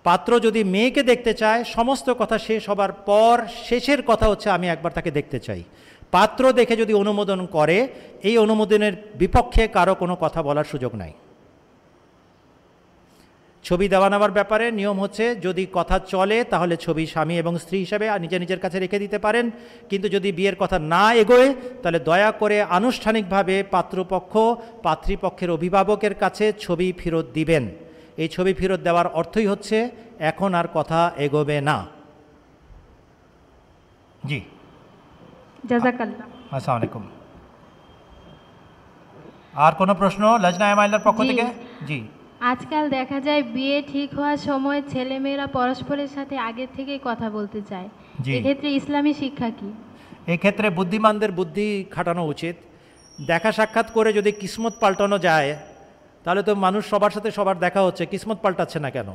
পাত্র যদি মেয়েকে দেখতে চায় সমস্ত কথা শেষ হবার পর শেষের কথা হচ্ছে আমি একবার তাকে দেখতে চাই পাত্র দেখে যদি অনুমোদন করে এই অনুমোদনের বিপক্ষে কারো কোনো কথা বলার সুযোগ নাই ছবি দেওয়া নেওয়ার ব্যাপারে নিয়ম হচ্ছে যদি কথা চলে তাহলে ছবি স্বামী এবং স্ত্রী হিসেবে নিজে নিজের কাছে রেখে দিতে পারেন কিন্তু যদি বিয়ের কথা না এগোয় তাহলে দয়া করে আনুষ্ঠানিকভাবে পাত্রপক্ষ পাত্রীপক্ষের অভিভাবকের কাছে ছবি ফেরত দিবেন এই ছবি ফেরত দেওয়ার অর্থই হচ্ছে এখন আর কথা এগোবে না জি আসসালামাইকুম আর কোনো প্রশ্ন লজনা এমাইলার পক্ষ থেকে জি আজকাল দেখা যায় বিয়ে ঠিক হওয়ার সময় ছেলেমেয়েরা পরস্পরের সাথে আগে থেকেই কথা বলতে চায় এক্ষেত্রে ইসলামী শিক্ষা কি এক্ষেত্রে বুদ্ধিমানদের বুদ্ধি খাটানো উচিত দেখা সাক্ষাৎ করে যদি কিসমত পাল্টানো যায় তাহলে তো মানুষ সবার সাথে সবার দেখা হচ্ছে কিসমত পাল্টাচ্ছে না কেন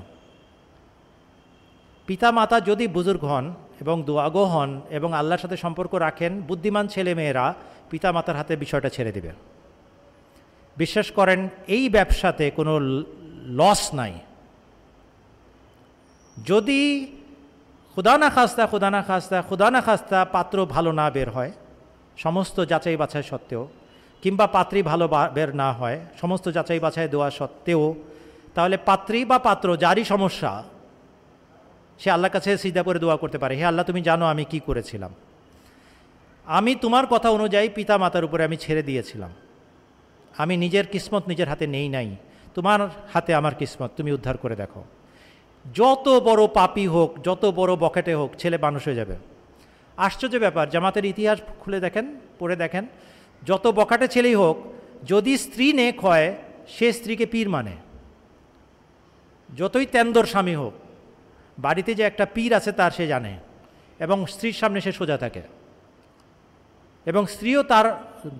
পিতা মাতা যদি বুজুর্গ হন এবং দোয়াগ হন এবং আল্লাহর সাথে সম্পর্ক রাখেন বুদ্ধিমান ছেলেমেয়েরা পিতা মাতার হাতে বিষয়টা ছেড়ে দেবে বিশ্বাস করেন এই ব্যবসাতে কোনো লস নাই যদি খুদানা খাস্তা খুদানা খাস্তা খুদানা খাস্তা পাত্র ভালো না বের হয় সমস্ত যাচাই বাছাই সত্ত্বেও কিংবা পাত্রী ভালো বের না হয় সমস্ত যাচাই বাছাই দেওয়া সত্ত্বেও তাহলে পাত্রী বা পাত্র যারই সমস্যা সে আল্লাহর কাছে সিদ্ধা করে দোয়া করতে পারে হে আল্লাহ তুমি জানো আমি কি করেছিলাম আমি তোমার কথা অনুযায়ী পিতা মাতার উপরে আমি ছেড়ে দিয়েছিলাম আমি নিজের কিসমত নিজের হাতে নেই নাই তোমার হাতে আমার কিসমত তুমি উদ্ধার করে দেখো যত বড় পাপি হোক যত বড় বকেটে হোক ছেলে মানুষ হয়ে যাবে আশ্চর্য ব্যাপার জামাতের ইতিহাস খুলে দেখেন পড়ে দেখেন যত বকাটে ছেলেই হোক যদি স্ত্রী নেক হয় সে স্ত্রীকে পীর মানে যতই তেন্দর স্বামী হোক বাড়িতে যে একটা পীর আছে তার সে জানে এবং স্ত্রীর সামনে সে সোজা থাকে এবং স্ত্রীও তার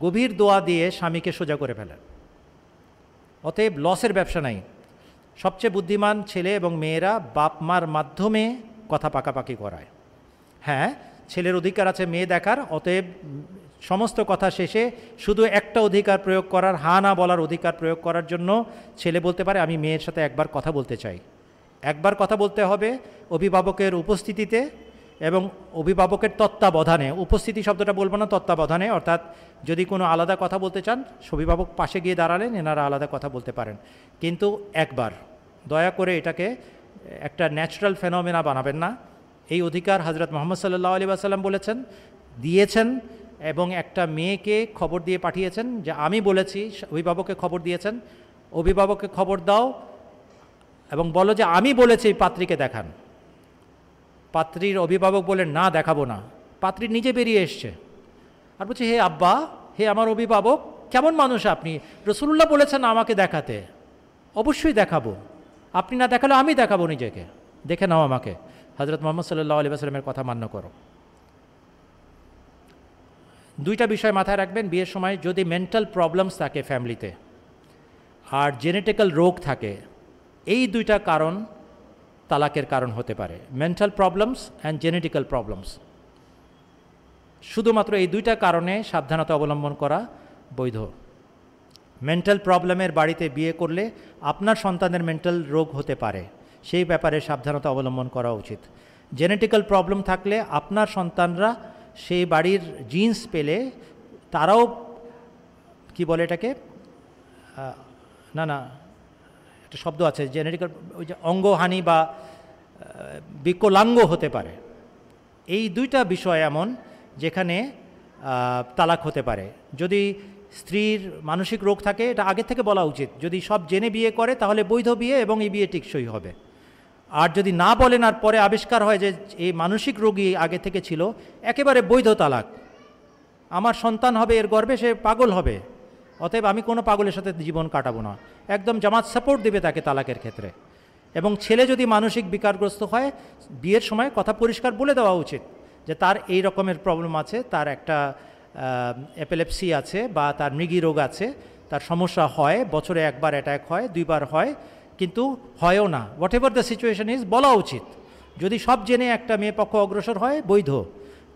গভীর দোয়া দিয়ে স্বামীকে সোজা করে ফেলেন অতএব লসের ব্যবসা নাই সবচেয়ে বুদ্ধিমান ছেলে এবং মেয়েরা বাপ মার মাধ্যমে কথা পাকাপাকি করায় হ্যাঁ ছেলের অধিকার আছে মেয়ে দেখার অতএব সমস্ত কথা শেষে শুধু একটা অধিকার প্রয়োগ করার হা না বলার অধিকার প্রয়োগ করার জন্য ছেলে বলতে পারে আমি মেয়ের সাথে একবার কথা বলতে চাই একবার কথা বলতে হবে অভিভাবকের উপস্থিতিতে এবং অভিভাবকের তত্ত্বাবধানে উপস্থিতি শব্দটা বলবো না তত্ত্বাবধানে অর্থাৎ যদি কোনো আলাদা কথা বলতে চান অভিভাবক পাশে গিয়ে দাঁড়ালেন এনারা আলাদা কথা বলতে পারেন কিন্তু একবার দয়া করে এটাকে একটা ন্যাচারাল ফেনোমেনা বানাবেন না এই অধিকার হজরত মোহাম্মদ সাল্লাহ আলী আসাল্লাম বলেছেন দিয়েছেন এবং একটা মেয়েকে খবর দিয়ে পাঠিয়েছেন যে আমি বলেছি অভিভাবককে খবর দিয়েছেন অভিভাবককে খবর দাও এবং বলো যে আমি বলেছি পাত্রীকে দেখান পাত্রীর অভিভাবক বলে না দেখাবো না পাত্রী নিজে বেরিয়ে এসছে আর বলছে হে আব্বা হে আমার অভিভাবক কেমন মানুষ আপনি রসুল্লাহ বলেছেন আমাকে দেখাতে অবশ্যই দেখাবো আপনি না দেখালে আমি দেখাবো নিজেকে দেখে নাও আমাকে হজরত মোহাম্মদ সাল্লাহ আলি আসলামের কথা মান্য করো দুইটা বিষয় মাথায় রাখবেন বিয়ের সময় যদি মেন্টাল প্রবলেমস থাকে ফ্যামিলিতে আর জেনেটিক্যাল রোগ থাকে এই দুইটা কারণ তালাকের কারণ হতে পারে mental problems and genetical problems শুধুমাত্র এই দুইটা কারণে সাবধানতা অবলম্বন করা বৈধ মেন্টাল প্রবলেমের বাড়িতে বিয়ে করলে আপনার সন্তানের মেন্টাল রোগ হতে পারে সেই ব্যাপারে সাবধানতা অবলম্বন করা উচিত জেনেটিক্যাল প্রবলেম থাকলে আপনার সন্তানরা সেই বাড়ির জিন্স পেলে তারাও কি বলে এটাকে না না একটা শব্দ আছে জেনেটিক্যাল ওই যে অঙ্গহানি বা বিকলাঙ্গ হতে পারে এই দুইটা বিষয় এমন যেখানে তালাক হতে পারে যদি স্ত্রীর মানসিক রোগ থাকে এটা আগে থেকে বলা উচিত যদি সব জেনে বিয়ে করে তাহলে বৈধ বিয়ে এবং এই বিয়ে টিকসই হবে আর যদি না বলেন আর পরে আবিষ্কার হয় যে এই মানসিক রোগী আগে থেকে ছিল একেবারে বৈধ তালাক আমার সন্তান হবে এর গর্বে সে পাগল হবে অতএব আমি কোনো পাগলের সাথে জীবন কাটাবো না একদম জামাত সাপোর্ট দেবে তাকে তালাকের ক্ষেত্রে এবং ছেলে যদি মানসিক বিকারগ্রস্ত হয় বিয়ের সময় কথা পরিষ্কার বলে দেওয়া উচিত যে তার এই রকমের প্রবলেম আছে তার একটা অ্যাপেলেপসি আছে বা তার মৃগী রোগ আছে তার সমস্যা হয় বছরে একবার অ্যাট্যাক হয় দুইবার হয় কিন্তু হয়ও না whatever the situation is বলা উচিত যদি সব জেনে একটা মেয়ে পক্ষ অগ্রসর হয় বৈধ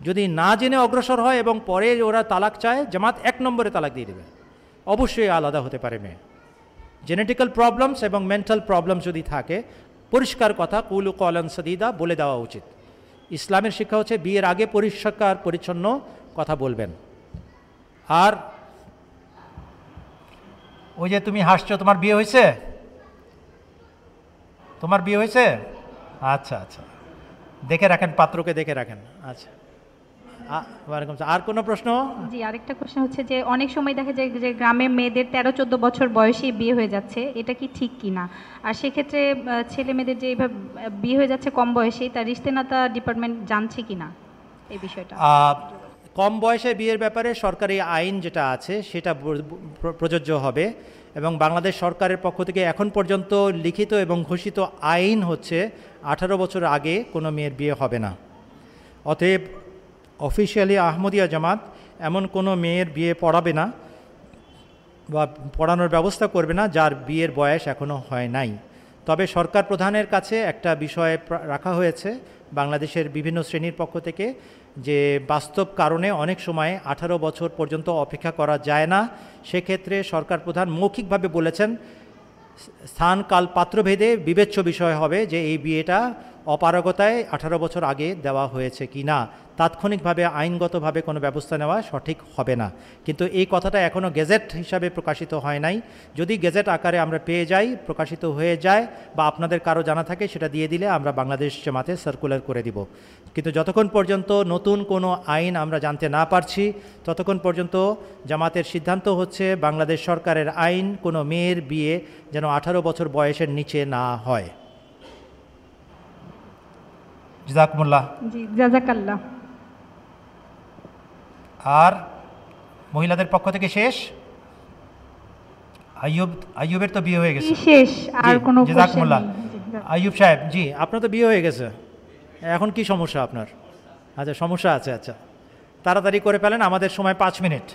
যদি না জেনে অগ্রসর হয় এবং পরে ওরা তালাক চায় জামাত এক নম্বরে তালাক দিয়ে দেবে অবশ্যই আলাদা হতে পারে মেয়ে জেনেটিক্যাল প্রবলেমস এবং মেন্টাল প্রবলেম যদি থাকে পরিষ্কার কথা কুলু কলন সদিদা বলে দেওয়া উচিত ইসলামের শিক্ষা হচ্ছে বিয়ের আগে পরিষ্কার পরিচ্ছন্ন কথা বলবেন আর ওই যে তুমি হাসছো তোমার বিয়ে হয়েছে তোমার বিয়ে হয়েছে আচ্ছা আচ্ছা দেখে রাখেন পাত্রকে দেখে রাখেন আচ্ছা আর কোনো প্রশ্ন জি আরেকটা প্রশ্ন হচ্ছে যে অনেক সময় দেখা যায় যে গ্রামে মেয়েদের তেরো চোদ্দ বছর বিয়ে হয়ে যাচ্ছে এটা কি ঠিক কি না আর সেক্ষেত্রে ছেলে মেয়েদের যে এইভাবে বিয়ে হয়ে যাচ্ছে কম বয়সে ডিপার্টমেন্ট জানছে এই বিষয়টা কম বয়সে বিয়ের ব্যাপারে সরকারি আইন যেটা আছে সেটা প্রযোজ্য হবে এবং বাংলাদেশ সরকারের পক্ষ থেকে এখন পর্যন্ত লিখিত এবং ঘোষিত আইন হচ্ছে আঠারো বছর আগে কোনো মেয়ের বিয়ে হবে না অতএব অফিসিয়ালি আহমদিয়া জামাত এমন কোনো মেয়ের বিয়ে পড়াবে না বা পড়ানোর ব্যবস্থা করবে না যার বিয়ের বয়স এখনও হয় নাই তবে সরকার প্রধানের কাছে একটা বিষয়ে রাখা হয়েছে বাংলাদেশের বিভিন্ন শ্রেণীর পক্ষ থেকে যে বাস্তব কারণে অনেক সময় ১৮ বছর পর্যন্ত অপেক্ষা করা যায় না সেক্ষেত্রে সরকার প্রধান মৌখিকভাবে বলেছেন স্থান কাল পাত্রভেদে বিবেচ্য বিষয় হবে যে এই বিয়েটা অপারগতায় আঠারো বছর আগে দেওয়া হয়েছে কি না তাৎক্ষণিকভাবে আইনগতভাবে কোনো ব্যবস্থা নেওয়া সঠিক হবে না কিন্তু এই কথাটা এখনও গেজেট হিসাবে প্রকাশিত হয় নাই যদি গেজেট আকারে আমরা পেয়ে যাই প্রকাশিত হয়ে যায় বা আপনাদের কারো জানা থাকে সেটা দিয়ে দিলে আমরা বাংলাদেশ জামাতে সার্কুলার করে দিব কিন্তু যতক্ষণ পর্যন্ত নতুন কোনো আইন আমরা জানতে না পারছি ততক্ষণ পর্যন্ত জামাতের সিদ্ধান্ত হচ্ছে বাংলাদেশ সরকারের আইন কোনো মেয়ের বিয়ে যেন আঠারো বছর বয়সের নিচে না হয় জাজাকুমুল্লাহ জি জাজাকাল্লাহ আর মহিলাদের পক্ষ থেকে শেষ আইয়ুব আইয়ুবের তো বিয়ে হয়ে গেছে শেষ আর কোনো জাজাকুমুল্লাহ আইয়ুব সাহেব জি আপনার তো বিয়ে হয়ে গেছে এখন কি সমস্যা আপনার আচ্ছা সমস্যা আছে আচ্ছা তাড়াতাড়ি করে ফেলেন আমাদের সময় পাঁচ মিনিট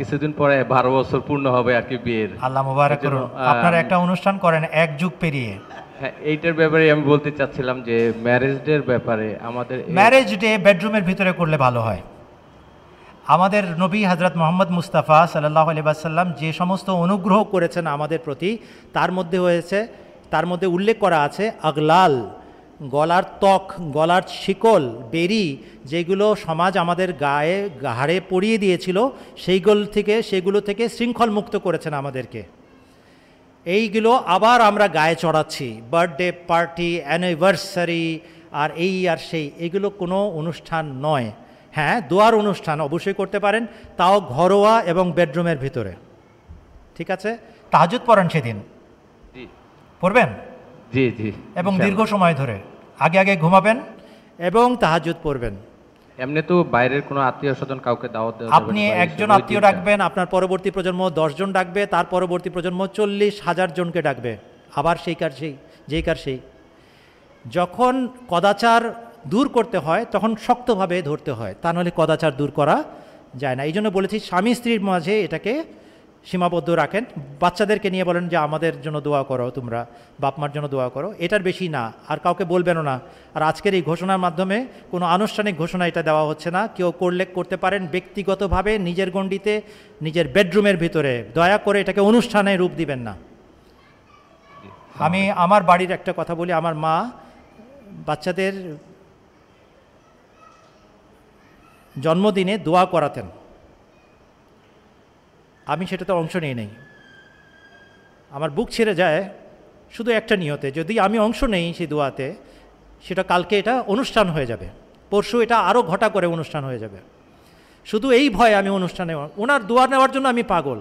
কিছুদিন পরে বারো বছর পূর্ণ হবে আর কি বিয়ের আল্লাহ মুবারক করুন আপনারা একটা অনুষ্ঠান করেন এক যুগ পেরিয়ে হ্যাঁ, এইটার ব্যাপারে আমি বলতে চাচ্ছিলাম যে ম্যারেজ ডের ব্যাপারে আমাদের ম্যারেজ ডে বেডরুমের ভিতরে করলে ভালো হয় আমাদের নবী হজরত মোহাম্মদ মুস্তাফা সাল্লাহ আলিবাসাল্লাম যে সমস্ত অনুগ্রহ করেছেন আমাদের প্রতি তার মধ্যে হয়েছে তার মধ্যে উল্লেখ করা আছে আগলাল গলার ত্বক গলার শিকল বেরি যেগুলো সমাজ আমাদের গায়ে ঘাড়ে পড়িয়ে দিয়েছিল সেইগুলো থেকে সেগুলো থেকে শৃঙ্খল মুক্ত করেছেন আমাদেরকে এইগুলো আবার আমরা গায়ে চড়াচ্ছি বার্থডে পার্টি অ্যানিভার্সারি আর এই আর সেই এগুলো কোনো অনুষ্ঠান নয় হ্যাঁ দোয়ার অনুষ্ঠান অবশ্যই করতে পারেন তাও ঘরোয়া এবং বেডরুমের ভিতরে ঠিক আছে তাহাজুদ পড়েন সেদিন পড়বেন জি জি এবং দীর্ঘ সময় ধরে আগে আগে ঘুমাবেন এবং তাহাজুদ পড়বেন এমনি তো বাইরের কোনো আত্মীয় স্বজন কাউকে দাওয়াত দেওয়া আপনি একজন আত্মীয় ডাকবেন আপনার পরবর্তী প্রজন্ম দশজন ডাকবে তার পরবর্তী প্রজন্ম চল্লিশ হাজার জনকে ডাকবে আবার সেই কার সেই যেই কার সেই যখন কদাচার দূর করতে হয় তখন শক্তভাবে ধরতে হয় তা নাহলে কদাচার দূর করা যায় না এই জন্য বলেছি স্বামী স্ত্রীর মাঝে এটাকে সীমাবদ্ধ রাখেন বাচ্চাদেরকে নিয়ে বলেন যে আমাদের জন্য দোয়া করো তোমরা বাপমার জন্য দোয়া করো এটার বেশি না আর কাউকে বলবেনও না আর আজকের এই ঘোষণার মাধ্যমে কোনো আনুষ্ঠানিক ঘোষণা এটা দেওয়া হচ্ছে না কেউ করলে করতে পারেন ব্যক্তিগতভাবে নিজের গণ্ডিতে নিজের বেডরুমের ভিতরে দয়া করে এটাকে অনুষ্ঠানে রূপ দিবেন না আমি আমার বাড়ির একটা কথা বলি আমার মা বাচ্চাদের জন্মদিনে দোয়া করাতেন আমি সেটাতে অংশ নিয়ে নেই আমার বুক ছেড়ে যায় শুধু একটা নিয়তে যদি আমি অংশ নেই সেই দোয়াতে সেটা কালকে এটা অনুষ্ঠান হয়ে যাবে পরশু এটা আরও ঘটা করে অনুষ্ঠান হয়ে যাবে শুধু এই ভয়ে আমি অনুষ্ঠানে ওনার দোয়া নেওয়ার জন্য আমি পাগল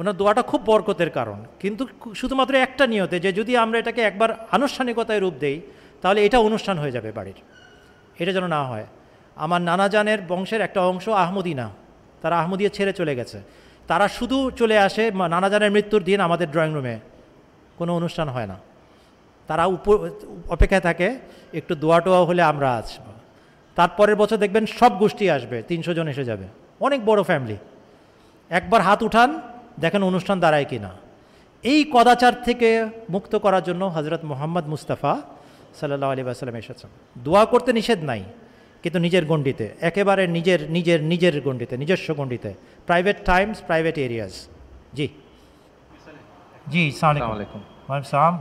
ওনার দোয়াটা খুব বরকতের কারণ কিন্তু শুধুমাত্র একটা নিয়তে যে যদি আমরা এটাকে একবার আনুষ্ঠানিকতায় রূপ দেই তাহলে এটা অনুষ্ঠান হয়ে যাবে বাড়ির এটা যেন না হয় আমার নানাজানের বংশের একটা অংশ আহমদিনা তারা আহমদিয়া ছেড়ে চলে গেছে তারা শুধু চলে আসে নানাজানের মৃত্যুর দিন আমাদের ড্রয়িং রুমে কোনো অনুষ্ঠান হয় না তারা উপ অপেক্ষায় থাকে একটু দোয়াটোয়া হলে আমরা আসব তারপরের বছর দেখবেন সব গোষ্ঠী আসবে তিনশো জন এসে যাবে অনেক বড় ফ্যামিলি একবার হাত উঠান দেখেন অনুষ্ঠান দাঁড়ায় কি না এই কদাচার থেকে মুক্ত করার জন্য হজরত মোহাম্মদ মুস্তাফা সাল্লাহ আলী আসালাম এসেছেন দোয়া করতে নিষেধ নাই কিন্তু নিজের গণ্ডিতে একেবারে নিজের নিজের নিজের গণ্ডিতে নিজস্ব গণ্ডিতে প্রাইভেট টাইমস প্রাইভেট এরিয়াস জি জি সালামালাইকুম সালাম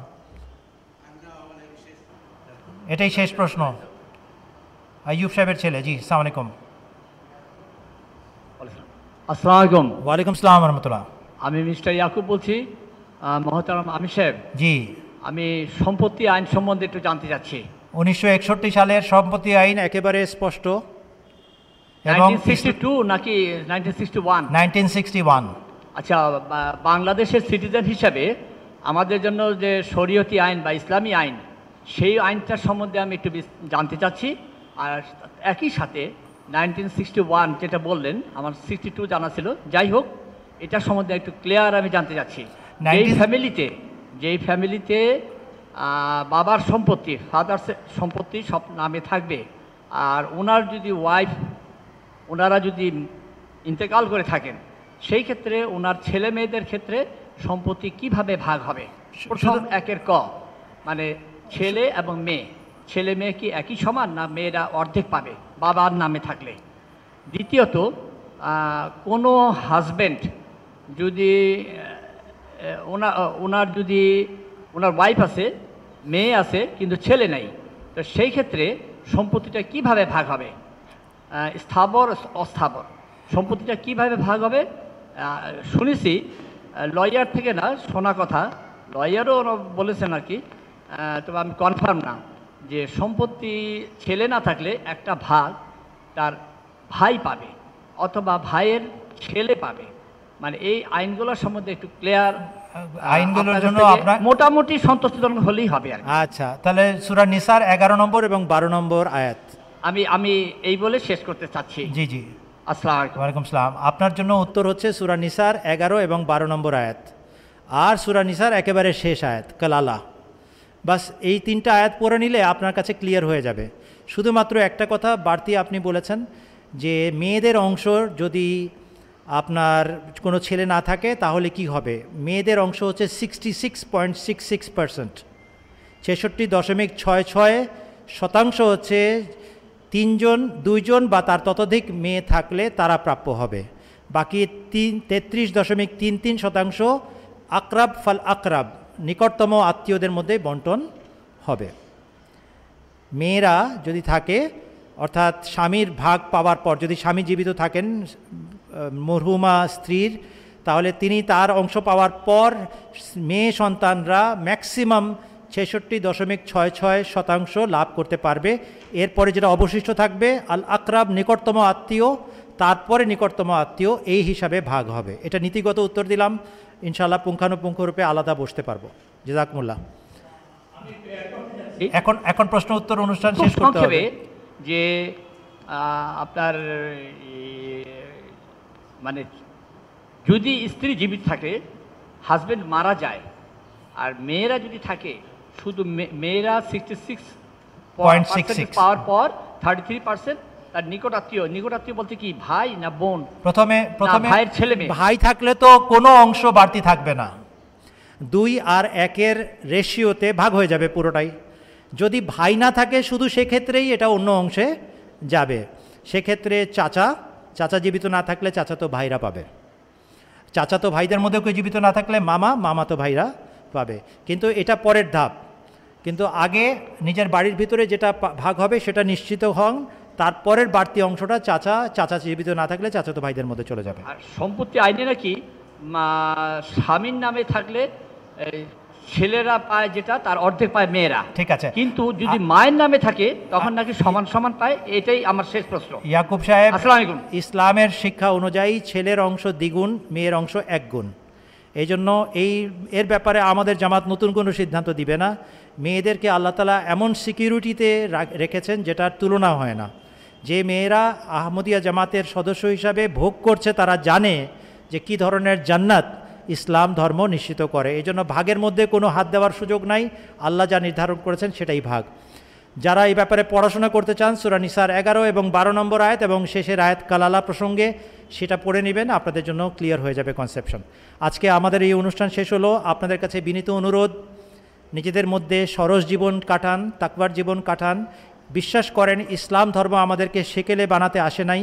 এটাই শেষ প্রশ্ন আইয়ুব সাহেবের ছেলে জি সালামালাইকুম আসসালামাইকুম ওয়ালাইকুম সালাম রহমতুল্লাহ আমি মিস্টার ইয়াকুব বলছি মহতারাম আমি সাহেব জি আমি সম্পত্তি আইন সম্বন্ধে একটু জানতে চাচ্ছি উনিশশো সালের সম্পত্তি আইন একেবারে স্পষ্ট এবং নাকি নাইনটিন আচ্ছা বাংলাদেশের সিটিজেন হিসাবে আমাদের জন্য যে শরীয়তি আইন বা ইসলামী আইন সেই আইনটার সম্বন্ধে আমি একটু জানতে চাচ্ছি আর একই সাথে নাইনটিন যেটা বললেন আমার সিক্সটি জানা ছিল যাই হোক এটা সম্বন্ধে একটু ক্লিয়ার আমি জানতে চাচ্ছি যেই ফ্যামিলিতে যেই ফ্যামিলিতে বাবার সম্পত্তি ফাদার্স সম্পত্তি সব নামে থাকবে আর ওনার যদি ওয়াইফ ওনারা যদি ইন্তেকাল করে থাকেন সেই ক্ষেত্রে ওনার ছেলে মেয়েদের ক্ষেত্রে সম্পত্তি কিভাবে ভাগ হবে প্রথম একের ক মানে ছেলে এবং মেয়ে ছেলে মেয়ে কি একই সমান না মেয়েরা অর্ধেক পাবে বাবার নামে থাকলে দ্বিতীয়ত কোনো হাজব্যান্ড যদি ওনা ওনার যদি ওনার ওয়াইফ আছে মেয়ে আছে কিন্তু ছেলে নাই তো সেই ক্ষেত্রে সম্পত্তিটা কিভাবে ভাগ হবে স্থাবর অস্থাবর সম্পত্তিটা কিভাবে ভাগ হবে শুনেছি লয়ার থেকে না শোনা কথা লয়ারও বলেছেন আর কি তবে আমি কনফার্ম না যে সম্পত্তি ছেলে না থাকলে একটা ভাগ তার ভাই পাবে অথবা ভাইয়ের ছেলে পাবে মানে এই আইনগুলোর সম্বন্ধে একটু ক্লিয়ার আইনগুলোর জন্য আপনার মোটামুটি সন্তুষ্টজনক হলেই হবে আর আচ্ছা তাহলে সুরা নিসার এগারো নম্বর এবং বারো নম্বর আয়াত আমি আমি এই বলে শেষ করতে চাচ্ছি জি জি আসসালাম সালাম আপনার জন্য উত্তর হচ্ছে সুরা নিসার এগারো এবং বারো নম্বর আয়াত আর সুরা নিসার একেবারে শেষ আয়াত কালালা বাস এই তিনটা আয়াত পড়ে নিলে আপনার কাছে ক্লিয়ার হয়ে যাবে শুধুমাত্র একটা কথা বাড়তি আপনি বলেছেন যে মেয়েদের অংশ যদি আপনার কোনো ছেলে না থাকে তাহলে কি হবে মেয়েদের অংশ হচ্ছে sixty six point six six percent ছেষট্টি দশমিক ছয় ছয় শতাংশ হচ্ছে তিনজন দুইজন বা তার ততোধিক মেয়ে থাকলে তারা প্রাপ্য হবে বাকি তিন তেত্রিশ দশমিক তিন তিন শতাংশ আক্রাব ফাল আকরাব নিকটতম আত্মীয়দের মধ্যে বন্টন হবে মেয়েরা যদি থাকে অর্থাৎ স্বামীর ভাগ পাওয়ার পর যদি স্বামী জীবিত থাকেন মরহুমা স্ত্রীর তাহলে তিনি তার অংশ পাওয়ার পর মেয়ে সন্তানরা ম্যাক্সিমাম ছেষট্টি দশমিক ছয় ছয় শতাংশ লাভ করতে পারবে এরপরে যেটা অবশিষ্ট থাকবে আল আকরাব নিকটতম আত্মীয় তারপরে নিকটতম আত্মীয় এই হিসাবে ভাগ হবে এটা নীতিগত উত্তর দিলাম ইনশাল্লাহ পুঙ্খানুপুঙ্খরূপে আলাদা বসতে পারবো জেজাকমুল্লাহ এখন এখন প্রশ্ন উত্তর অনুষ্ঠান শেষ করতে হবে যে আপনার মানে যদি স্ত্রী জীবিত থাকে হাজব্যান্ড মারা যায় আর মেয়েরা যদি থাকে শুধু মেয়েরা সিক্সটি সিক্স পাওয়ার পর থার্টি থ্রি পার্সেন্ট তার নিকট আত্মীয় নিকট আত্মীয় বলতে কি ভাই না বোন প্রথমে প্রথমে ভাইয়ের ছেলে মেয়ে ভাই থাকলে তো কোনো অংশ বাড়তি থাকবে না দুই আর একের রেশিওতে ভাগ হয়ে যাবে পুরোটাই যদি ভাই না থাকে শুধু সেক্ষেত্রেই এটা অন্য অংশে যাবে সেক্ষেত্রে চাচা চাচা জীবিত না থাকলে চাচাতো ভাইরা পাবে চাচাতো ভাইদের মধ্যে কেউ জীবিত না থাকলে মামা মামাতো ভাইরা পাবে কিন্তু এটা পরের ধাপ কিন্তু আগে নিজের বাড়ির ভিতরে যেটা ভাগ হবে সেটা নিশ্চিত হন তারপরের বাড়তি অংশটা চাচা চাচা জীবিত না থাকলে চাচাতো ভাইদের মধ্যে চলে যাবে সম্পত্তি আইনে নাকি স্বামীর নামে থাকলে ছেলেরা পায় যেটা তার অর্ধেক পায় মেয়েরা ঠিক আছে কিন্তু যদি মায়ের নামে থাকে তখন নাকি সমান সমান পায় এটাই আমার শেষ প্রশ্ন ইয়াকুব সাহেব আসসালামাইকুম ইসলামের শিক্ষা অনুযায়ী ছেলের অংশ দ্বিগুণ মেয়ের অংশ এক গুণ এই জন্য এই এর ব্যাপারে আমাদের জামাত নতুন কোনো সিদ্ধান্ত দিবে না মেয়েদেরকে আল্লাহ তালা এমন সিকিউরিটিতে রেখেছেন যেটার তুলনা হয় না যে মেয়েরা আহমদিয়া জামাতের সদস্য হিসাবে ভোগ করছে তারা জানে যে কি ধরনের জান্নাত ইসলাম ধর্ম নিশ্চিত করে এই জন্য ভাগের মধ্যে কোনো হাত দেওয়ার সুযোগ নাই আল্লাহ যা নির্ধারণ করেছেন সেটাই ভাগ যারা এই ব্যাপারে পড়াশোনা করতে চান সুরানিসার এগারো এবং বারো নম্বর আয়াত এবং শেষের আয়াত কালালা প্রসঙ্গে সেটা পড়ে নেবেন আপনাদের জন্য ক্লিয়ার হয়ে যাবে কনসেপশন আজকে আমাদের এই অনুষ্ঠান শেষ হলো আপনাদের কাছে বিনীত অনুরোধ নিজেদের মধ্যে সরস জীবন কাটান তাকবার জীবন কাটান বিশ্বাস করেন ইসলাম ধর্ম আমাদেরকে সেকেলে বানাতে আসে নাই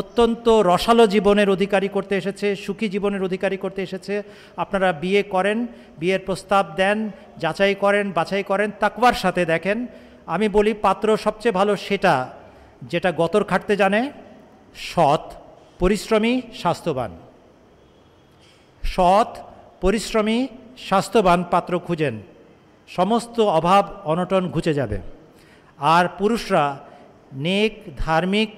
অত্যন্ত রসালো জীবনের অধিকারী করতে এসেছে সুখী জীবনের অধিকারী করতে এসেছে আপনারা বিয়ে করেন বিয়ের প্রস্তাব দেন যাচাই করেন বাছাই করেন তাকবার সাথে দেখেন আমি বলি পাত্র সবচেয়ে ভালো সেটা যেটা গতর খাটতে জানে সৎ পরিশ্রমী স্বাস্থ্যবান সৎ পরিশ্রমী স্বাস্থ্যবান পাত্র খুঁজেন সমস্ত অভাব অনটন ঘুচে যাবে আর পুরুষরা নেক ধার্মিক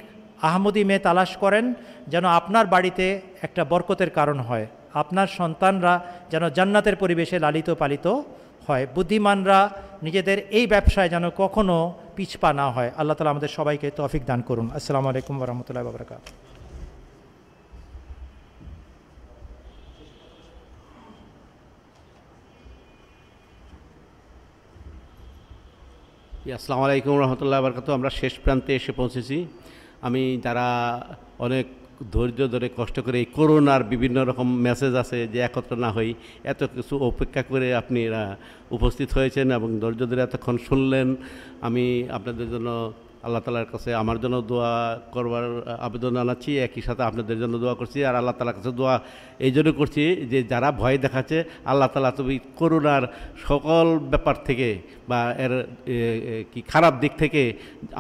আহমদি মেয়ে তালাশ করেন যেন আপনার বাড়িতে একটা বরকতের কারণ হয় আপনার সন্তানরা যেন জান্নাতের পরিবেশে লালিত পালিত হয় বুদ্ধিমানরা নিজেদের এই ব্যবসায় যেন কখনও পিছপা না হয় আল্লাহ তালা আমাদের সবাইকে তফিক দান করুন আসসালামু আলাইকুম রহমতুল্লাহ বাবরকাত আসসালামু আলাইকুম রহমতুল্লাহ বরকাত আমরা শেষ প্রান্তে এসে পৌঁছেছি আমি যারা অনেক ধৈর্য ধরে কষ্ট করে এই করোনার বিভিন্ন রকম মেসেজ আছে যে একত্র না হই এত কিছু অপেক্ষা করে আপনি উপস্থিত হয়েছেন এবং ধৈর্য ধরে এতক্ষণ শুনলেন আমি আপনাদের জন্য আল্লাহ তালার কাছে আমার জন্য দোয়া করবার আবেদন জানাচ্ছি একই সাথে আপনাদের জন্য দোয়া করছি আর আল্লাহ তালার কাছে দোয়া এই জন্য করছি যে যারা ভয় দেখাচ্ছে আল্লাহ তালা তুমি করোনার সকল ব্যাপার থেকে বা এর কি খারাপ দিক থেকে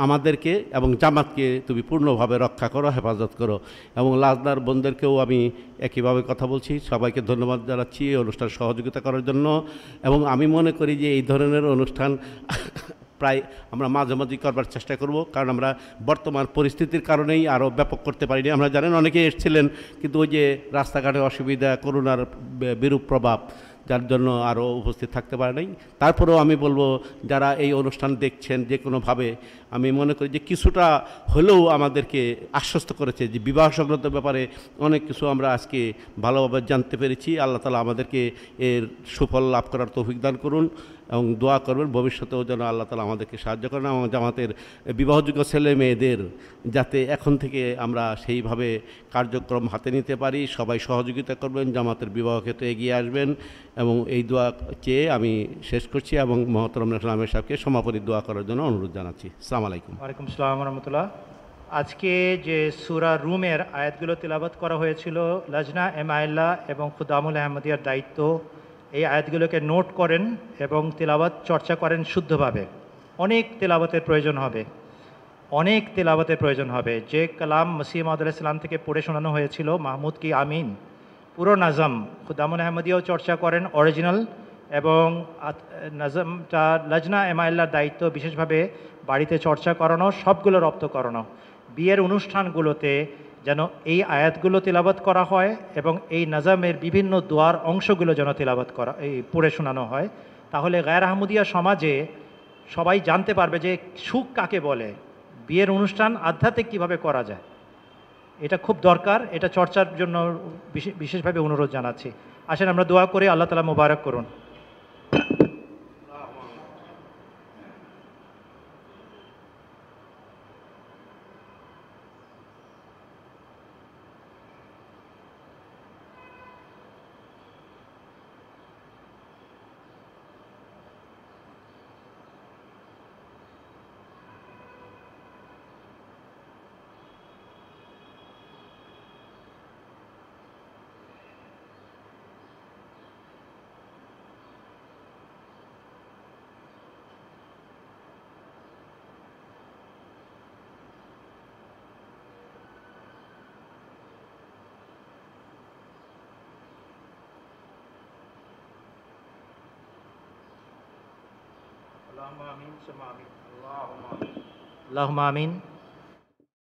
আমাদেরকে এবং জামাতকে তুমি পূর্ণভাবে রক্ষা করো হেফাজত করো এবং লাজদার বোনদেরকেও আমি একইভাবে কথা বলছি সবাইকে ধন্যবাদ জানাচ্ছি অনুষ্ঠান সহযোগিতা করার জন্য এবং আমি মনে করি যে এই ধরনের অনুষ্ঠান প্রায় আমরা মাঝামাঝি করবার চেষ্টা করব কারণ আমরা বর্তমান পরিস্থিতির কারণেই আরও ব্যাপক করতে পারিনি আমরা জানেন অনেকে এসেছিলেন কিন্তু ওই যে রাস্তাঘাটে অসুবিধা করোনার বিরূপ প্রভাব যার জন্য আরও উপস্থিত থাকতে পারে নাই তারপরেও আমি বলবো যারা এই অনুষ্ঠান দেখছেন যে কোনোভাবে আমি মনে করি যে কিছুটা হলেও আমাদেরকে আশ্বস্ত করেছে যে বিবাহ সংক্রান্ত ব্যাপারে অনেক কিছু আমরা আজকে ভালোভাবে জানতে পেরেছি আল্লাহ তালা আমাদেরকে এর সুফল লাভ করার তৌফিক দান করুন এবং দোয়া করবেন ভবিষ্যতেও যেন আল্লাহ তালা আমাদেরকে সাহায্য করেন এবং জামাতের বিবাহযোগ্য ছেলে মেয়েদের যাতে এখন থেকে আমরা সেইভাবে কার্যক্রম হাতে নিতে পারি সবাই সহযোগিতা করবেন জামাতের বিবাহ ক্ষেত্রে এগিয়ে আসবেন এবং এই দোয়া চেয়ে আমি শেষ করছি এবং মহতরম ইসলামের সাহেবকে সমাপতি দোয়া করার জন্য অনুরোধ জানাচ্ছি সালাম আলাইকুম ওয়ালাইকুম সালাম রহমতুল্লাহ আজকে যে সুরা রুমের আয়াতগুলো তিলাবত করা হয়েছিল লাজনা এম এবং খুদামুল আহমদিয়ার দায়িত্ব এই আয়াতগুলোকে নোট করেন এবং তেলাবাত চর্চা করেন শুদ্ধভাবে অনেক তেলাবাতের প্রয়োজন হবে অনেক তেলাবাতের প্রয়োজন হবে যে কালাম মসিম আদুল্লাহ থেকে পড়ে শোনানো হয়েছিল মাহমুদ কি আমিন পুরো নাজম খুদামুন আহমদিয়াও চর্চা করেন অরিজিনাল এবং নাজমটা লজনা এমাইল্লার দায়িত্ব বিশেষভাবে বাড়িতে চর্চা করানো সবগুলো রপ্ত করানো বিয়ের অনুষ্ঠানগুলোতে যেন এই আয়াতগুলো তিলাবাত করা হয় এবং এই নাজামের বিভিন্ন দোয়ার অংশগুলো যেন তিলাবাত করা এই পড়ে শোনানো হয় তাহলে গায়ের আহমদিয়া সমাজে সবাই জানতে পারবে যে সুখ কাকে বলে বিয়ের অনুষ্ঠান আধ্যাত্মিক কীভাবে করা যায় এটা খুব দরকার এটা চর্চার জন্য বিশেষভাবে অনুরোধ জানাচ্ছি আসেন আমরা দোয়া করে আল্লাহ তালা মোবারক করুন আল্লাহ আমিন